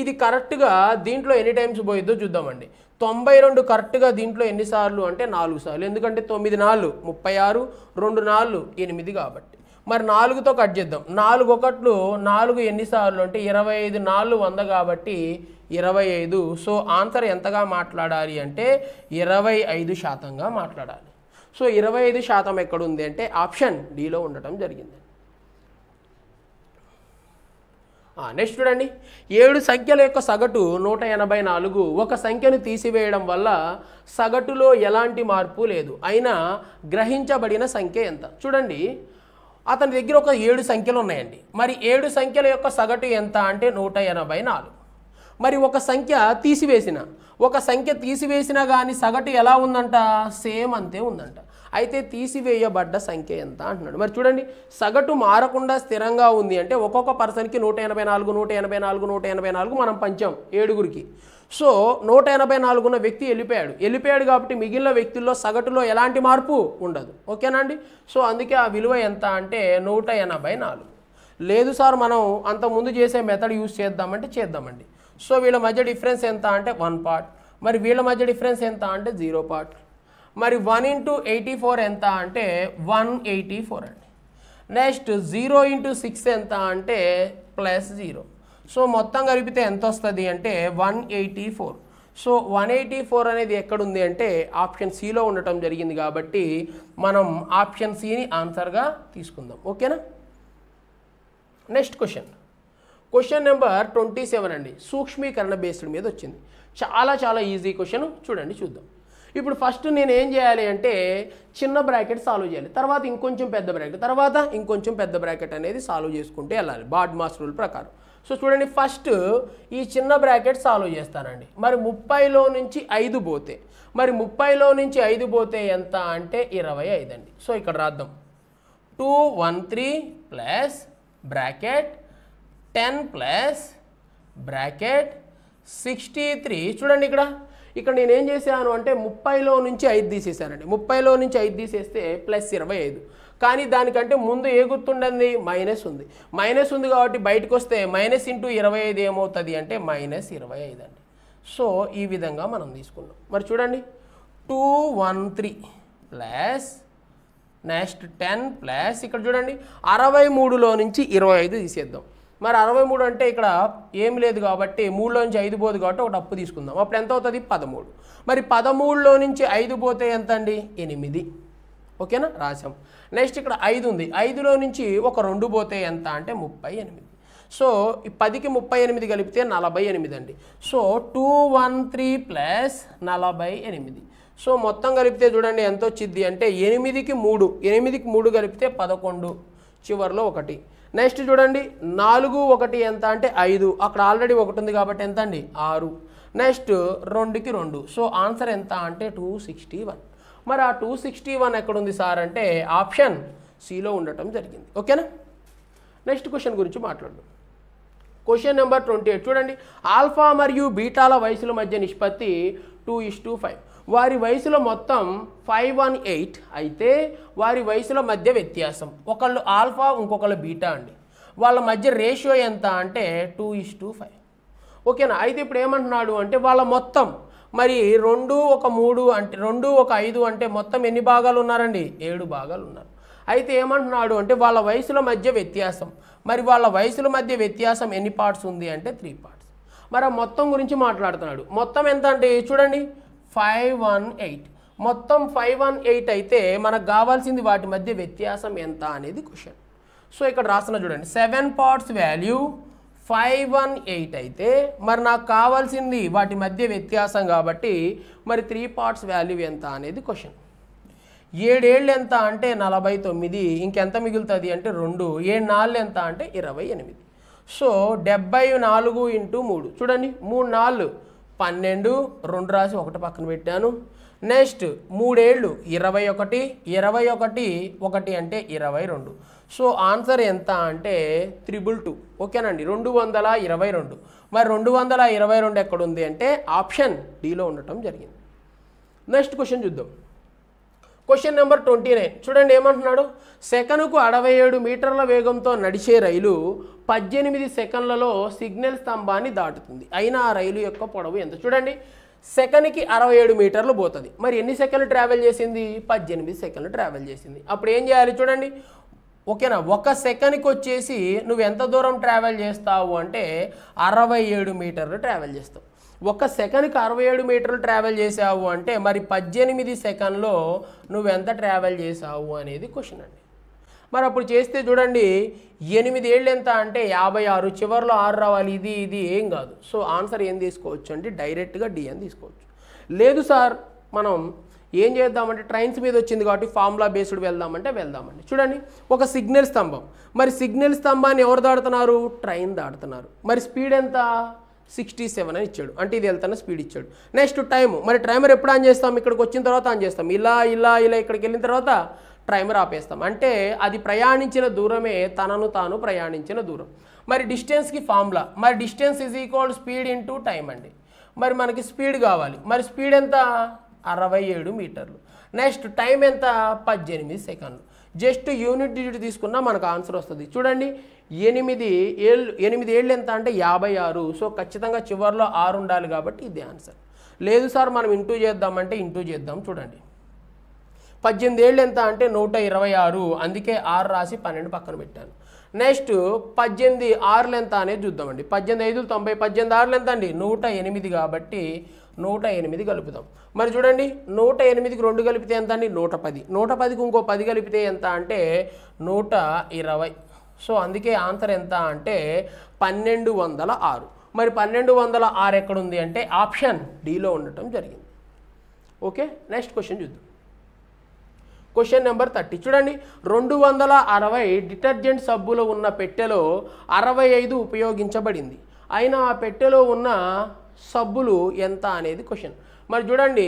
A: ఇది కరెక్ట్గా దీంట్లో ఎన్ని టైమ్స్ పోయిద్దో చూద్దామండి తొంభై రెండు కరెక్ట్గా దీంట్లో ఎన్నిసార్లు అంటే నాలుగు సార్లు ఎందుకంటే తొమ్మిది నాలుగు ముప్పై ఆరు రెండు నాలుగు ఎనిమిది కాబట్టి మరి నాలుగుతో కట్ చేద్దాం నాలుగు ఒకట్లు నాలుగు ఎన్నిసార్లు అంటే ఇరవై ఐదు నాలుగు వంద కాబట్టి ఇరవై ఐదు సో ఆన్సర్ ఎంతగా మాట్లాడాలి అంటే ఇరవై ఐదు శాతంగా మాట్లాడాలి సో ఇరవై ఐదు శాతం ఎక్కడుంది అంటే ఆప్షన్ డిలో ఉండటం జరిగింది నెక్స్ట్ చూడండి ఏడు సంఖ్యల యొక్క సగటు నూట ఎనభై నాలుగు ఒక సంఖ్యను తీసివేయడం వల్ల సగటులో ఎలాంటి మార్పు లేదు అయినా గ్రహించబడిన సంఖ్య ఎంత చూడండి అతని దగ్గర ఒక ఏడు సంఖ్యలు ఉన్నాయండి మరి ఏడు సంఖ్యల యొక్క సగటు ఎంత అంటే నూట ఎనభై నాలుగు మరి ఒక సంఖ్య తీసివేసిన ఒక సంఖ్య తీసివేసినా కానీ సగటు ఎలా ఉందంట సేమ్ అంతే ఉందంట అయితే తీసివేయబడ్డ సంఖ్య ఎంత అంటున్నాడు మరి చూడండి సగటు మారకుండా స్థిరంగా ఉంది అంటే ఒక్కొక్క పర్సన్కి నూట ఎనభై నాలుగు నూట ఎనభై నాలుగు నూట ఎనభై నాలుగు మనం పంచాం ఏడుగురికి సో నూట ఎనభై నాలుగున్న వ్యక్తి వెళ్ళిపోయాడు వెళ్ళిపోయాడు కాబట్టి మిగిలిన వ్యక్తుల్లో సగటులో ఎలాంటి మార్పు ఉండదు ఓకేనండి సో అందుకే ఆ విలువ ఎంత అంటే నూట ఎనభై నాలుగు లేదు సార్ మనం అంతకుముందు చేసే మెథడ్ యూజ్ చేద్దామంటే చేద్దామండి సో వీళ్ళ మధ్య డిఫరెన్స్ ఎంత అంటే వన్ పార్ట్ మరి వీళ్ళ మధ్య డిఫరెన్స్ ఎంత అంటే జీరో పార్ట్ మరి వన్ ఇంటూ ఎయిటీ ఫోర్ ఎంత అంటే వన్ ఎయిటీ ఫోర్ అండి నెక్స్ట్ జీరో ఇంటూ సిక్స్ ఎంత అంటే ప్లస్ జీరో సో మొత్తం కలిపితే ఎంత వస్తుంది అంటే one eighty four so one eighty four అనేది ఎక్కడుంది అంటే ఆప్షన్ సిలో ఉండటం జరిగింది కాబట్టి మనం ఆప్షన్ సిని ఆన్సర్గా తీసుకుందాం ఓకేనా next question question number twenty seven అండి సూక్ష్మీకరణ బేస్డ్ మీద వచ్చింది చాలా చాలా ఈజీ క్వశ్చన్ చూడండి చూద్దాం ఇప్పుడు ఫస్ట్ నేను ఏం చేయాలి అంటే చిన్న బ్రాకెట్ సాల్వ్ చేయాలి తర్వాత ఇంకొంచెం పెద్ద బ్రాకెట్ తర్వాత ఇంకొంచెం పెద్ద బ్రాకెట్ అనేది సాల్వ్ చేసుకుంటే వెళ్ళాలి బాడ్ మాస్ రూల్ ప్రకారం సో చూడండి ఫస్ట్ ఈ చిన్న బ్రాకెట్ సాల్వ్ చేస్తారండి మరి ముప్పైలో నుంచి ఐదు పోతే మరి ముప్పైలో నుంచి ఐదు పోతే ఎంత అంటే ఇరవై ఐదు అండి సో ఇక్కడ రాద్దాం two one three plus bracket ten plus bracket sixty three చూడండి ఇక్కడ ఇక్కడ నేను ఏం చేశాను అంటే ముప్పైలో నుంచి ఐదు తీసేసానండి ముప్పైలో నుంచి ఐదు తీసేస్తే ప్లస్ ఇరవై ఐదు కానీ దానికంటే ముందు ఏ గుర్తుండంది మైనస్ ఉంది మైనస్ ఉంది కాబట్టి బయటకు వస్తే మైనస్ ఇంటూ ఇరవై ఐదు ఏమవుతుంది అంటే మైనస్ ఇరవై ఐదు అండి సో ఈ విధంగా మనం తీసుకున్నాం మరి చూడండి two one three plus next ten plus ఇక్కడ చూడండి అరవై మూడులో నుంచి ఇరవై ఐదు తీసేద్దాం మరి అరవై మూడు అంటే ఇక్కడ ఏం లేదు కాబట్టి మూడులోంచి ఐదు పోదు కాబట్టి ఒకటి అప్పు తీసుకుందాం అప్పుడు ఎంత అవుతుంది పదమూడు మరి పదమూడులో నుంచి ఐదు పోతే ఎంత అండి ఎనిమిది ఓకేనా రాశాం నెక్స్ట్ ఇక్కడ ఐదు ఉంది ఐదులో నుంచి ఒక రెండు పోతే ఎంత అంటే ముప్పై ఎనిమిది సో ఈ పదికి ముప్పై ఎనిమిది కలిపితే నలభై ఎనిమిది అండి so two one three plus నలభై ఎనిమిది సో మొత్తం కలిపితే చూడండి ఎంత వచ్చింది అంటే ఎనిమిదికి మూడు ఎనిమిదికి మూడు కలిపితే పదకొండు చివరిలో ఒకటి నెక్స్ట్ చూడండి నాలుగు ఒకటి ఎంత అంటే ఐదు అక్కడ ఆల్రెడీ ఒకటి ఉంది కాబట్టి ఎంత అండి ఆరు నెక్స్ట్ రెండుకి రెండు సో ఆన్సర్ ఎంత అంటే టూ సిక్స్టీ వన్ మరి ఆ టూ సిక్స్టీ వన్ ఎక్కడుంది సార్ అంటే ఆప్షన్ సిలో ఉండటం జరిగింది ఓకేనా నెక్స్ట్ క్వశ్చన్ గురించి మాట్లాడు క్వశ్చన్ నెంబర్ ట్వంటీ ఎయిట్ చూడండి ఆల్ఫా మరియు బీటాల వయసుల మధ్య నిష్పత్తి టూ ఇస్ టూ ఫైవ్ వారి వయసులో మొత్తం ఫైవ్ వన్ ఎయిట్ అయితే వారి వయసులో మధ్య వ్యత్యాసం ఒకళ్ళు ఆల్ఫా ఇంకొకళ్ళు బీటా అండి వాళ్ళ మధ్య రేషియో ఎంత అంటే టూ ఇస్ టూ ఫైవ్ ఓకేనా అయితే ఇప్పుడు ఏమంటున్నాడు అంటే వాళ్ళ మొత్తం మరి రెండు ఒక మూడు అంటే రెండు ఒక ఐదు అంటే మొత్తం ఎన్ని భాగాలు ఉన్నారండి ఏడు భాగాలు ఉన్నారు అయితే ఏమంటున్నాడు అంటే వాళ్ళ వయసుల మధ్య వ్యత్యాసం మరి వాళ్ళ వయసుల మధ్య వ్యత్యాసం ఎన్ని పార్ట్స్ ఉంది అంటే త్రీ పార్ట్స్ మరి ఆ మొత్తం గురించి మాట్లాడుతున్నాడు మొత్తం ఎంత అంటే చూడండి ఫైవ్ వన్ ఎయిట్ మొత్తం ఫైవ్ వన్ ఎయిట్ అయితే మనకు కావాల్సింది వాటి మధ్య వ్యత్యాసం ఎంత అనేది క్వశ్చన్ సో ఇక్కడ రాసిన చూడండి seven parts value five one eight అయితే మరి నాకు కావాల్సింది వాటి మధ్య వ్యత్యాసం కాబట్టి మరి త్రీ పార్ట్స్ వాల్యూ ఎంత అనేది క్వశ్చన్ ఏడేళ్ళు ఎంత అంటే నలభై తొమ్మిది ఇంకెంత మిగులుతుంది అంటే రెండు ఏడు నాళ్ళు ఎంత అంటే ఇరవై ఎనిమిది సో డెబ్బై నాలుగు ఇంటూ మూడు చూడండి మూడు నాలుగు పన్నెండు రెండు రాసి ఒకటి పక్కన పెట్టాను నెక్స్ట్ మూడేళ్ళు ఇరవై ఒకటి ఇరవై ఒకటి ఒకటి అంటే ఇరవై రెండు సో ఆన్సర్ ఎంత అంటే త్రిబుల్ టూ ఓకేనండి రెండు వందల ఇరవై రెండు మరి రెండు వందల ఇరవై రెండు ఎక్కడుంది అంటే ఆప్షన్ డీలో ఉండటం జరిగింది నెక్స్ట్ క్వశ్చన్ చూద్దాం క్వశ్చన్ నెంబర్ ట్వంటీ నైన్ చూడండి ఏమంటున్నాడు సెకనుకు అరవై ఏడు మీటర్ల వేగంతో నడిచే రైలు పద్దెనిమిది సెకండ్లలో సిగ్నల్ స్తంభాన్ని దాటుతుంది అయినా ఆ రైలు యొక్క పొడవు ఎంత చూడండి సెకండ్కి అరవై ఏడు మీటర్లు పోతుంది మరి ఎన్ని సెకండ్లు ట్రావెల్ చేసింది పద్దెనిమిది సెకండ్లు ట్రావెల్ చేసింది అప్పుడు ఏం చేయాలి చూడండి ఓకేనా ఒక సెకండ్కి వచ్చేసి నువ్వు ఎంత దూరం ట్రావెల్ చేస్తావు అంటే అరవై ఏడు మీటర్లు ట్రావెల్ చేస్తావు ఒక సెకండ్కి అరవై ఏడు మీటర్లు ట్రావెల్ చేసావు అంటే మరి పద్దెనిమిది సెకండ్లో నువ్వెంత ట్రావెల్ చేసావు అనేది క్వశ్చన్ అండి మరి అప్పుడు చేస్తే చూడండి ఎనిమిది ఏళ్ళు ఎంత అంటే యాభై ఆరు చివరిలో ఆరు రావాలి ఇది ఇది ఏం కాదు సో ఆన్సర్ ఏం తీసుకోవచ్చు అంటే డైరెక్ట్గా డి అని తీసుకోవచ్చు లేదు సార్ మనం ఏం చేద్దామంటే ట్రైన్స్ మీద వచ్చింది కాబట్టి ఫార్ములా బేస్డ్ వెళ్దామంటే వెళ్దామండి చూడండి ఒక సిగ్నల్ స్తంభం మరి సిగ్నల్ స్తంభాన్ని ఎవరు దాడుతున్నారు ట్రైన్ దాడుతున్నారు మరి స్పీడ్ ఎంత సిక్స్టీ సెవెన్ అని ఇచ్చాడు అంటే ఇది వెళ్తాన స్పీడ్ ఇచ్చాడు నెక్స్ట్ టైం మరి ట్రైమర్ ఎప్పుడు ఆన్ చేస్తాం ఇక్కడికి వచ్చిన తర్వాత ఆన్ చేస్తాం ఇలా ఇలా ఇలా ఇక్కడికి వెళ్ళిన తర్వాత ట్రైమర్ ఆపేస్తాం అంటే అది ప్రయాణించిన దూరమే తనను తాను ప్రయాణించిన దూరం మరి డిస్టెన్స్కి ఫార్ములా మరి distance is equal speed into time అండి మరి మనకి స్పీడ్ కావాలి మరి స్పీడ్ ఎంత అరవై ఏడు మీటర్లు నెక్స్ట్ టైం ఎంత పద్దెనిమిది సెకండ్లు జస్ట్ యూనిట్ డిజిట్ తీసుకున్నా మనకు ఆన్సర్ వస్తుంది చూడండి ఎనిమిది ఏళ్ళు ఎనిమిది ఏళ్ళు ఎంత అంటే యాభై ఆరు సో ఖచ్చితంగా చివరిలో ఆరు ఉండాలి కాబట్టి ఇది ఆన్సర్ లేదు సార్ మనం ఇంటూ చేద్దామంటే ఇంటూ చేద్దాం చూడండి పద్దెనిమిది ఏళ్ళు ఎంత అంటే నూట ఇరవై ఆరు అందుకే ఆరు రాసి పన్నెండు పక్కన పెట్టాను నెక్స్ట్ పద్దెనిమిది ఆరులు ఎంత అనేది చూద్దామండి పద్దెనిమిది ఐదు తొంభై పద్దెనిమిది ఆరులు ఎంత అండి నూట ఎనిమిది కాబట్టి నూట ఎనిమిది కలుపుదాం మరి చూడండి నూట ఎనిమిదికి రెండు కలిపితే ఎంత అండి నూట పది నూట పదికి ఇంకో పది కలిపితే ఎంత అంటే నూట ఇరవై సో అందుకే ఆన్సర్ ఎంత అంటే పన్నెండు వందల ఆరు మరి పన్నెండు వందల ఆరు ఎక్కడుంది అంటే ఆప్షన్ డీలో ఉండటం జరిగింది ఓకే నెక్స్ట్ క్వశ్చన్ చూద్దాం క్వశ్చన్ నెంబర్ థర్టీ చూడండి రెండు వందల అరవై డిటర్జెంట్ సబ్బులో ఉన్న పెట్టెలో అరవై ఐదు ఉపయోగించబడింది అయినా ఆ పెట్టెలో ఉన్న సబ్బులు ఎంత అనేది క్వశ్చన్ మరి చూడండి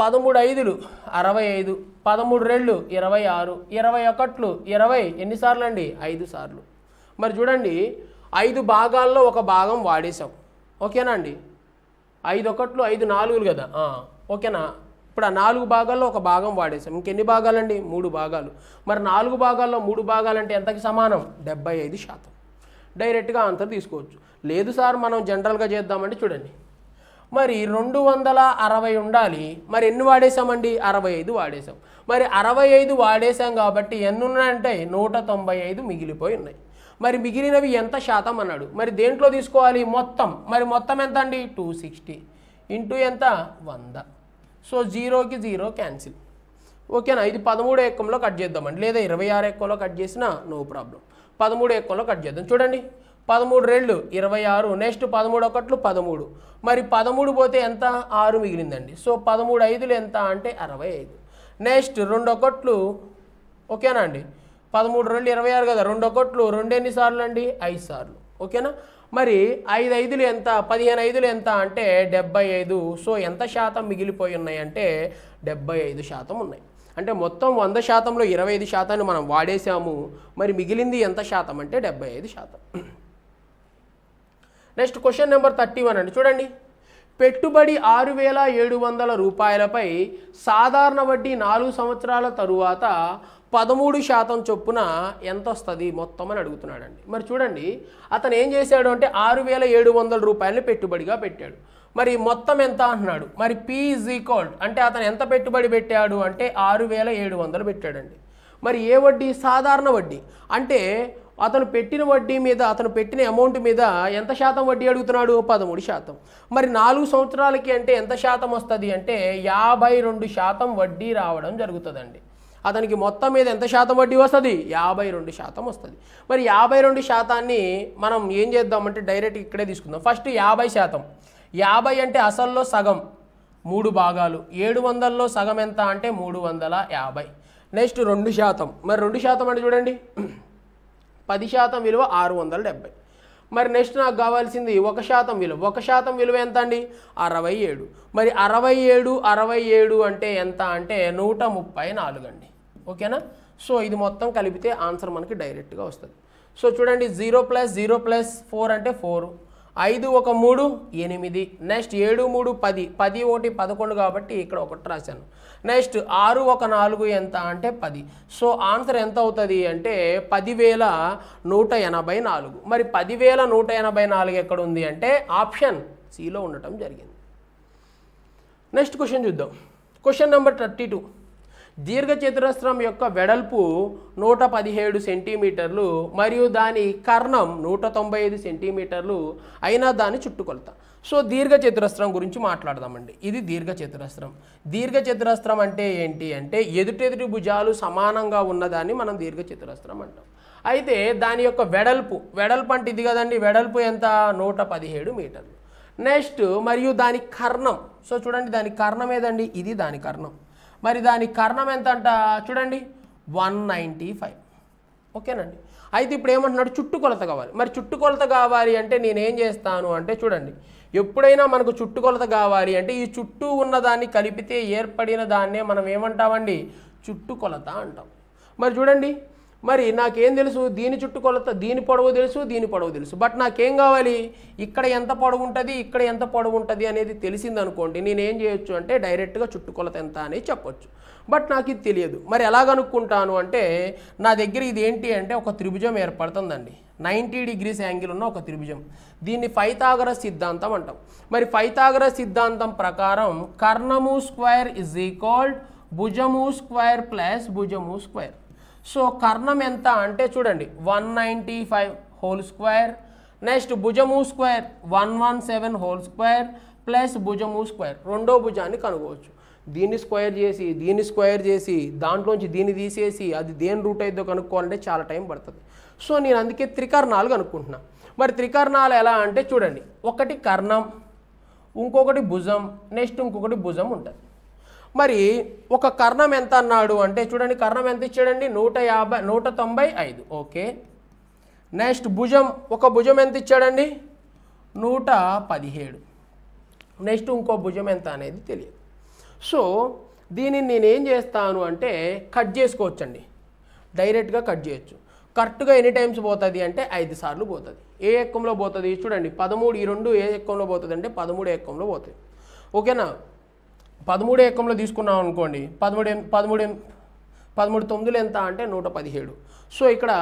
A: పదమూడు ఐదులు అరవై ఐదు పదమూడు రెళ్ళు ఇరవై ఆరు ఇరవై ఒకట్లు ఇరవై ఎన్నిసార్లు అండి ఐదు సార్లు మరి చూడండి ఐదు భాగాల్లో ఒక భాగం వాడేశాం ఓకేనా అండి ఐదు ఒకట్లు ఐదు నాలుగులు కదా ఓకేనా ఇప్పుడు ఆ నాలుగు భాగాల్లో ఒక భాగం వాడేశాం ఇంకెన్ని భాగాలండి మూడు భాగాలు మరి నాలుగు భాగాల్లో మూడు భాగాలంటే ఎంతకి సమానం డెబ్బై ఐదు శాతం డైరెక్ట్గా ఆన్సర్ తీసుకోవచ్చు లేదు సార్ మనం జనరల్గా చేద్దామండి చూడండి మరి రెండు వందల అరవై ఉండాలి మరి ఎన్ని వాడేశామండి అరవై ఐదు వాడేసాం మరి అరవై ఐదు వాడేశాం కాబట్టి ఎన్ని ఉన్నాయంటే నూట తొంభై ఐదు మిగిలిపోయి ఉన్నాయి మరి మిగిలినవి ఎంత శాతం అన్నాడు మరి దేంట్లో తీసుకోవాలి మొత్తం మరి మొత్తం ఎంత అండి టూ సిక్స్టీ ఇంటూ ఎంత వంద సో జీరోకి జీరో క్యాన్సిల్ ఓకేనా ఇది పదమూడు ఎక్కంలో కట్ చేద్దామండి లేదా ఇరవై ఆరు ఏకంలో కట్ చేసినా నో ప్రాబ్లం పదమూడు ఏకంలో కట్ చేద్దాం చూడండి పదమూడు రెండు ఇరవై ఆరు నెక్స్ట్ పదమూడు ఒకట్లు పదమూడు మరి పదమూడు పోతే ఎంత ఆరు మిగిలిందండి సో పదమూడు ఐదులు ఎంత అంటే అరవై ఐదు నెక్స్ట్ రెండు ఒకట్లు ఓకేనా అండి పదమూడు రెండు ఇరవై ఆరు కదా రెండు ఒకట్లు రెండు ఎన్నిసార్లు అండి ఐదు సార్లు ఓకేనా మరి ఐదు ఐదులు ఎంత పదిహేను ఐదులు ఎంత అంటే డెబ్బై ఐదు సో ఎంత శాతం మిగిలిపోయి ఉన్నాయి అంటే డెబ్బై ఐదు శాతం ఉన్నాయి అంటే మొత్తం వంద శాతంలో ఇరవై ఐదు శాతాన్ని మనం వాడేసాము మరి మిగిలింది ఎంత శాతం అంటే డెబ్బై ఐదు శాతం next question number thirty one అండి చూడండి పెట్టుబడి ఆరు వేల ఏడు వందల రూపాయలపై సాధారణ వడ్డీ నాలుగు సంవత్సరాల తరువాత పదమూడు శాతం చొప్పున ఎంత వస్తుంది మొత్తం అని అడుగుతున్నాడండి మరి చూడండి అతను ఏం చేశాడు అంటే ఆరు వేల ఏడు వందల రూపాయలని పెట్టుబడిగా పెట్టాడు మరి మొత్తం ఎంత అంటున్నాడు మరి పీ ఈజ్ ఈక్వల్ అంటే అతను ఎంత పెట్టుబడి పెట్టాడు అంటే ఆరు వేల ఏడు వందలు పెట్టాడండి మరి ఏ వడ్డీ సాధారణ వడ్డీ అంటే అతను పెట్టిన వడ్డీ మీద అతను పెట్టిన అమౌంట్ మీద ఎంత శాతం వడ్డీ అడుగుతున్నాడు పదమూడు శాతం మరి నాలుగు సంవత్సరాలకి అంటే ఎంత శాతం వస్తుంది అంటే యాభై రెండు శాతం వడ్డీ రావడం జరుగుతుందండి అతనికి మొత్తం మీద ఎంత శాతం వడ్డీ వస్తుంది యాభై రెండు శాతం వస్తుంది మరి యాభై రెండు శాతాన్ని మనం ఏం చేద్దామంటే డైరెక్ట్ ఇక్కడే తీసుకుందాం ఫస్ట్ యాభై శాతం యాభై అంటే అసల్లో సగం మూడు భాగాలు ఏడు వందల్లో సగం ఎంత అంటే మూడు వందల యాభై నెక్స్ట్ రెండు శాతం మరి రెండు శాతం అంటే చూడండి పది శాతం విలువ ఆరు వందల డెబ్బై మరి నెక్స్ట్ నాకు కావాల్సింది ఒక శాతం విలువ ఒక శాతం విలువ ఎంత అండి అరవై ఏడు మరి అరవై ఏడు అరవై ఏడు అంటే ఎంత అంటే నూట ముప్పై నాలుగు అండి ఓకేనా సో ఇది మొత్తం కలిపితే ఆన్సర్ మనకి డైరెక్ట్గా వస్తుంది సో చూడండి zero plus zero plus four అంటే ఫోర్ ఐదు ఒక మూడు ఎనిమిది నెక్స్ట్ ఏడు మూడు పది పది ఒకటి పదకొండు కాబట్టి ఇక్కడ ఒకటి రాశాను నెక్స్ట్ ఆరు ఒక నాలుగు ఎంత అంటే పది సో ఆన్సర్ ఎంత అవుతుంది అంటే పదివేల నూట ఎనభై నాలుగు మరి పదివేల నూట ఎనభై నాలుగు ఎక్కడ ఉంది అంటే ఆప్షన్ సిలో ఉండటం జరిగింది నెక్స్ట్ క్వశ్చన్ చూద్దాం క్వశ్చన్ నెంబర్ థర్టీ టూ దీర్ఘచతురస్రం యొక్క వెడల్పు నూట పదిహేడు సెంటీమీటర్లు మరియు దాని కర్ణం నూట తొంభై ఐదు సెంటీమీటర్లు అయినా దాని చుట్టుకొలత సో దీర్ఘచతురస్రం గురించి మాట్లాడదామండి ఇది దీర్ఘచతురస్రం దీర్ఘచతురస్రం అంటే ఏంటి అంటే ఎదుటెదుటి భుజాలు సమానంగా ఉన్నదాన్ని మనం దీర్ఘచతురస్రం అంటాం అయితే దాని యొక్క వెడల్పు వెడల్పు అంటే ఇది కదండి వెడల్పు ఎంత నూట పదిహేడు మీటర్లు నెక్స్ట్ మరియు దాని కర్ణం సో చూడండి దాని కర్ణం ఏదండి ఇది దాని కర్ణం మరి దానికి కారణం ఎంత అంట చూడండి వన్ నైంటీ ఫైవ్ ఓకేనండి అయితే ఇప్పుడు ఏమంటున్నాడు చుట్టుకొలత కావాలి మరి చుట్టుకొలత కావాలి అంటే నేనేం చేస్తాను అంటే చూడండి ఎప్పుడైనా మనకు చుట్టుకొలత కావాలి అంటే ఈ చుట్టూ ఉన్నదాన్ని కలిపితే ఏర్పడిన దాన్నే మనం ఏమంటామండి చుట్టుకొలత అంటాం మరి చూడండి మరి నాకేం తెలుసు దీని చుట్టుకొలత దీని పొడవు తెలుసు దీని పొడవు తెలుసు బట్ నాకేం కావాలి ఇక్కడ ఎంత పొడవు ఉంటుంది ఇక్కడ ఎంత పొడవు ఉంటుంది అనేది తెలిసింది అనుకోండి నేనేం చేయొచ్చు అంటే డైరెక్ట్గా చుట్టుకొలత ఎంత అని చెప్పొచ్చు బట్ నాకు ఇది తెలియదు మరి ఎలా కనుక్కుంటాను అంటే నా దగ్గర ఇది ఏంటి అంటే ఒక త్రిభుజం ఏర్పడుతుందండి నైంటీ డిగ్రీస్ యాంగిల్ ఉన్న ఒక త్రిభుజం దీన్ని ఫైతాగర సిద్ధాంతం అంటాం మరి ఫైతాగర సిద్ధాంతం ప్రకారం కర్ణము స్క్వైర్ ఈజ్ ఈక్వల్డ్ భుజము స్క్వైర్ ప్లస్ భుజము స్క్వైర్ సో కర్ణం ఎంత అంటే చూడండి one ninety five whole square next భుజము square one one seven whole square plus భుజము స్క్వేర్ రెండో భుజాన్ని కనుగొచ్చు దీన్ని స్క్వేర్ చేసి దీన్ని స్క్వేర్ చేసి దాంట్లోంచి దీన్ని తీసేసి అది దేని రూట్ అయిద్దో కనుక్కోవాలంటే చాలా టైం పడుతుంది సో నేను అందుకే త్రికర్ణాలు కనుక్కుంటున్నా మరి త్రికర్ణాలు ఎలా అంటే చూడండి ఒకటి కర్ణం ఇంకొకటి భుజం నెక్స్ట్ ఇంకొకటి భుజం ఉంటుంది మరి ఒక కర్ణం ఎంత అన్నాడు అంటే చూడండి కర్ణం ఎంత ఇచ్చాడండి నూట యాభై నూట తొంభై ఐదు ఓకే నెక్స్ట్ భుజం ఒక భుజం ఎంత ఇచ్చాడండి నూట పదిహేడు నెక్స్ట్ ఇంకో భుజం ఎంత అనేది తెలియదు సో దీనిని నేనేం చేస్తాను అంటే కట్ చేసుకోవచ్చండి డైరెక్ట్గా కట్ చేయొచ్చు కరెక్ట్గా ఎన్ని టైమ్స్ పోతుంది అంటే ఐదు సార్లు పోతుంది ఏ ఎక్కంలో పోతుంది చూడండి పదమూడు ఈ రెండు ఏ ఎక్కంలో పోతుంది అంటే పదమూడు ఎక్కంలో పోతుంది ఓకేనా పదమూడు ఏకంలో తీసుకున్నాం అనుకోండి పదమూడు పదమూడు పదమూడు తొమ్మిదిలు ఎంత అంటే నూట పదిహేడు సో ఇక్కడ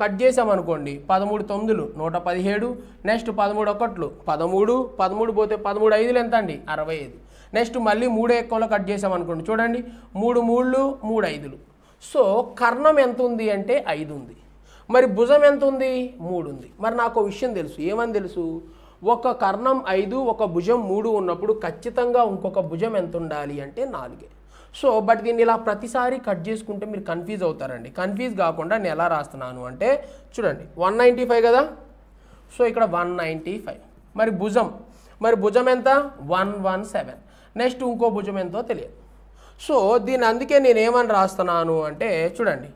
A: కట్ చేసామనుకోండి పదమూడు తొమ్మిదిలు నూట పదిహేడు నెక్స్ట్ పదమూడు ఒకట్లు పదమూడు పదమూడు పోతే పదమూడు ఐదులు ఎంత అండి అరవై ఐదు నెక్స్ట్ మళ్ళీ మూడు ఎక్కువలో కట్ చేసామనుకోండి చూడండి మూడు మూడులు మూడు ఐదులు సో కర్ణం ఎంత ఉంది అంటే ఐదు ఉంది మరి భుజం ఎంత ఉంది మూడు ఉంది మరి నాకు విషయం తెలుసు ఏమని తెలుసు ఒక కర్ణం ఐదు ఒక భుజం మూడు ఉన్నప్పుడు ఖచ్చితంగా ఇంకొక భుజం ఎంత ఉండాలి అంటే నాలుగే సో బట్ దీన్ని ఇలా ప్రతిసారి కట్ చేసుకుంటే మీరు కన్ఫ్యూజ్ అవుతారండి కన్ఫ్యూజ్ కాకుండా నేను ఎలా రాస్తున్నాను అంటే చూడండి వన్ నైంటీ ఫైవ్ కదా సో ఇక్కడ వన్ నైంటీ ఫైవ్ మరి భుజం మరి భుజం ఎంత వన్ వన్ సెవెన్ నెక్స్ట్ ఇంకో భుజం ఎంతో తెలియదు సో దీని అందుకే నేను ఏమని రాస్తున్నాను అంటే చూడండి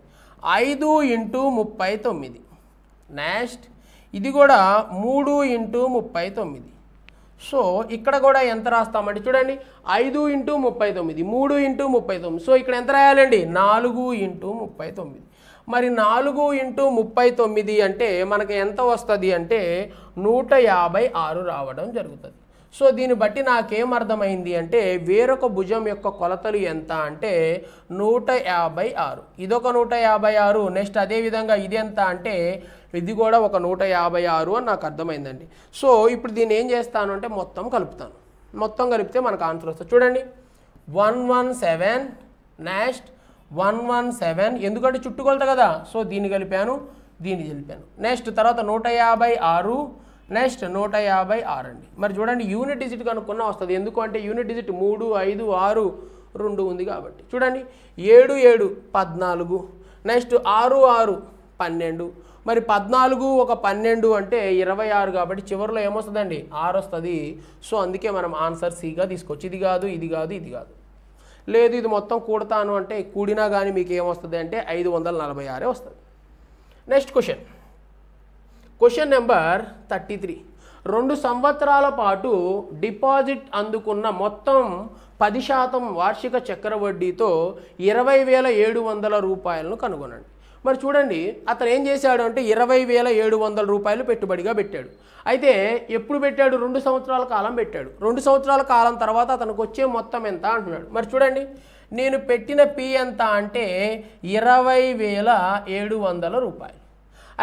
A: ఐదు ఇంటూ ముప్పై తొమ్మిది నెక్స్ట్ ఇది కూడా మూడు ఇంటూ ముప్పై తొమ్మిది సో ఇక్కడ కూడా ఎంత రాస్తామండి చూడండి ఐదు ఇంటూ ముప్పై తొమ్మిది మూడు ఇంటూ ముప్పై తొమ్మిది సో ఇక్కడ ఎంత రాయాలండి నాలుగు ఇంటూ ముప్పై తొమ్మిది మరి నాలుగు ఇంటూ ముప్పై తొమ్మిది అంటే మనకి ఎంత వస్తుంది అంటే నూట యాభై ఆరు రావడం జరుగుతుంది సో దీన్ని బట్టి నాకేం అర్థమైంది అంటే వేరొక భుజం యొక్క కొలతలు ఎంత అంటే నూట యాభై ఆరు ఇదొక నూట యాభై ఆరు నెక్స్ట్ అదేవిధంగా ఇది ఎంత అంటే ఇది కూడా ఒక నూట యాభై ఆరు అని నాకు అర్థమైందండి సో ఇప్పుడు దీన్ని ఏం చేస్తాను అంటే మొత్తం కలుపుతాను మొత్తం కలిపితే మనకు ఆన్సర్ వస్తుంది చూడండి one one seven next one one seven ఎందుకంటే చుట్టుకొలత కదా సో దీన్ని కలిపాను దీన్ని కలిపాను నెక్స్ట్ తర్వాత నూట యాభై ఆరు నెక్స్ట్ నూట యాభై ఆరు అండి మరి చూడండి యూనిట్ డిజిట్ కనుక్కున్నా వస్తుంది ఎందుకు అంటే యూనిట్ డిజిట్ మూడు ఐదు ఆరు రెండు ఉంది కాబట్టి చూడండి ఏడు ఏడు పద్నాలుగు నెక్స్ట్ ఆరు ఆరు పన్నెండు మరి పద్నాలుగు ఒక పన్నెండు అంటే ఇరవై ఆరు కాబట్టి చివరిలో ఏమొస్తుందండి ఆరు వస్తుంది సో అందుకే మనం ఆన్సర్ సిగా తీసుకోవచ్చు ఇది కాదు ఇది కాదు ఇది కాదు లేదు ఇది మొత్తం కూడతాను అంటే కూడినా కానీ మీకు ఏమొస్తుంది అంటే ఐదు వందల నలభై ఆరే వస్తుంది next question question number thirty three రెండు సంవత్సరాల పాటు డిపాజిట్ అందుకున్న మొత్తం పది శాతం వార్షిక చక్రవడ్డీతో ఇరవై వేల ఏడు వందల రూపాయలను కనుగొనండి మరి చూడండి అతను ఏం చేశాడు అంటే ఇరవై వేల ఏడు వందల రూపాయలు పెట్టుబడిగా పెట్టాడు అయితే ఎప్పుడు పెట్టాడు రెండు సంవత్సరాల కాలం పెట్టాడు రెండు సంవత్సరాల కాలం తర్వాత అతనికి వచ్చే మొత్తం ఎంత అంటున్నాడు మరి చూడండి నేను పెట్టిన పి ఎంత అంటే ఇరవై వేల ఏడు వందల రూపాయలు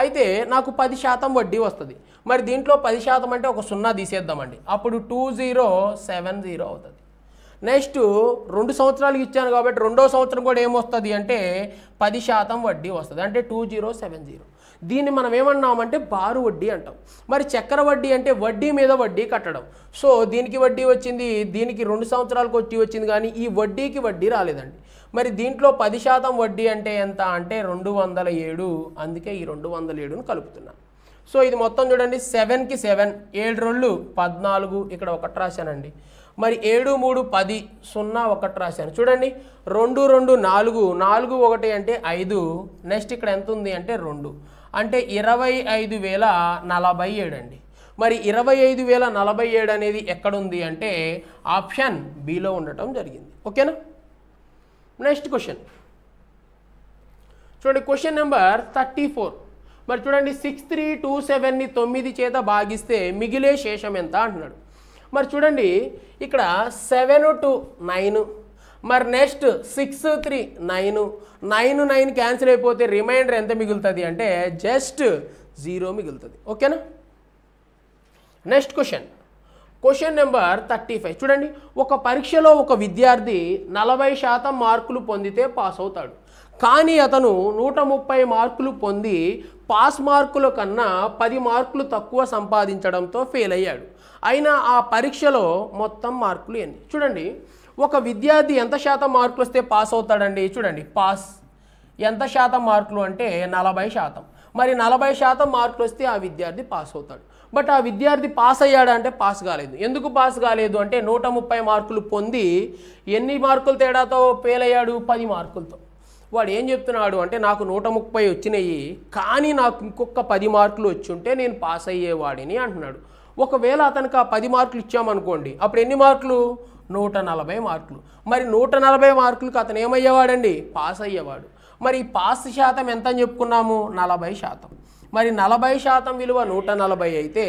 A: అయితే నాకు పది శాతం వడ్డీ వస్తుంది మరి దీంట్లో పది శాతం అంటే ఒక సున్నా తీసేద్దామండి అప్పుడు టూ జీరో సెవెన్ జీరో అవుతుంది నెక్స్ట్ రెండు సంవత్సరాలు ఇచ్చాను కాబట్టి రెండో సంవత్సరం కూడా ఏమొస్తుంది అంటే పది శాతం వడ్డీ వస్తుంది అంటే టూ జీరో సెవెన్ జీరో దీన్ని మనం ఏమన్నామంటే బారు వడ్డీ అంటాం మరి చక్కెర వడ్డీ అంటే వడ్డీ మీద వడ్డీ కట్టడం సో దీనికి వడ్డీ వచ్చింది దీనికి రెండు సంవత్సరాలకు వడ్డీ వచ్చింది కానీ ఈ వడ్డీకి వడ్డీ రాలేదండి మరి దీంట్లో పది శాతం వడ్డీ అంటే ఎంత అంటే రెండు వందల ఏడు అందుకే ఈ రెండు వందల ఏడును కలుపుతున్నాను సో ఇది మొత్తం చూడండి సెవెన్కి సెవెన్ ఏడు రెండు పద్నాలుగు ఇక్కడ ఒకటి రాశానండి మరి ఏడు మూడు పది సున్నా ఒకటి రాశాను చూడండి రెండు రెండు నాలుగు నాలుగు ఒకటి అంటే ఐదు నెక్స్ట్ ఇక్కడ ఎంత ఉంది అంటే రెండు అంటే ఇరవై ఐదు వేల నలభై ఏడు అండి మరి ఇరవై ఐదు వేల నలభై ఏడు అనేది ఎక్కడుంది అంటే ఆప్షన్ బిలో ఉండటం జరిగింది ఓకేనా నెక్స్ట్ క్వశ్చన్ చూడండి క్వశ్చన్ నెంబర్ థర్టీ ఫోర్ మరి చూడండి సిక్స్ త్రీ టూ సెవెన్ని తొమ్మిది చేత భాగిస్తే మిగిలే శేషం ఎంత అంటున్నాడు మరి చూడండి ఇక్కడ సెవెన్ టు నైన్ మరి next six three nine nine nine cancel అయిపోతే రిమైండర్ ఎంత మిగులుతుంది అంటే జస్ట్ జీరో మిగులుతుంది ఓకేనా next question question number thirty five చూడండి ఒక పరీక్షలో ఒక విద్యార్థి నలభై శాతం మార్కులు పొందితే పాస్ అవుతాడు కానీ అతను నూట ముప్పై మార్కులు పొంది పాస్ మార్కుల కన్నా పది మార్కులు తక్కువ సంపాదించడంతో ఫెయిల్ అయ్యాడు అయినా ఆ పరీక్షలో మొత్తం మార్కులు ఎన్ని చూడండి ఒక విద్యార్థి ఎంత శాతం మార్కులు వస్తే పాస్ అవుతాడండి చూడండి పాస్ ఎంత శాతం మార్కులు అంటే నలభై శాతం మరి నలభై శాతం మార్కులు వస్తే ఆ విద్యార్థి పాస్ అవుతాడు బట్ ఆ విద్యార్థి పాస్ అయ్యాడు అంటే పాస్ కాలేదు ఎందుకు పాస్ కాలేదు అంటే నూట ముప్పై మార్కులు పొంది ఎన్ని మార్కులు తేడాతో ఫెయిల్ అయ్యాడు పది మార్కులతో వాడు ఏం చెప్తున్నాడు అంటే నాకు నూట ముప్పై వచ్చినాయి కానీ నాకు ఇంకొక పది మార్కులు వచ్చి ఉంటే నేను పాస్ అయ్యేవాడిని అంటున్నాడు ఒకవేళ అతనికి ఆ పది మార్కులు ఇచ్చామనుకోండి అప్పుడు ఎన్ని మార్కులు నూట నలభై మార్కులు మరి నూట నలభై మార్కులకు అతను ఏమయ్యేవాడండి పాస్ అయ్యేవాడు మరి పాస్ శాతం ఎంత అని చెప్పుకున్నాము నలభై శాతం మరి నలభై శాతం విలువ నూట నలభై అయితే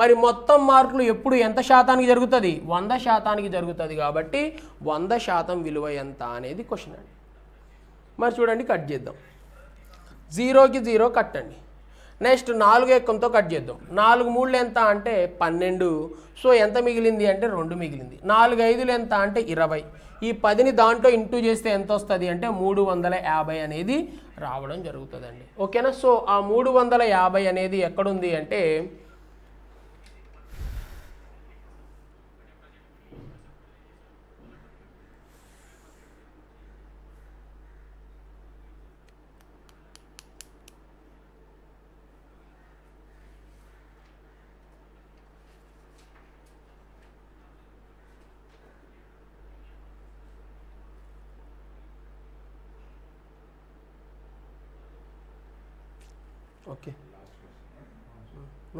A: మరి మొత్తం మార్కులు ఎప్పుడు ఎంత శాతానికి జరుగుతుంది వంద శాతానికి జరుగుతుంది కాబట్టి వంద శాతం విలువ ఎంత అనేది క్వశ్చన్ అండి మరి చూడండి కట్ చేద్దాం జీరోకి జీరో కట్టండి నెక్స్ట్ నాలుగు ఎక్కంతో కట్ చేద్దాం నాలుగు మూడులు ఎంత అంటే పన్నెండు సో ఎంత మిగిలింది అంటే రెండు మిగిలింది నాలుగు ఐదులు ఎంత అంటే ఇరవై ఈ పదిని దాంట్లో ఇంటూ చేస్తే ఎంత వస్తుంది అంటే మూడు వందల యాభై అనేది రావడం జరుగుతుందండి ఓకేనా సో ఆ మూడు వందల యాభై అనేది ఎక్కడుంది అంటే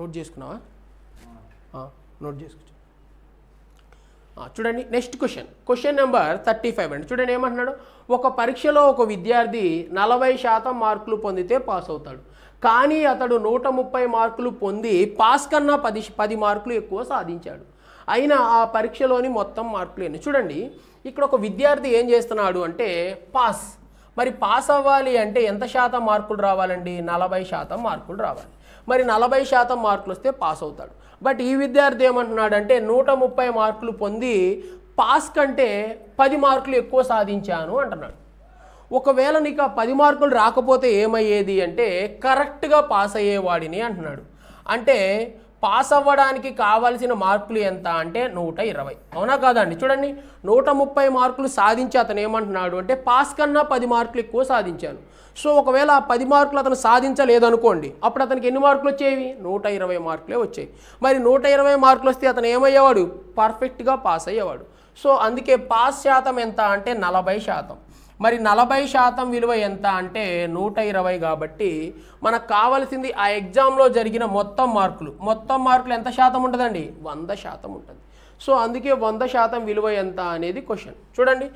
A: నోట్ చేసుకున్నావా నోట్ చేసుకోవచ్చు చూడండి next question question number thirty five అండి చూడండి ఏమంటున్నాడు ఒక పరీక్షలో ఒక విద్యార్థి నలభై శాతం మార్కులు పొందితే పాస్ అవుతాడు కానీ అతడు నూట ముప్పై మార్కులు పొంది పాస్ కన్నా పది పది మార్కులు ఎక్కువ సాధించాడు అయినా ఆ పరీక్షలోని మొత్తం మార్కులు ఎన్ని చూడండి ఇక్కడ ఒక విద్యార్థి ఏం చేస్తున్నాడు అంటే పాస్ మరి పాస్ అవ్వాలి అంటే ఎంత శాతం మార్కులు రావాలండి నలభై శాతం మార్కులు రావాలి మరి నలభై శాతం మార్కులు వస్తే పాస్ అవుతాడు బట్ ఈ విద్యార్థి ఏమంటున్నాడంటే నూట ముప్పై మార్కులు పొంది పాస్ కంటే పది మార్కులు ఎక్కువ సాధించాను అంటున్నాడు ఒకవేళ నీకు ఆ పది మార్కులు రాకపోతే ఏమయ్యేది అంటే కరెక్ట్గా పాస్ అయ్యేవాడిని అంటున్నాడు అంటే పాస్ అవ్వడానికి కావాల్సిన మార్కులు ఎంత అంటే నూట ఇరవై అవునా కాదండి చూడండి నూట ముప్పై మార్కులు సాధించి అతను ఏమంటున్నాడు అంటే పాస్ కన్నా పది మార్కులు ఎక్కువ సాధించాను సో ఒకవేళ ఆ పది మార్కులు అతను సాధించలేదనుకోండి అప్పుడు అతనికి ఎన్ని మార్కులు వచ్చేవి నూట ఇరవై మార్కులే వచ్చాయి మరి నూట ఇరవై మార్కులు వస్తే అతను ఏమయ్యేవాడు పర్ఫెక్ట్గా పాస్ అయ్యేవాడు సో అందుకే పాస్ శాతం ఎంత అంటే నలభై శాతం మరి నలభై శాతం విలువ ఎంత అంటే నూట ఇరవై కాబట్టి మనకు కావాల్సింది ఆ ఎగ్జామ్లో జరిగిన మొత్తం మార్కులు మొత్తం మార్కులు ఎంత శాతం ఉంటుందండి వంద శాతం ఉంటుంది సో అందుకే వంద శాతం విలువ ఎంత అనేది క్వశ్చన్ చూడండి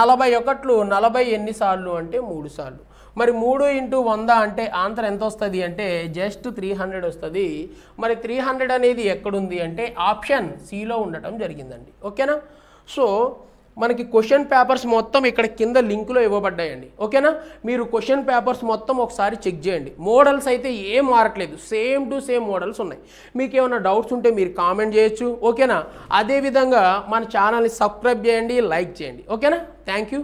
A: నలభై ఒకట్లు నలభై ఎన్నిసార్లు అంటే మూడు సార్లు మరి మూడు ఇంటూ వంద అంటే ఆన్సర్ ఎంత వస్తుంది అంటే జస్ట్ త్రీ హండ్రెడ్ వస్తుంది మరి త్రీ హండ్రెడ్ అనేది ఎక్కడుంది అంటే ఆప్షన్ సిలో ఉండటం జరిగిందండి ఓకేనా సో మనకి క్వశ్చన్ పేపర్స్ మొత్తం ఇక్కడ కింద లింకులో ఇవ్వబడ్డాయండి ఓకేనా మీరు క్వశ్చన్ పేపర్స్ మొత్తం ఒకసారి చెక్ చేయండి మోడల్స్ అయితే ఏం మారట్లేదు సేమ్ టు సేమ్ మోడల్స్ ఉన్నాయి మీకు ఏమైనా డౌట్స్ ఉంటే మీరు కామెంట్ చేయొచ్చు ఓకేనా అదేవిధంగా మన ఛానల్ని సబ్స్క్రైబ్ చేయండి లైక్ చేయండి ఓకేనా థ్యాంక్ యూ